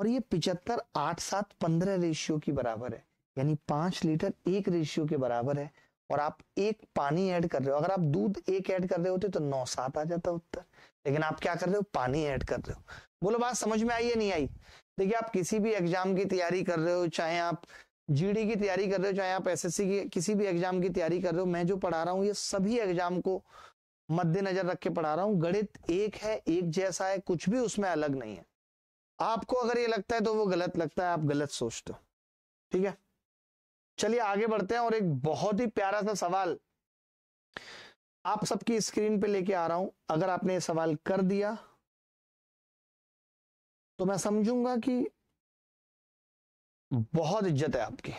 और ये पिचहत्तर आठ सात पंद्रह रेशियो की बराबर है यानी पांच लीटर एक रेशियो के बराबर है और आप एक पानी ऐड कर रहे हो अगर आप दूध एक ऐड कर रहे होते तो नौ सात आ जाता उत्तर लेकिन आप क्या कर रहे हो पानी ऐड कर रहे हो बोलो बात समझ में आई या नहीं आई देखिए आप किसी भी एग्जाम की तैयारी कर रहे हो चाहे आप जीडी की तैयारी कर रहे हो चाहे आप एसएससी की किसी भी एग्जाम की तैयारी कर रहे हो मैं जो पढ़ा रहा हूँ ये सभी एग्जाम को मद्देनजर रख के पढ़ा रहा हूँ गणित एक है एक जैसा है कुछ भी उसमें अलग नहीं है आपको अगर ये लगता है तो वो गलत लगता है आप गलत सोचते हो ठीक है चलिए आगे बढ़ते हैं और एक बहुत ही प्यारा सा सवाल आप सबकी स्क्रीन पे लेके आ रहा हूं अगर आपने सवाल कर दिया तो मैं समझूंगा कि बहुत इज्जत है आपकी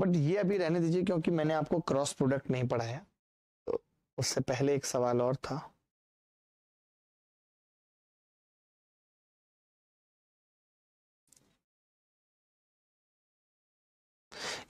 बट ये अभी रहने दीजिए क्योंकि मैंने आपको क्रॉस प्रोडक्ट नहीं पढ़ाया तो उससे पहले एक सवाल और था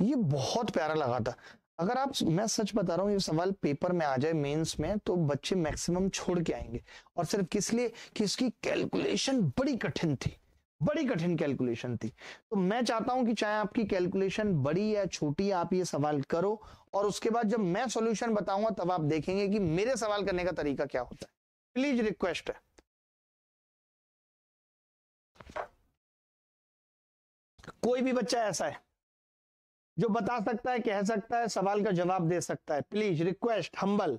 ये बहुत प्यारा लगा था अगर आप मैं सच बता रहा हूँ ये सवाल पेपर में आ जाए मेंस में तो बच्चे मैक्सिमम छोड़ के आएंगे और सिर्फ किस लिए कि इसकी कैलकुलेशन बड़ी कठिन थी बड़ी कठिन कैलकुलेशन थी तो मैं चाहता हूं कि चाहे आपकी कैलकुलेशन बड़ी या छोटी आप ये सवाल करो और उसके बाद जब मैं सोल्यूशन बताऊंगा तब आप देखेंगे कि मेरे सवाल करने का तरीका क्या होता है प्लीज रिक्वेस्ट है कोई भी बच्चा ऐसा है जो बता सकता है कह सकता है सवाल का जवाब दे सकता है प्लीज रिक्वेस्ट हम्बल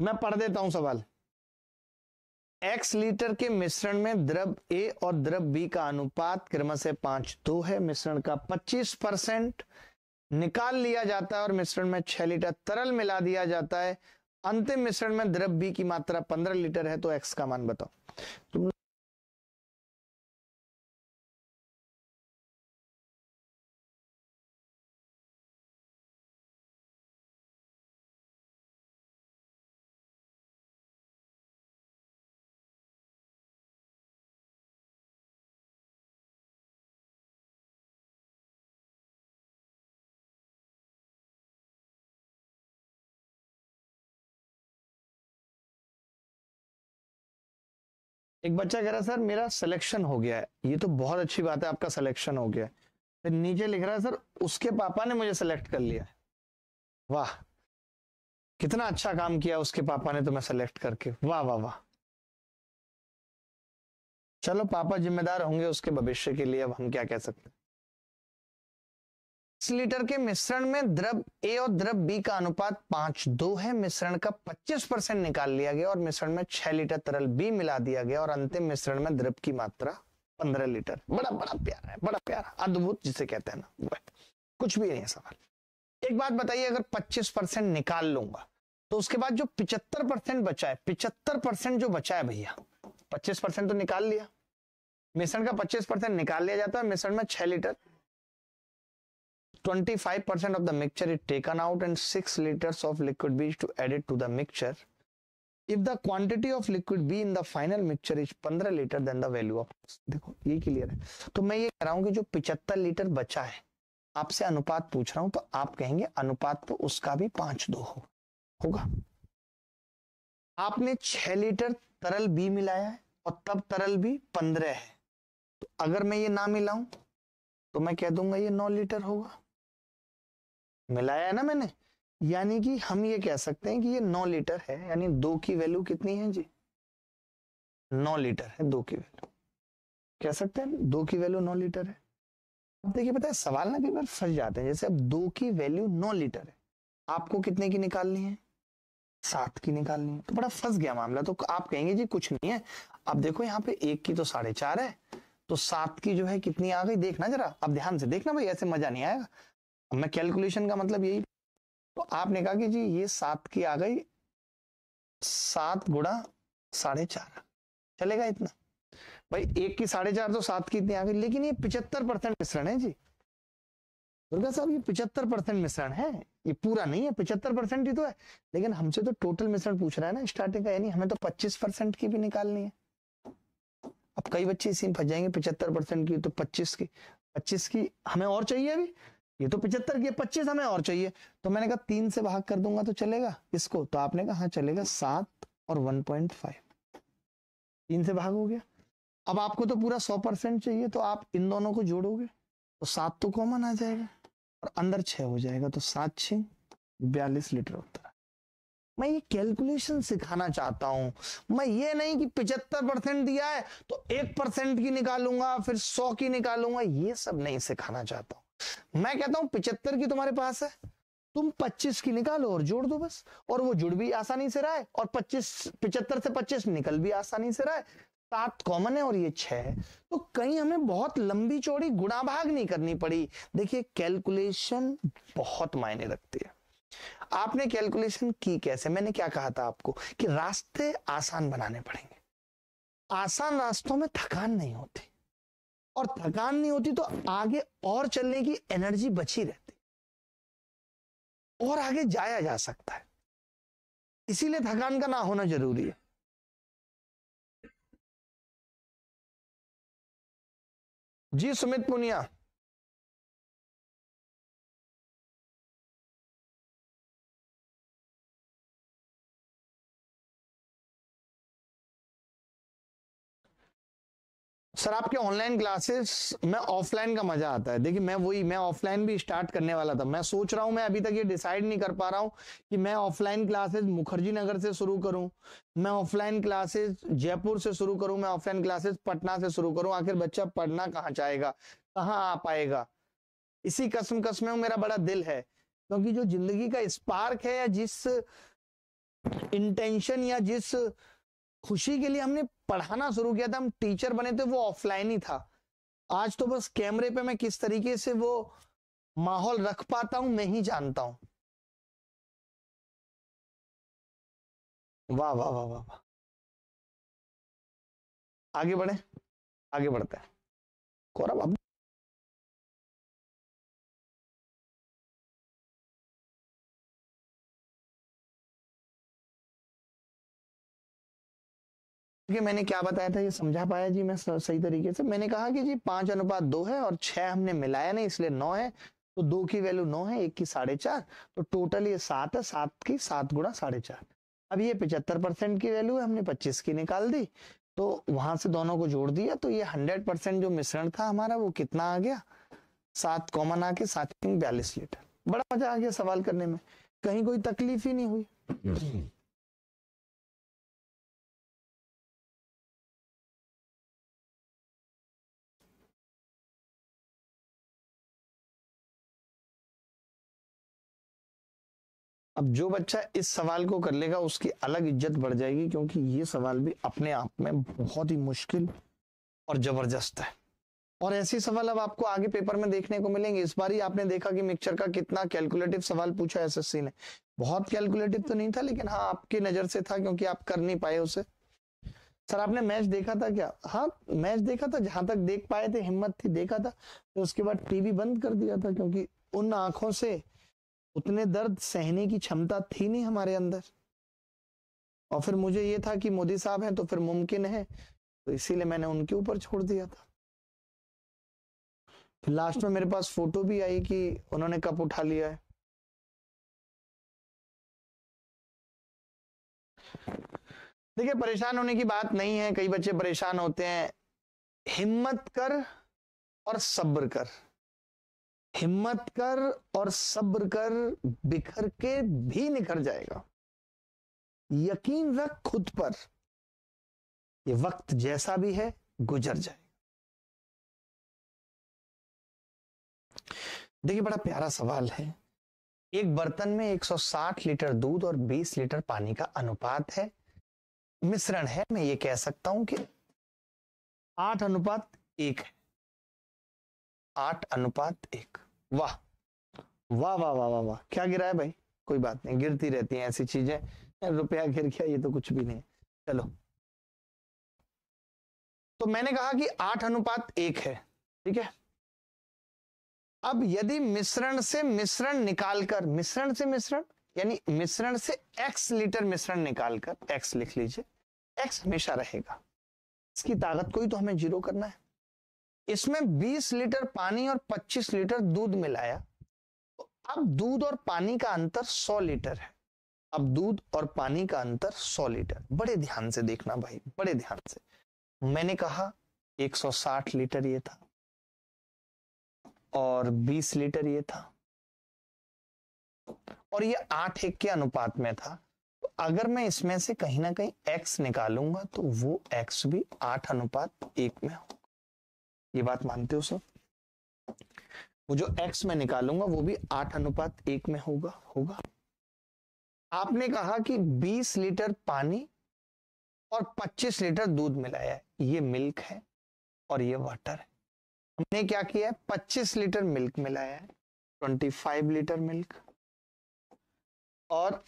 मैं पढ़ देता हूं सवाल एक्स लीटर के मिश्रण में द्रव ए और द्रव बी का अनुपात क्रमशः पांच दो है मिश्रण का पच्चीस परसेंट निकाल लिया जाता है और मिश्रण में छह लीटर तरल मिला दिया जाता है अंतिम मिश्रण में द्रव बी की मात्रा पंद्रह लीटर है तो एक्स का मान बताओ तुम एक बच्चा कह रहा है सर मेरा सिलेक्शन हो गया है ये तो बहुत अच्छी बात है आपका सिलेक्शन हो गया है फिर नीचे लिख रहा है सर उसके पापा ने मुझे सेलेक्ट कर लिया है वाह कितना अच्छा काम किया उसके पापा ने तुम्हें तो सेलेक्ट करके वाह वाह वाह चलो पापा जिम्मेदार होंगे उसके भविष्य के लिए अब हम क्या कह सकते हैं लीटर के मिश्रण में द्रव ए और द्रव बी का अनुपात पांच दो है मिश्रण का 25 परसेंट निकाल लिया गया और मिश्रण में 6 लीटर तरल बी मिला दिया गया और अंतिम मिश्रण में द्रव की मात्रा 15 लीटर बड़ा बड़ा प्यारा है बड़ा प्यारा अद्भुत जिसे कहते हैं ना कुछ भी नहीं है सवाल एक बात बताइए अगर पच्चीस निकाल लूंगा तो उसके बाद जो पिछहत्तर परसेंट बचा है पिछहत्तर परसेंट जो बचा है भैया पच्चीस परसेंट तो निकाल लिया मिश्रण का पच्चीस परसेंट निकाल लिया जाता है मिश्रण में छह litre 25% of the mixture is taken out and 6 liters of liquid B is to added to the mixture. If the quantity of liquid B in the final mixture is 15 the value of देखो ये clear है तो मैं ये कह रहा हूँ कि जो 75 बचा है आपसे अनुपात पूछ रहा हूं तो आप कहेंगे अनुपात तो उसका भी पांच दो हो, होगा आपने छह लीटर तरल बी मिलाया है और तब तरल भी पंद्रह है तो अगर मैं ये ना मिलाऊ तो मैं कह दूंगा ये नौ लीटर होगा मिलाया है ना मैंने यानी कि हम ये कह सकते हैं कि ये नौ लीटर है यानी दो की वैल्यू कितनी है जी नौ लीटर है दो की वैल्यू कह सकते हैं दो की वैल्यू नौ लीटर है अब देखिए पता है सवाल ना कई बार फंस जाते हैं जैसे अब दो की वैल्यू नौ लीटर है आपको कितने की निकालनी है सात की निकालनी है तो बड़ा फंस गया मामला तो आप कहेंगे जी कुछ नहीं है अब देखो यहाँ पे एक की तो साढ़े चार है तो सात की जो है कितनी आ गई देखना जरा अब ध्यान से देखना भाई ऐसे मजा नहीं आएगा मैं कैलकुलेशन का मतलब यही तो आपने कहा कि जी ये सात की आ गई सात गुड़ा साढ़े चार चलेगा इतना भाई एक की साढ़े चार तो सात की इतनी आ गई लेकिन ये पिछहत्तर परसेंट मिश्रण है जी दुर्गा साहब ये पिछहत्तर परसेंट मिश्रण है ये पूरा नहीं है पिछहत्तर परसेंट ही तो है लेकिन हमसे तो टोटल मिश्रण पूछ रहा है ना स्टार्टिंग का यानी हमें तो पच्चीस परसेंट की भी निकालनी है अब कई बच्चे इसी में फंस जाएंगे पिछहत्तर परसेंट की तो पच्चीस की पच्चीस की हमें और चाहिए अभी ये तो पिछहत्तर की पच्चीस हमें और चाहिए तो मैंने कहा तीन से भाग कर दूंगा तो चलेगा इसको तो आपने कहा हाँ चलेगा सात और वन पॉइंट फाइव तीन से भाग हो गया अब आपको तो पूरा सौ परसेंट चाहिए तो आप इन दोनों को जोड़ोगे तो सात तो कॉमन आ जाएगा और अंदर छह हो जाएगा तो सात छ बयालीस लीटर होता है मैं ये कैलकुलेशन सिखाना चाहता हूं मैं ये नहीं कि पिछहत्तर परसेंट दिया है तो एक परसेंट की निकालूंगा फिर सौ की निकालूंगा ये सब नहीं सिखाना चाहता हूं मैं कहता हूं पिछहत्तर की तुम्हारे पास है तुम 25 की निकालो और जोड़ दो बस और वो जुड़ भी आसानी से रहा है और 25 पिछहत्तर से 25 निकल भी आसानी से रहा है सात कॉमन है और ये छह है तो कहीं हमें बहुत लंबी चौड़ी गुणा भाग नहीं करनी पड़ी देखिए कैलकुलेशन बहुत मायने रखती है आपने कैलकुलेशन की कैसे मैंने क्या कहा था आपको कि रास्ते आसान बनाने पड़ेंगे आसान रास्तों में थकान नहीं होती और थकान नहीं होती तो आगे और चलने की एनर्जी बची रहती और आगे जाया जा सकता है इसीलिए थकान का ना होना जरूरी है जी सुमित पुनिया सर आपके ऑनलाइन क्लासेस में ऑफलाइन का मजा आता है देखिए मैं वही मैं ऑफलाइन भी स्टार्ट करने वाला था मैं सोच रहा हूं मैं अभी तक ये डिसाइड नहीं कर पा रहा हूं कि मैं ऑफलाइन क्लासेस मुखर्जी नगर से शुरू करूं मैं ऑफलाइन क्लासेस जयपुर से शुरू करूं मैं ऑफलाइन क्लासेस पटना से शुरू करूँ आखिर बच्चा पढ़ना कहाँ चाहेगा कहाँ आ पाएगा इसी कसम कसम में मेरा बड़ा दिल है क्योंकि जो जिंदगी का स्पार्क है या जिस इंटेंशन या जिस खुशी के लिए हमने पढ़ाना शुरू किया था हम टीचर बने थे तो वो ऑफलाइन ही था आज तो बस कैमरे पे मैं किस तरीके से वो माहौल रख पाता हूं नहीं जानता हूं वाह वाह वाह वाह वा। आगे बढ़े आगे बढ़ते हैं कौरव अब कि मैंने क्या बताया था ये समझा पाया जी मैं सही तरीके से मैंने कहा कि जी पांच अनुपात दो है और छह हमने मिलाया नहीं इसलिए नौ है तो दो की वैल्यू नौ है एक की साढ़े चार तो टोटल ये सात है सात की सात गुणा साढ़े चार अब ये पिछहत्तर परसेंट की वैल्यू है हमने पच्चीस की निकाल दी तो वहां से दोनों को जोड़ दिया तो ये हंड्रेड जो मिश्रण था हमारा वो कितना आ गया सात कॉमन आके सात बयालीस लीटर बड़ा मजा आ गया सवाल करने में कहीं कोई तकलीफ ही नहीं हुई हम्म। अब जो बच्चा इस सवाल को कर लेगा उसकी अलग इज्जत बढ़ जाएगी क्योंकि ये सवाल भी अपने आप में बहुत ही मुश्किल और जबरदस्त है और ऐसे सवाल अब आपको आगे पेपर में देखने को मिलेंगे इस बार ही आपने देखा कि मिक्सचर का कितना कैलकुलेटिव सवाल पूछा एसएससी ने बहुत कैलकुलेटिव तो नहीं था लेकिन हाँ आपकी नजर से था क्योंकि आप कर नहीं पाए उसे सर आपने मैच देखा था क्या हाँ मैच देखा था जहां तक देख पाए थे हिम्मत थी देखा था तो उसके बाद टीवी बंद कर दिया था क्योंकि उन आंखों से उतने दर्द सहने की क्षमता थी नहीं हमारे अंदर और फिर मुझे ये था कि मोदी साहब हैं तो फिर मुमकिन है तो इसीलिए मैंने उनके ऊपर छोड़ दिया था फिर लास्ट में मेरे पास फोटो भी आई कि उन्होंने कप उठा लिया है देखिए परेशान होने की बात नहीं है कई बच्चे परेशान होते हैं हिम्मत कर और सब्र कर हिम्मत कर और सब्र कर बिखर के भी निखर जाएगा यकीन रख खुद पर ये वक्त जैसा भी है गुजर जाएगा देखिए बड़ा प्यारा सवाल है एक बर्तन में 160 लीटर दूध और 20 लीटर पानी का अनुपात है मिश्रण है मैं ये कह सकता हूं कि आठ अनुपात एक है आठ अनुपात एक वाह वाह वाह वाह वाह वाह क्या गिरा है भाई कोई बात नहीं गिरती रहती है ऐसी चीजें रुपया गिर गया ये तो कुछ भी नहीं है चलो तो मैंने कहा कि आठ अनुपात एक है ठीक है अब यदि मिश्रण से मिश्रण निकालकर मिश्रण से मिश्रण यानी मिश्रण से x लीटर मिश्रण निकालकर x लिख लीजिए x हमेशा रहेगा इसकी ताकत को ही तो हमें जीरो करना है इसमें 20 लीटर पानी और 25 लीटर दूध मिलाया तो अब दूध और पानी का अंतर 100 लीटर है अब दूध और पानी का अंतर 100 लीटर बड़े ध्यान से देखना भाई बड़े ध्यान से मैंने कहा 160 लीटर ये था और 20 लीटर ये था और ये आठ एक के अनुपात में था तो अगर मैं इसमें से कहीं ना कहीं एक्स निकालूंगा तो वो एक्स भी आठ अनुपात एक में हो ये बात मानते हो सब वो जो एक्स में निकालूंगा वो भी आठ अनुपात एक में होगा होगा आपने कहा कि 20 लीटर पानी और 25 लीटर दूध मिलाया है ये मिल्क है और ये वाटर है हमने क्या किया है 25 लीटर मिल्क मिलाया है 25 लीटर मिल्क और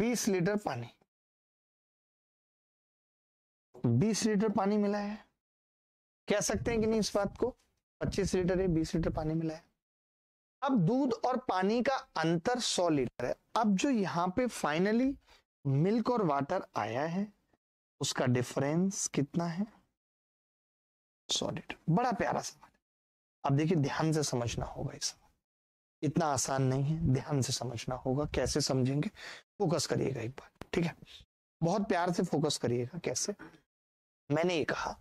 20 लीटर पानी 20 लीटर पानी मिलाया है कह सकते हैं कि नहीं इस बात को 25 लीटर है 20 लीटर पानी मिला है अब दूध और पानी का अंतर 100 लीटर है अब जो यहाँ पे फाइनली मिल्क और वाटर आया है उसका डिफरेंस कितना है 100 लीटर बड़ा प्यारा सवाल अब देखिए ध्यान से समझना होगा इस इतना आसान नहीं है ध्यान से समझना होगा कैसे समझेंगे फोकस करिएगा एक बार ठीक है बहुत प्यार से फोकस करिएगा कैसे मैंने ये कहा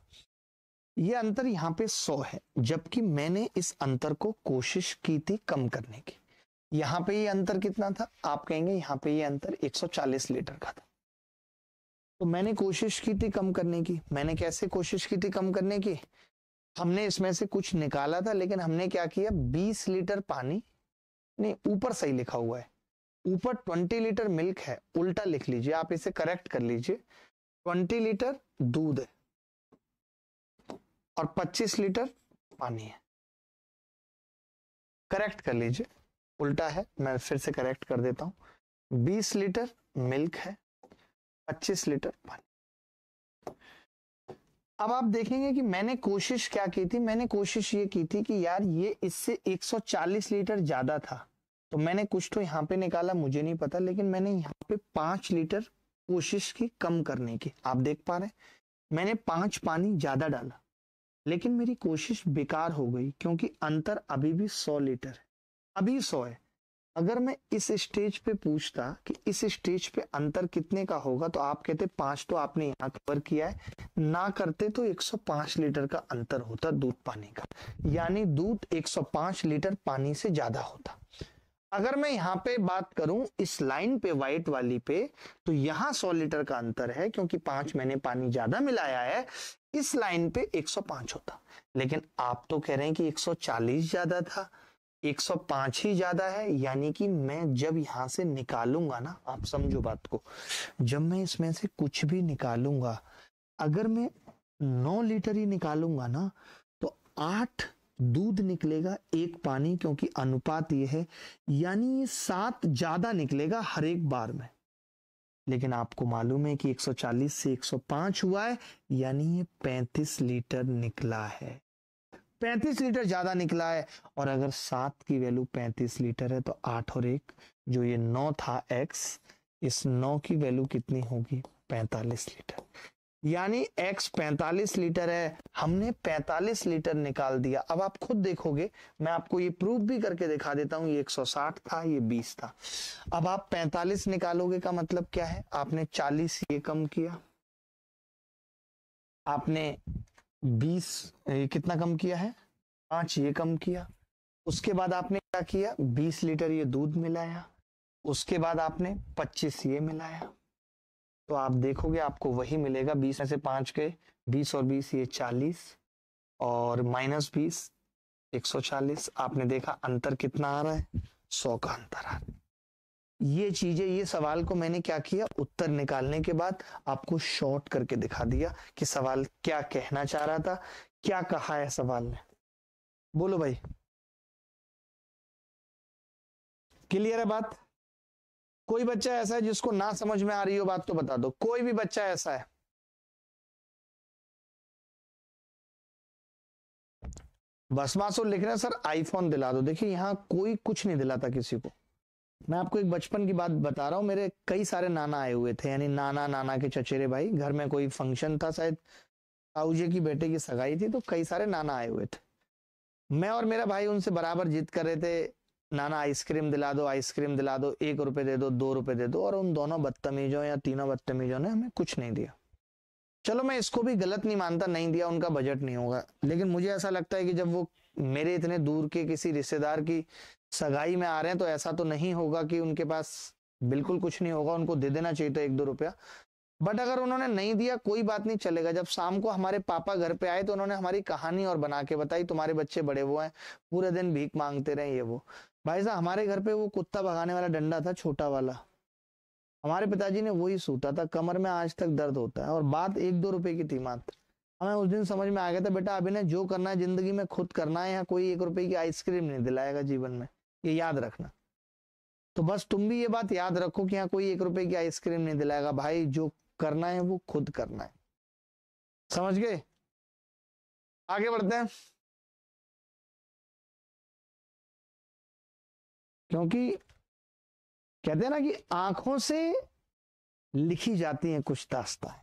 ये अंतर यहाँ पे 100 है जबकि मैंने इस अंतर को कोशिश की थी कम करने की यहाँ पे ये अंतर कितना था आप कहेंगे यहाँ पे ये अंतर 140 लीटर का था तो मैंने कोशिश की थी कम करने की मैंने कैसे कोशिश की थी कम करने की हमने इसमें से कुछ निकाला था लेकिन हमने क्या किया 20 लीटर पानी नहीं ऊपर सही लिखा हुआ है ऊपर 20 लीटर मिल्क है उल्टा लिख लीजिए आप इसे करेक्ट कर लीजिए 20 लीटर दूध है और 25 लीटर पानी है करेक्ट कर लीजिए उल्टा है मैं फिर से करेक्ट कर देता हूं 20 लीटर मिल्क है 25 लीटर पानी अब आप देखेंगे कि मैंने कोशिश क्या की थी मैंने कोशिश ये की थी कि यार ये इससे 140 लीटर ज्यादा था तो मैंने कुछ तो यहाँ पे निकाला मुझे नहीं पता लेकिन मैंने यहाँ पे पांच लीटर कोशिश की कम करने की आप देख पा रहे हैं मैंने पांच पानी ज्यादा डाला लेकिन मेरी कोशिश बेकार हो गई क्योंकि अंतर अभी भी सौ लीटर है अभी सौ है अगर मैं इस स्टेज पे पूछता कि इस स्टेज पे अंतर कितने का होगा तो आप कहते पांच तो आपने यहाँ कवर किया है ना करते तो 105 लीटर का अंतर होता दूध पानी का यानी दूध 105 लीटर पानी से ज्यादा होता अगर मैं यहाँ पे बात करूं इस लाइन पे व्हाइट वाली पे तो यहाँ 100 लीटर का अंतर है क्योंकि पांच महीने पानी ज्यादा मिलाया है इस लाइन पे 105 होता लेकिन आप तो कह रहे हैं कि 140 ज्यादा था 105 ही ज्यादा है यानी कि मैं जब यहां से निकालूंगा ना आप समझो बात को जब मैं इसमें से कुछ भी निकालूंगा अगर मैं 9 लीटर ही निकालूंगा ना तो 8 दूध निकलेगा एक पानी क्योंकि अनुपात ये है यानी ये सात ज्यादा निकलेगा हर एक बार में लेकिन आपको मालूम है कि 140 से 105 हुआ है यानी ये 35 लीटर निकला है 35 लीटर ज्यादा निकला है और अगर सात की वैल्यू 35 लीटर है तो आठ और एक जो ये नौ था एक्स इस नौ की वैल्यू कितनी होगी 45 लीटर यानी x 45 लीटर है हमने 45 लीटर निकाल दिया अब आप खुद देखोगे मैं आपको ये प्रूफ भी करके दिखा देता हूं ये 160 था ये 20 था अब आप 45 निकालोगे का मतलब क्या है आपने 40 ये कम किया आपने 20 ये कितना कम किया है पांच ये कम किया उसके बाद आपने क्या किया 20 लीटर ये दूध मिलाया उसके बाद आपने 25 ये मिलाया तो आप देखोगे आपको वही मिलेगा बीस में से पांच के बीस और बीस ये चालीस और माइनस बीस एक सौ चालीस आपने देखा अंतर कितना आ रहा है सौ का अंतर आ रहा है ये चीजें ये सवाल को मैंने क्या किया उत्तर निकालने के बाद आपको शॉर्ट करके दिखा दिया कि सवाल क्या कहना चाह रहा था क्या कहा है सवाल ने बोलो भाई क्लियर है बात कोई बच्चा ऐसा है जिसको ना समझ में आ रही हो बात तो बता दो कोई भी बच्चा ऐसा है भस्मासुर लिख रहे हैं सर आईफोन दिला दो देखिए यहाँ कोई कुछ नहीं दिलाता किसी को मैं आपको एक बचपन की बात बता रहा हूँ मेरे कई सारे नाना आए हुए थे यानी नाना नाना के चचेरे भाई घर में कोई फंक्शन था शायद ताऊजे की बेटे की सगाई थी तो कई सारे नाना आए हुए थे मैं और मेरा भाई उनसे बराबर जीत कर रहे थे नाना आइसक्रीम दिला दो आइसक्रीम दिला दो एक रुपए दे दो दो रुपए दे दो और उन दोनों बदतमीजों या तीनों बदतमीजों ने हमें कुछ नहीं दिया चलो मैं इसको भी गलत नहीं मानता नहीं दिया उनका बजट नहीं होगा लेकिन मुझे ऐसा लगता है कि जब वो मेरे इतने दूर के किसी रिश्तेदार की सगाई में आ रहे हैं तो ऐसा तो नहीं होगा कि उनके पास बिल्कुल कुछ नहीं होगा उनको दे देना चाहिए था तो एक दो रुपया बट अगर उन्होंने नहीं दिया कोई बात नहीं चलेगा जब शाम को हमारे पापा घर पे आए तो उन्होंने हमारी कहानी और बना के बताई तुम्हारे बच्चे बड़े वो हैं पूरे दिन भीख मांगते रहे ये वो भाई साहब हमारे घर पे वो कुत्ता भगाने वाला डंडा था छोटा वाला हमारे पिताजी ने वही सूता था कमर में आज तक दर्द होता है और बात एक दो रुपए की थी मात्र हमें उस दिन समझ में आ गया था बेटा अभी ने जो करना है जिंदगी में खुद करना है या कोई एक रुपए की आइसक्रीम नहीं दिलाएगा जीवन में ये याद रखना तो बस तुम भी ये बात याद रखो कि यहाँ कोई एक रुपए की आइसक्रीम नहीं दिलाएगा भाई जो करना है वो खुद करना है समझ गए आगे बढ़ते हैं क्योंकि कहते हैं ना कि आंखों से लिखी जाती हैं कुछ दास्ताएं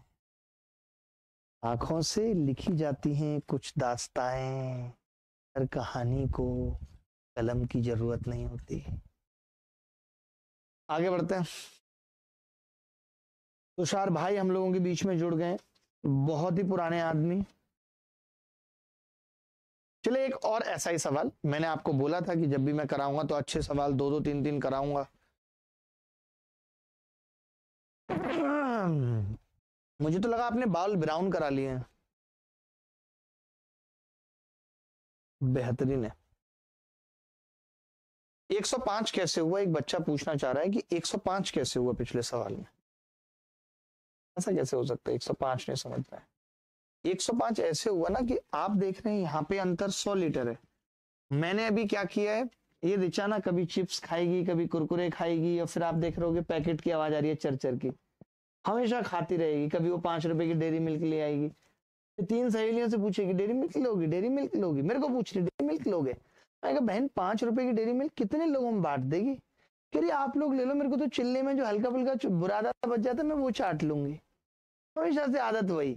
आंखों से लिखी जाती हैं कुछ दास्ताएं हर कहानी को कलम की जरूरत नहीं होती आगे बढ़ते हैं तुषार भाई हम लोगों के बीच में जुड़ गए बहुत ही पुराने आदमी चलिए एक और ऐसा ही सवाल मैंने आपको बोला था कि जब भी मैं कराऊंगा तो अच्छे सवाल दो दो तीन तीन कराऊंगा मुझे तो लगा आपने बाल ब्राउन करा लिए हैं बेहतरीन है 105 कैसे हुआ एक बच्चा पूछना चाह रहा है कि 105 कैसे हुआ पिछले सवाल में ऐसा कैसे हो सकता है 105 नहीं समझ पाए 105 ऐसे हुआ ना कि आप देख रहे हैं यहाँ पे अंतर 100 लीटर है मैंने अभी क्या किया है ये ना कभी चिप्स खाएगी कभी कुरकुरे खाएगी या फिर आप देख रहे हो पैकेट की आवाज आ रही है चरचर की हमेशा खाती रहेगी कभी वो पांच रुपए की डेयरी मिल्क ले आएगी तीन सहेलियों से पूछेगी डेयरी मिल्क लोगी डेयरी मिल्क लोगी मेरे को पूछ रही डेयरी मिल्क लोगे मैं कहा बहन पांच रुपए की डेयरी मिल्क कितने लोगों में बांट देगी कह रही आप लोग ले लो मेरे को तो चिल्ले में जो हल्का फुल्का बुरादा बच जाता मैं वो चाट लूंगी हमेशा से आदत वही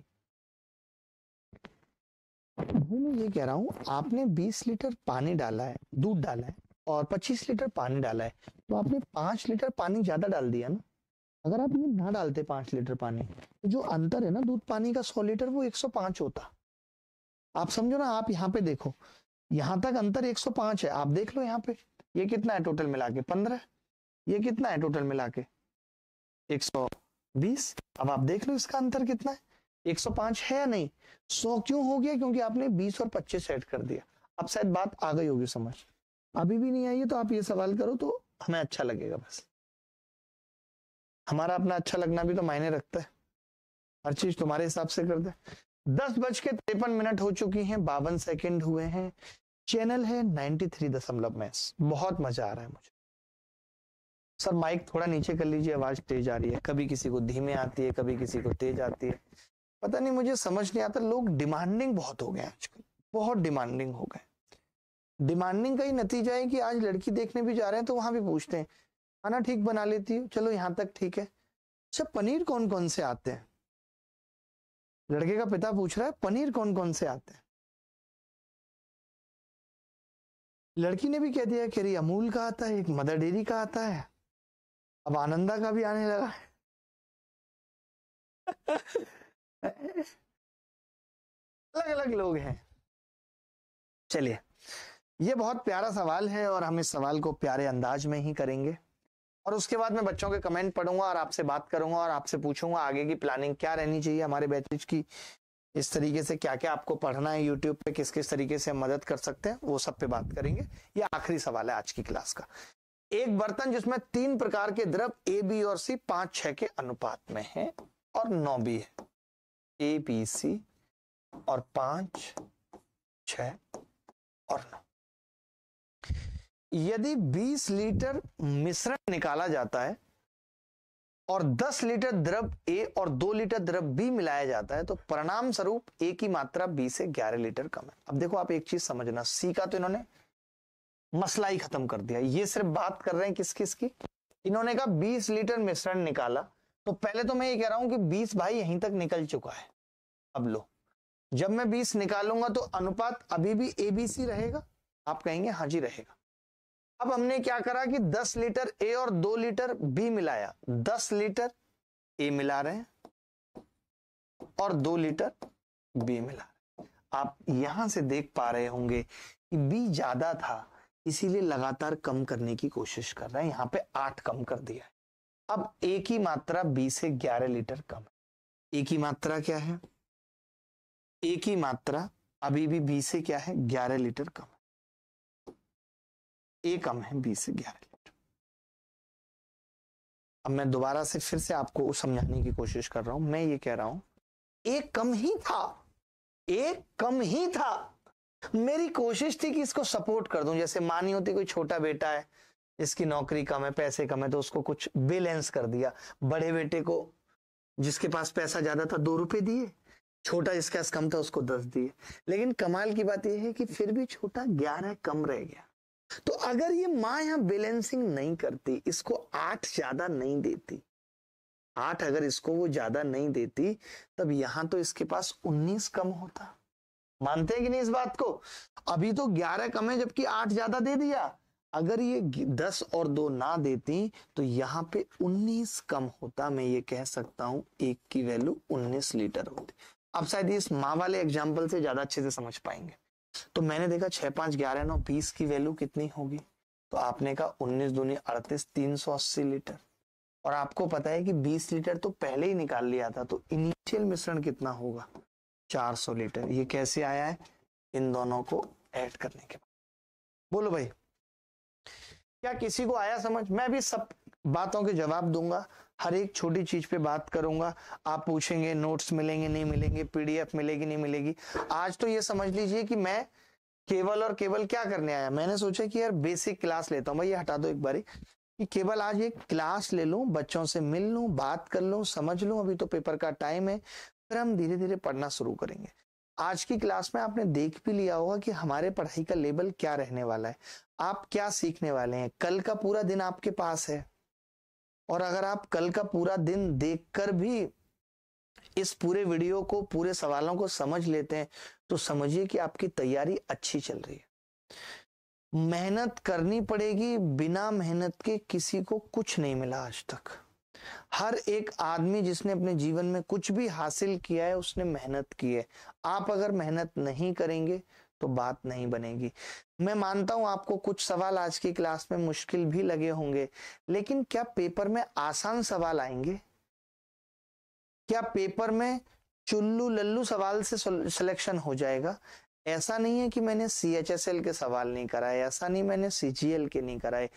मैं ये कह रहा हूँ आपने 20 लीटर पानी डाला है दूध डाला है और 25 लीटर पानी डाला है तो आपने 5 लीटर पानी ज्यादा डाल दिया ना अगर आप ये ना डालते 5 लीटर पानी तो जो अंतर है ना दूध पानी का 100 लीटर वो 105 होता आप समझो ना आप यहाँ पे देखो यहाँ तक अंतर 105 है आप देख लो यहाँ पे ये कितना है टोटल मिला के पंद्रह ये कितना है टोटल मिला के एक अब आप देख लो इसका अंतर कितना है 105 है नहीं 100 क्यों हो गया क्योंकि आपने 20 और 25 सेट कर दिया अब शायद बात आ गई होगी समझ अभी भी नहीं आई है तो आप ये सवाल करो तो हमें अच्छा लगेगा बस हमारा अपना अच्छा लगना भी तो मायने रखता है हर चीज तुम्हारे हिसाब से कर दे दस बज के तिरपन मिनट हो चुकी हैं बावन सेकंड हुए हैं चैनल है नाइनटी थ्री दशमलव में बहुत मजा आ रहा है मुझे सर माइक थोड़ा नीचे कर लीजिए आवाज तेज आ रही है कभी किसी को धीमे आती है कभी किसी को तेज आती है पता नहीं मुझे समझ नहीं आता लोग डिमांडिंग बहुत हो गए आजकल बहुत डिमांडिंग हो गए डिमांडिंग का ही नतीजा है कि आज लड़की देखने भी जा रहे हैं तो वहां भी पूछते हैं खाना ठीक बना लेती हूँ चलो यहाँ तक ठीक है अच्छा पनीर कौन कौन से आते हैं लड़के का पिता पूछ रहा है पनीर कौन कौन से आते हैं लड़की ने भी कह दिया कि अमूल का आता है एक मदर डेरी का आता है अब आनंदा का भी आने लगा है अलग अलग लोग हैं चलिए ये बहुत प्यारा सवाल है और हम इस सवाल को प्यारे अंदाज में ही करेंगे और उसके बाद मैं बच्चों के कमेंट पढ़ूंगा और आपसे बात करूंगा और आपसे पूछूंगा आगे की प्लानिंग क्या रहनी चाहिए हमारे बैचेज की इस तरीके से क्या क्या आपको पढ़ना है यूट्यूब पे किस किस तरीके से मदद कर सकते हैं वो सब पे बात करेंगे ये आखिरी सवाल है आज की क्लास का एक बर्तन जिसमें तीन प्रकार के द्रव ए बी और सी पांच छह के अनुपात में है और नौ भी है ए बी सी और पांच छ और नौ यदि 20 लीटर मिश्रण निकाला जाता है और 10 लीटर द्रव ए और 2 लीटर द्रव बी मिलाया जाता है तो परिणाम स्वरूप ए की मात्रा बी से 11 लीटर कम है अब देखो आप एक चीज समझना सी का तो इन्होंने मसला ही खत्म कर दिया ये सिर्फ बात कर रहे हैं किस किस की इन्होंने कहा 20 लीटर मिश्रण निकाला तो पहले तो मैं ये कह रहा हूं कि 20 भाई यहीं तक निकल चुका है अब लो जब मैं 20 निकालूंगा तो अनुपात अभी भी एबीसी रहेगा आप कहेंगे हाँ जी रहेगा अब हमने क्या करा कि 10 लीटर ए और 2 लीटर बी मिलाया 10 लीटर ए मिला रहे हैं और 2 लीटर बी मिला रहे आप यहां से देख पा रहे होंगे कि बी ज्यादा था इसीलिए लगातार कम करने की कोशिश कर रहा है यहां पे आठ कम कर दिया है अब ए की मात्रा बी से 11 लीटर कम है ए की मात्रा क्या है ए की मात्रा अभी भी बी से क्या है 11 लीटर कम है ए कम है बी से 11 लीटर अब मैं दोबारा से फिर से आपको समझाने की कोशिश कर रहा हूं मैं ये कह रहा हूं ए कम ही था ए कम ही था मेरी कोशिश थी कि इसको सपोर्ट कर दूं जैसे मानी होती कोई छोटा बेटा है जिसकी नौकरी कम है पैसे कम है तो उसको कुछ बैलेंस कर दिया बड़े बेटे को जिसके पास पैसा ज्यादा था दो रुपए दिए छोटा जिसके पास कम था उसको दस दिए लेकिन कमाल की बात यह है कि फिर भी छोटा ग्यारह कम रह गया तो अगर ये माँ यहां बैलेंसिंग नहीं करती इसको आठ ज्यादा नहीं देती आठ अगर इसको वो ज्यादा नहीं देती तब यहाँ तो इसके पास उन्नीस कम होता मानते हैं कि नहीं इस बात को अभी तो ग्यारह कम है जबकि आठ ज्यादा दे दिया अगर ये दस और दो ना देती तो यहाँ पे उन्नीस कम होता मैं ये कह सकता हूं एक की वैल्यू उन्नीस लीटर होती अब शायद इस माँ वाले एग्जाम्पल से ज्यादा अच्छे से समझ पाएंगे तो मैंने देखा छह पांच ग्यारह नौ बीस की वैल्यू कितनी होगी तो आपने कहा उन्नीस दूनी अड़तीस तीन सौ अस्सी लीटर और आपको पता है कि बीस लीटर तो पहले ही निकाल लिया था तो इनिशियल मिश्रण कितना होगा चार सौ लीटर ये कैसे आया है इन दोनों को ऐड करने के बाद बोलो भाई क्या किसी को आया समझ मैं भी सब बातों के जवाब दूंगा हर एक छोटी चीज पे बात करूंगा आप पूछेंगे नोट्स मिलेंगे नहीं मिलेंगे पीडीएफ मिलेगी नहीं मिलेगी आज तो ये समझ लीजिए कि मैं केवल और केवल क्या करने आया मैंने सोचा कि यार बेसिक क्लास लेता हूँ भाई ये हटा दो एक बारी कि केवल आज एक क्लास ले लूँ बच्चों से मिल लूँ बात कर लूँ समझ लूँ अभी तो पेपर का टाइम है फिर हम धीरे धीरे पढ़ना शुरू करेंगे आज की क्लास में आपने देख भी लिया होगा कि हमारे पढ़ाई का लेवल क्या रहने वाला है आप क्या सीखने वाले हैं कल का पूरा दिन आपके पास है और अगर आप कल का पूरा दिन देखकर भी इस पूरे वीडियो को पूरे सवालों को समझ लेते हैं तो समझिए कि आपकी तैयारी अच्छी चल रही है मेहनत करनी पड़ेगी बिना मेहनत के किसी को कुछ नहीं मिला आज तक हर एक आदमी जिसने अपने जीवन में कुछ भी हासिल किया है उसने मेहनत की है आप अगर मेहनत नहीं करेंगे तो बात नहीं बनेगी मैं मानता हूं आपको कुछ सवाल आज की क्लास में मुश्किल भी लगे होंगे लेकिन क्या पेपर में आसान सवाल आएंगे क्या पेपर में चुल्लू लल्लू सवाल से सिलेक्शन हो जाएगा ऐसा नहीं है कि मैंने सी एच एस एल के सवाल नहीं कराए ऐसा नहीं मैंने सी जी एल के नहीं कराए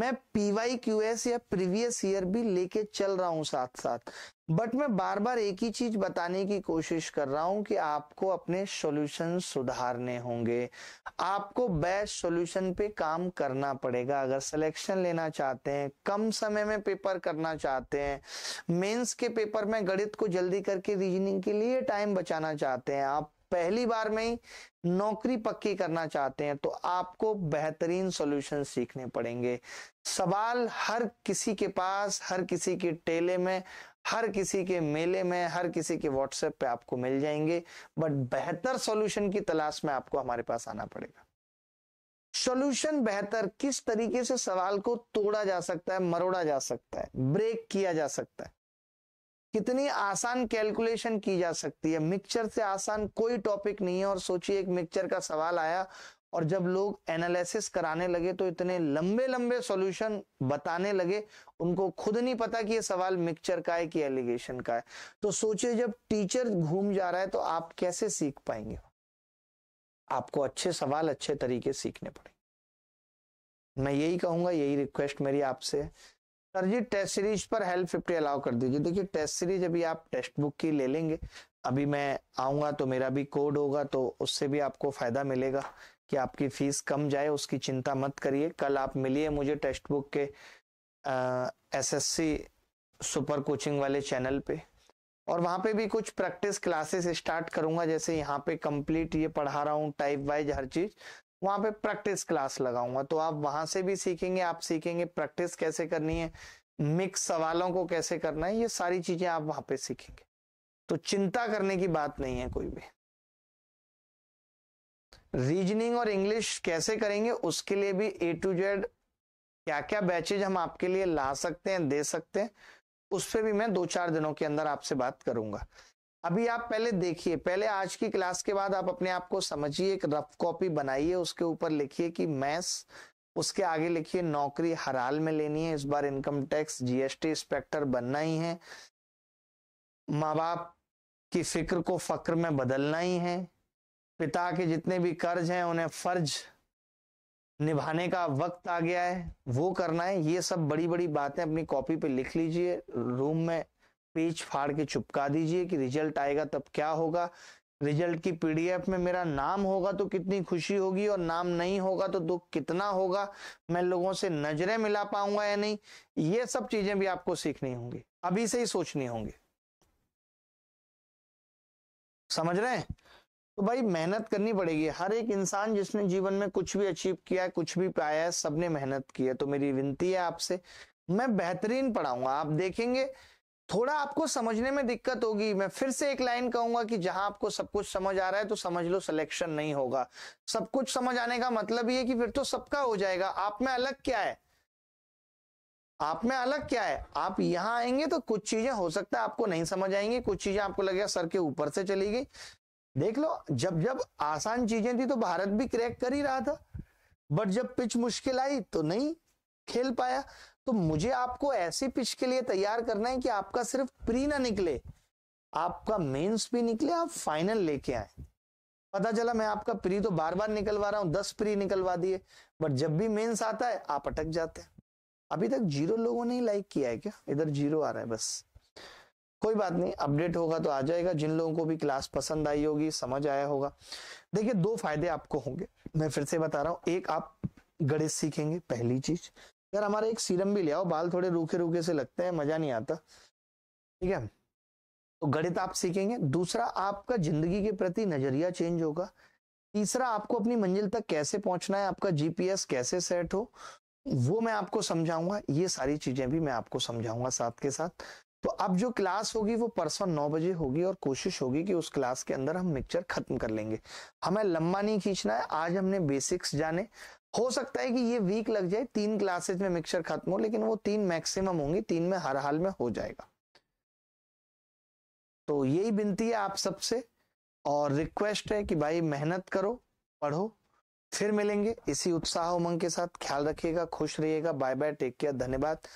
मैं पी वाई क्यू एस या प्रीवियस ईयर भी लेके चल रहा हूँ साथ साथ बट मैं बार बार एक ही चीज बताने की कोशिश कर रहा हूं कि आपको अपने सॉल्यूशन सुधारने होंगे आपको बेस्ट सॉल्यूशन पे काम करना पड़ेगा अगर सिलेक्शन लेना चाहते हैं कम समय में पेपर करना चाहते हैं मेंस के पेपर में गणित को जल्दी करके रीजनिंग के लिए टाइम बचाना चाहते हैं आप पहली बार में ही नौकरी पक्की करना चाहते हैं तो आपको बेहतरीन सॉल्यूशन सीखने पड़ेंगे सवाल हर किसी के पास हर किसी के टेले में हर किसी के मेले में हर किसी के व्हाट्सएप पे आपको मिल जाएंगे बट बेहतर सॉल्यूशन की तलाश में आपको हमारे पास आना पड़ेगा सॉल्यूशन बेहतर किस तरीके से सवाल को तोड़ा जा सकता है मरोड़ा जा सकता है ब्रेक किया जा सकता है कितनी आसान कैलकुलेशन की जा सकती है मिक्सचर से आसान कोई टॉपिक नहीं है और सोचिए एक मिक्सचर का सवाल आया और जब लोग एनालिसिस कराने लगे तो इतने लंबे लंबे सॉल्यूशन बताने लगे उनको खुद नहीं पता कि ये सवाल मिक्सचर का है कि एलिगेशन का है तो सोचिए जब टीचर घूम जा रहा है तो आप कैसे सीख पाएंगे आपको अच्छे सवाल अच्छे तरीके सीखने पड़ेंगे मैं यही कहूंगा यही रिक्वेस्ट मेरी आपसे सर जी टेस्ट सीरीज पर हेल्प फिफ्टी अलाउ कर दीजिए देखिए टेस्ट सीरीज अभी आप टेक्स्ट बुक की ले लेंगे अभी मैं आऊँगा तो मेरा भी कोड होगा तो उससे भी आपको फ़ायदा मिलेगा कि आपकी फ़ीस कम जाए उसकी चिंता मत करिए कल आप मिलिए मुझे टेक्स्ट बुक के एसएससी सुपर कोचिंग वाले चैनल पे और वहाँ पे भी कुछ प्रैक्टिस क्लासेस स्टार्ट करूंगा जैसे यहाँ पे कंप्लीट ये पढ़ा रहा हूँ टाइप वाइज हर चीज़ वहां पे प्रैक्टिस क्लास लगाऊंगा तो आप वहां से भी सीखेंगे आप सीखेंगे प्रैक्टिस कैसे करनी है मिक्स सवालों को कैसे करना है ये सारी चीजें आप वहां पे सीखेंगे तो चिंता करने की बात नहीं है कोई भी रीजनिंग और इंग्लिश कैसे करेंगे उसके लिए भी ए टू जेड क्या क्या बैचेज हम आपके लिए ला सकते हैं दे सकते हैं उस पर भी मैं दो चार दिनों के अंदर आपसे बात करूंगा अभी आप पहले देखिए पहले आज की क्लास के बाद आप अपने आप को समझिए एक रफ कॉपी बनाइए उसके ऊपर लिखिए कि मैथ्स उसके आगे लिखिए नौकरी हर हाल में लेनी है इस बार इनकम टैक्स जीएसटी इंस्पेक्टर बनना ही है माँ बाप की फिक्र को फक्र में बदलना ही है पिता के जितने भी कर्ज हैं उन्हें फर्ज निभाने का वक्त आ गया है वो करना है ये सब बड़ी बड़ी बातें अपनी कॉपी पे लिख लीजिए रूम में पेज फाड़ के चुपका दीजिए कि रिजल्ट आएगा तब क्या होगा रिजल्ट की पीडीएफ में मेरा नाम होगा तो कितनी खुशी होगी और नाम नहीं होगा तो दुख कितना होगा मैं लोगों से नजरें मिला पाऊंगा या नहीं ये सब चीजें भी आपको सीखनी होंगी अभी से ही सोचनी होंगी समझ रहे हैं तो भाई मेहनत करनी पड़ेगी हर एक इंसान जिसने जीवन में कुछ भी अचीव किया है कुछ भी पाया है सबने मेहनत की है तो मेरी विनती है आपसे मैं बेहतरीन पढ़ाऊंगा आप देखेंगे थोड़ा आपको समझने में दिक्कत होगी मैं फिर से एक लाइन कहूंगा कि जहां आपको सब कुछ समझ आ रहा है तो समझ लो सिलेक्शन नहीं होगा सब कुछ समझ आने का मतलब ये कि फिर तो सबका हो जाएगा आप में अलग क्या है आप में अलग क्या है आप यहां आएंगे तो कुछ चीजें हो सकता है आपको नहीं समझ आएंगी कुछ चीजें आपको लगेगा सर के ऊपर से चली गई देख लो जब जब आसान चीजें थी तो भारत भी क्रैक कर ही रहा था बट जब पिच मुश्किल आई तो नहीं खेल पाया तो मुझे आपको ऐसी पिच के लिए तैयार करना है कि आपका सिर्फ प्री ना निकले आपका मेंस भी निकले आप फाइनल लेके आए पता चला मैं आपका प्री तो बार बार निकलवा रहा हूं दस प्री निकलवा दिए बट जब भी मेंस आता है आप अटक जाते हैं अभी तक जीरो लोगों ने लाइक किया है क्या इधर जीरो आ रहा है बस कोई बात नहीं अपडेट होगा तो आ जाएगा जिन लोगों को भी क्लास पसंद आई होगी समझ आया होगा देखिए दो फायदे आपको होंगे मैं फिर से बता रहा हूं एक आप गणित सीखेंगे पहली चीज यार हमारा एक सीरम भी ले आओ बाल थोड़े रूखे रूखे से लगते हैं मजा नहीं आता ठीक है तो गणित आप सीखेंगे दूसरा आपका जिंदगी के प्रति नजरिया चेंज होगा तीसरा आपको अपनी मंजिल तक कैसे पहुंचना है आपका जीपीएस कैसे सेट हो वो मैं आपको समझाऊंगा ये सारी चीजें भी मैं आपको समझाऊंगा साथ के साथ तो अब जो क्लास होगी वो परसों नौ बजे होगी और कोशिश होगी कि उस क्लास के अंदर हम मिक्सचर खत्म कर लेंगे हमें लंबा नहीं खींचना है आज हमने बेसिक्स जाने हो सकता है कि ये वीक लग जाए तीन क्लासेज में मिक्सर खत्म हो लेकिन वो तीन मैक्सिमम होंगी तीन में हर हाल में हो जाएगा तो यही विनती है आप सबसे और रिक्वेस्ट है कि भाई मेहनत करो पढ़ो फिर मिलेंगे इसी उत्साह उमंग के साथ ख्याल रखिएगा खुश रहिएगा बाय बाय टेक केयर धन्यवाद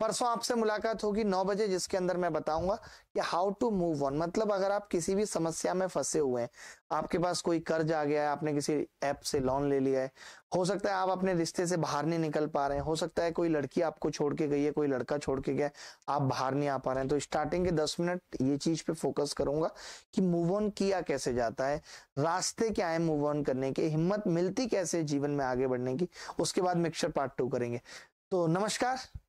परसों आपसे मुलाकात होगी नौ बजे जिसके अंदर मैं बताऊंगा कि हाउ टू मूव ऑन मतलब अगर आप किसी भी समस्या में फंसे हुए हैं आपके पास कोई कर्ज आ गया है आपने किसी ऐप से लोन ले लिया है हो सकता है आप अपने रिश्ते से बाहर नहीं निकल पा रहे हैं हो सकता है कोई लड़की आपको छोड़ के गई है कोई लड़का छोड़ के गया आप बाहर नहीं आ पा रहे हैं तो स्टार्टिंग के दस मिनट ये चीज पे फोकस करूंगा कि मूव ऑन किया कैसे जाता है रास्ते क्या है मूव ऑन करने के हिम्मत मिलती कैसे जीवन में आगे बढ़ने की उसके बाद मिक्सर पार्ट टू करेंगे तो नमस्कार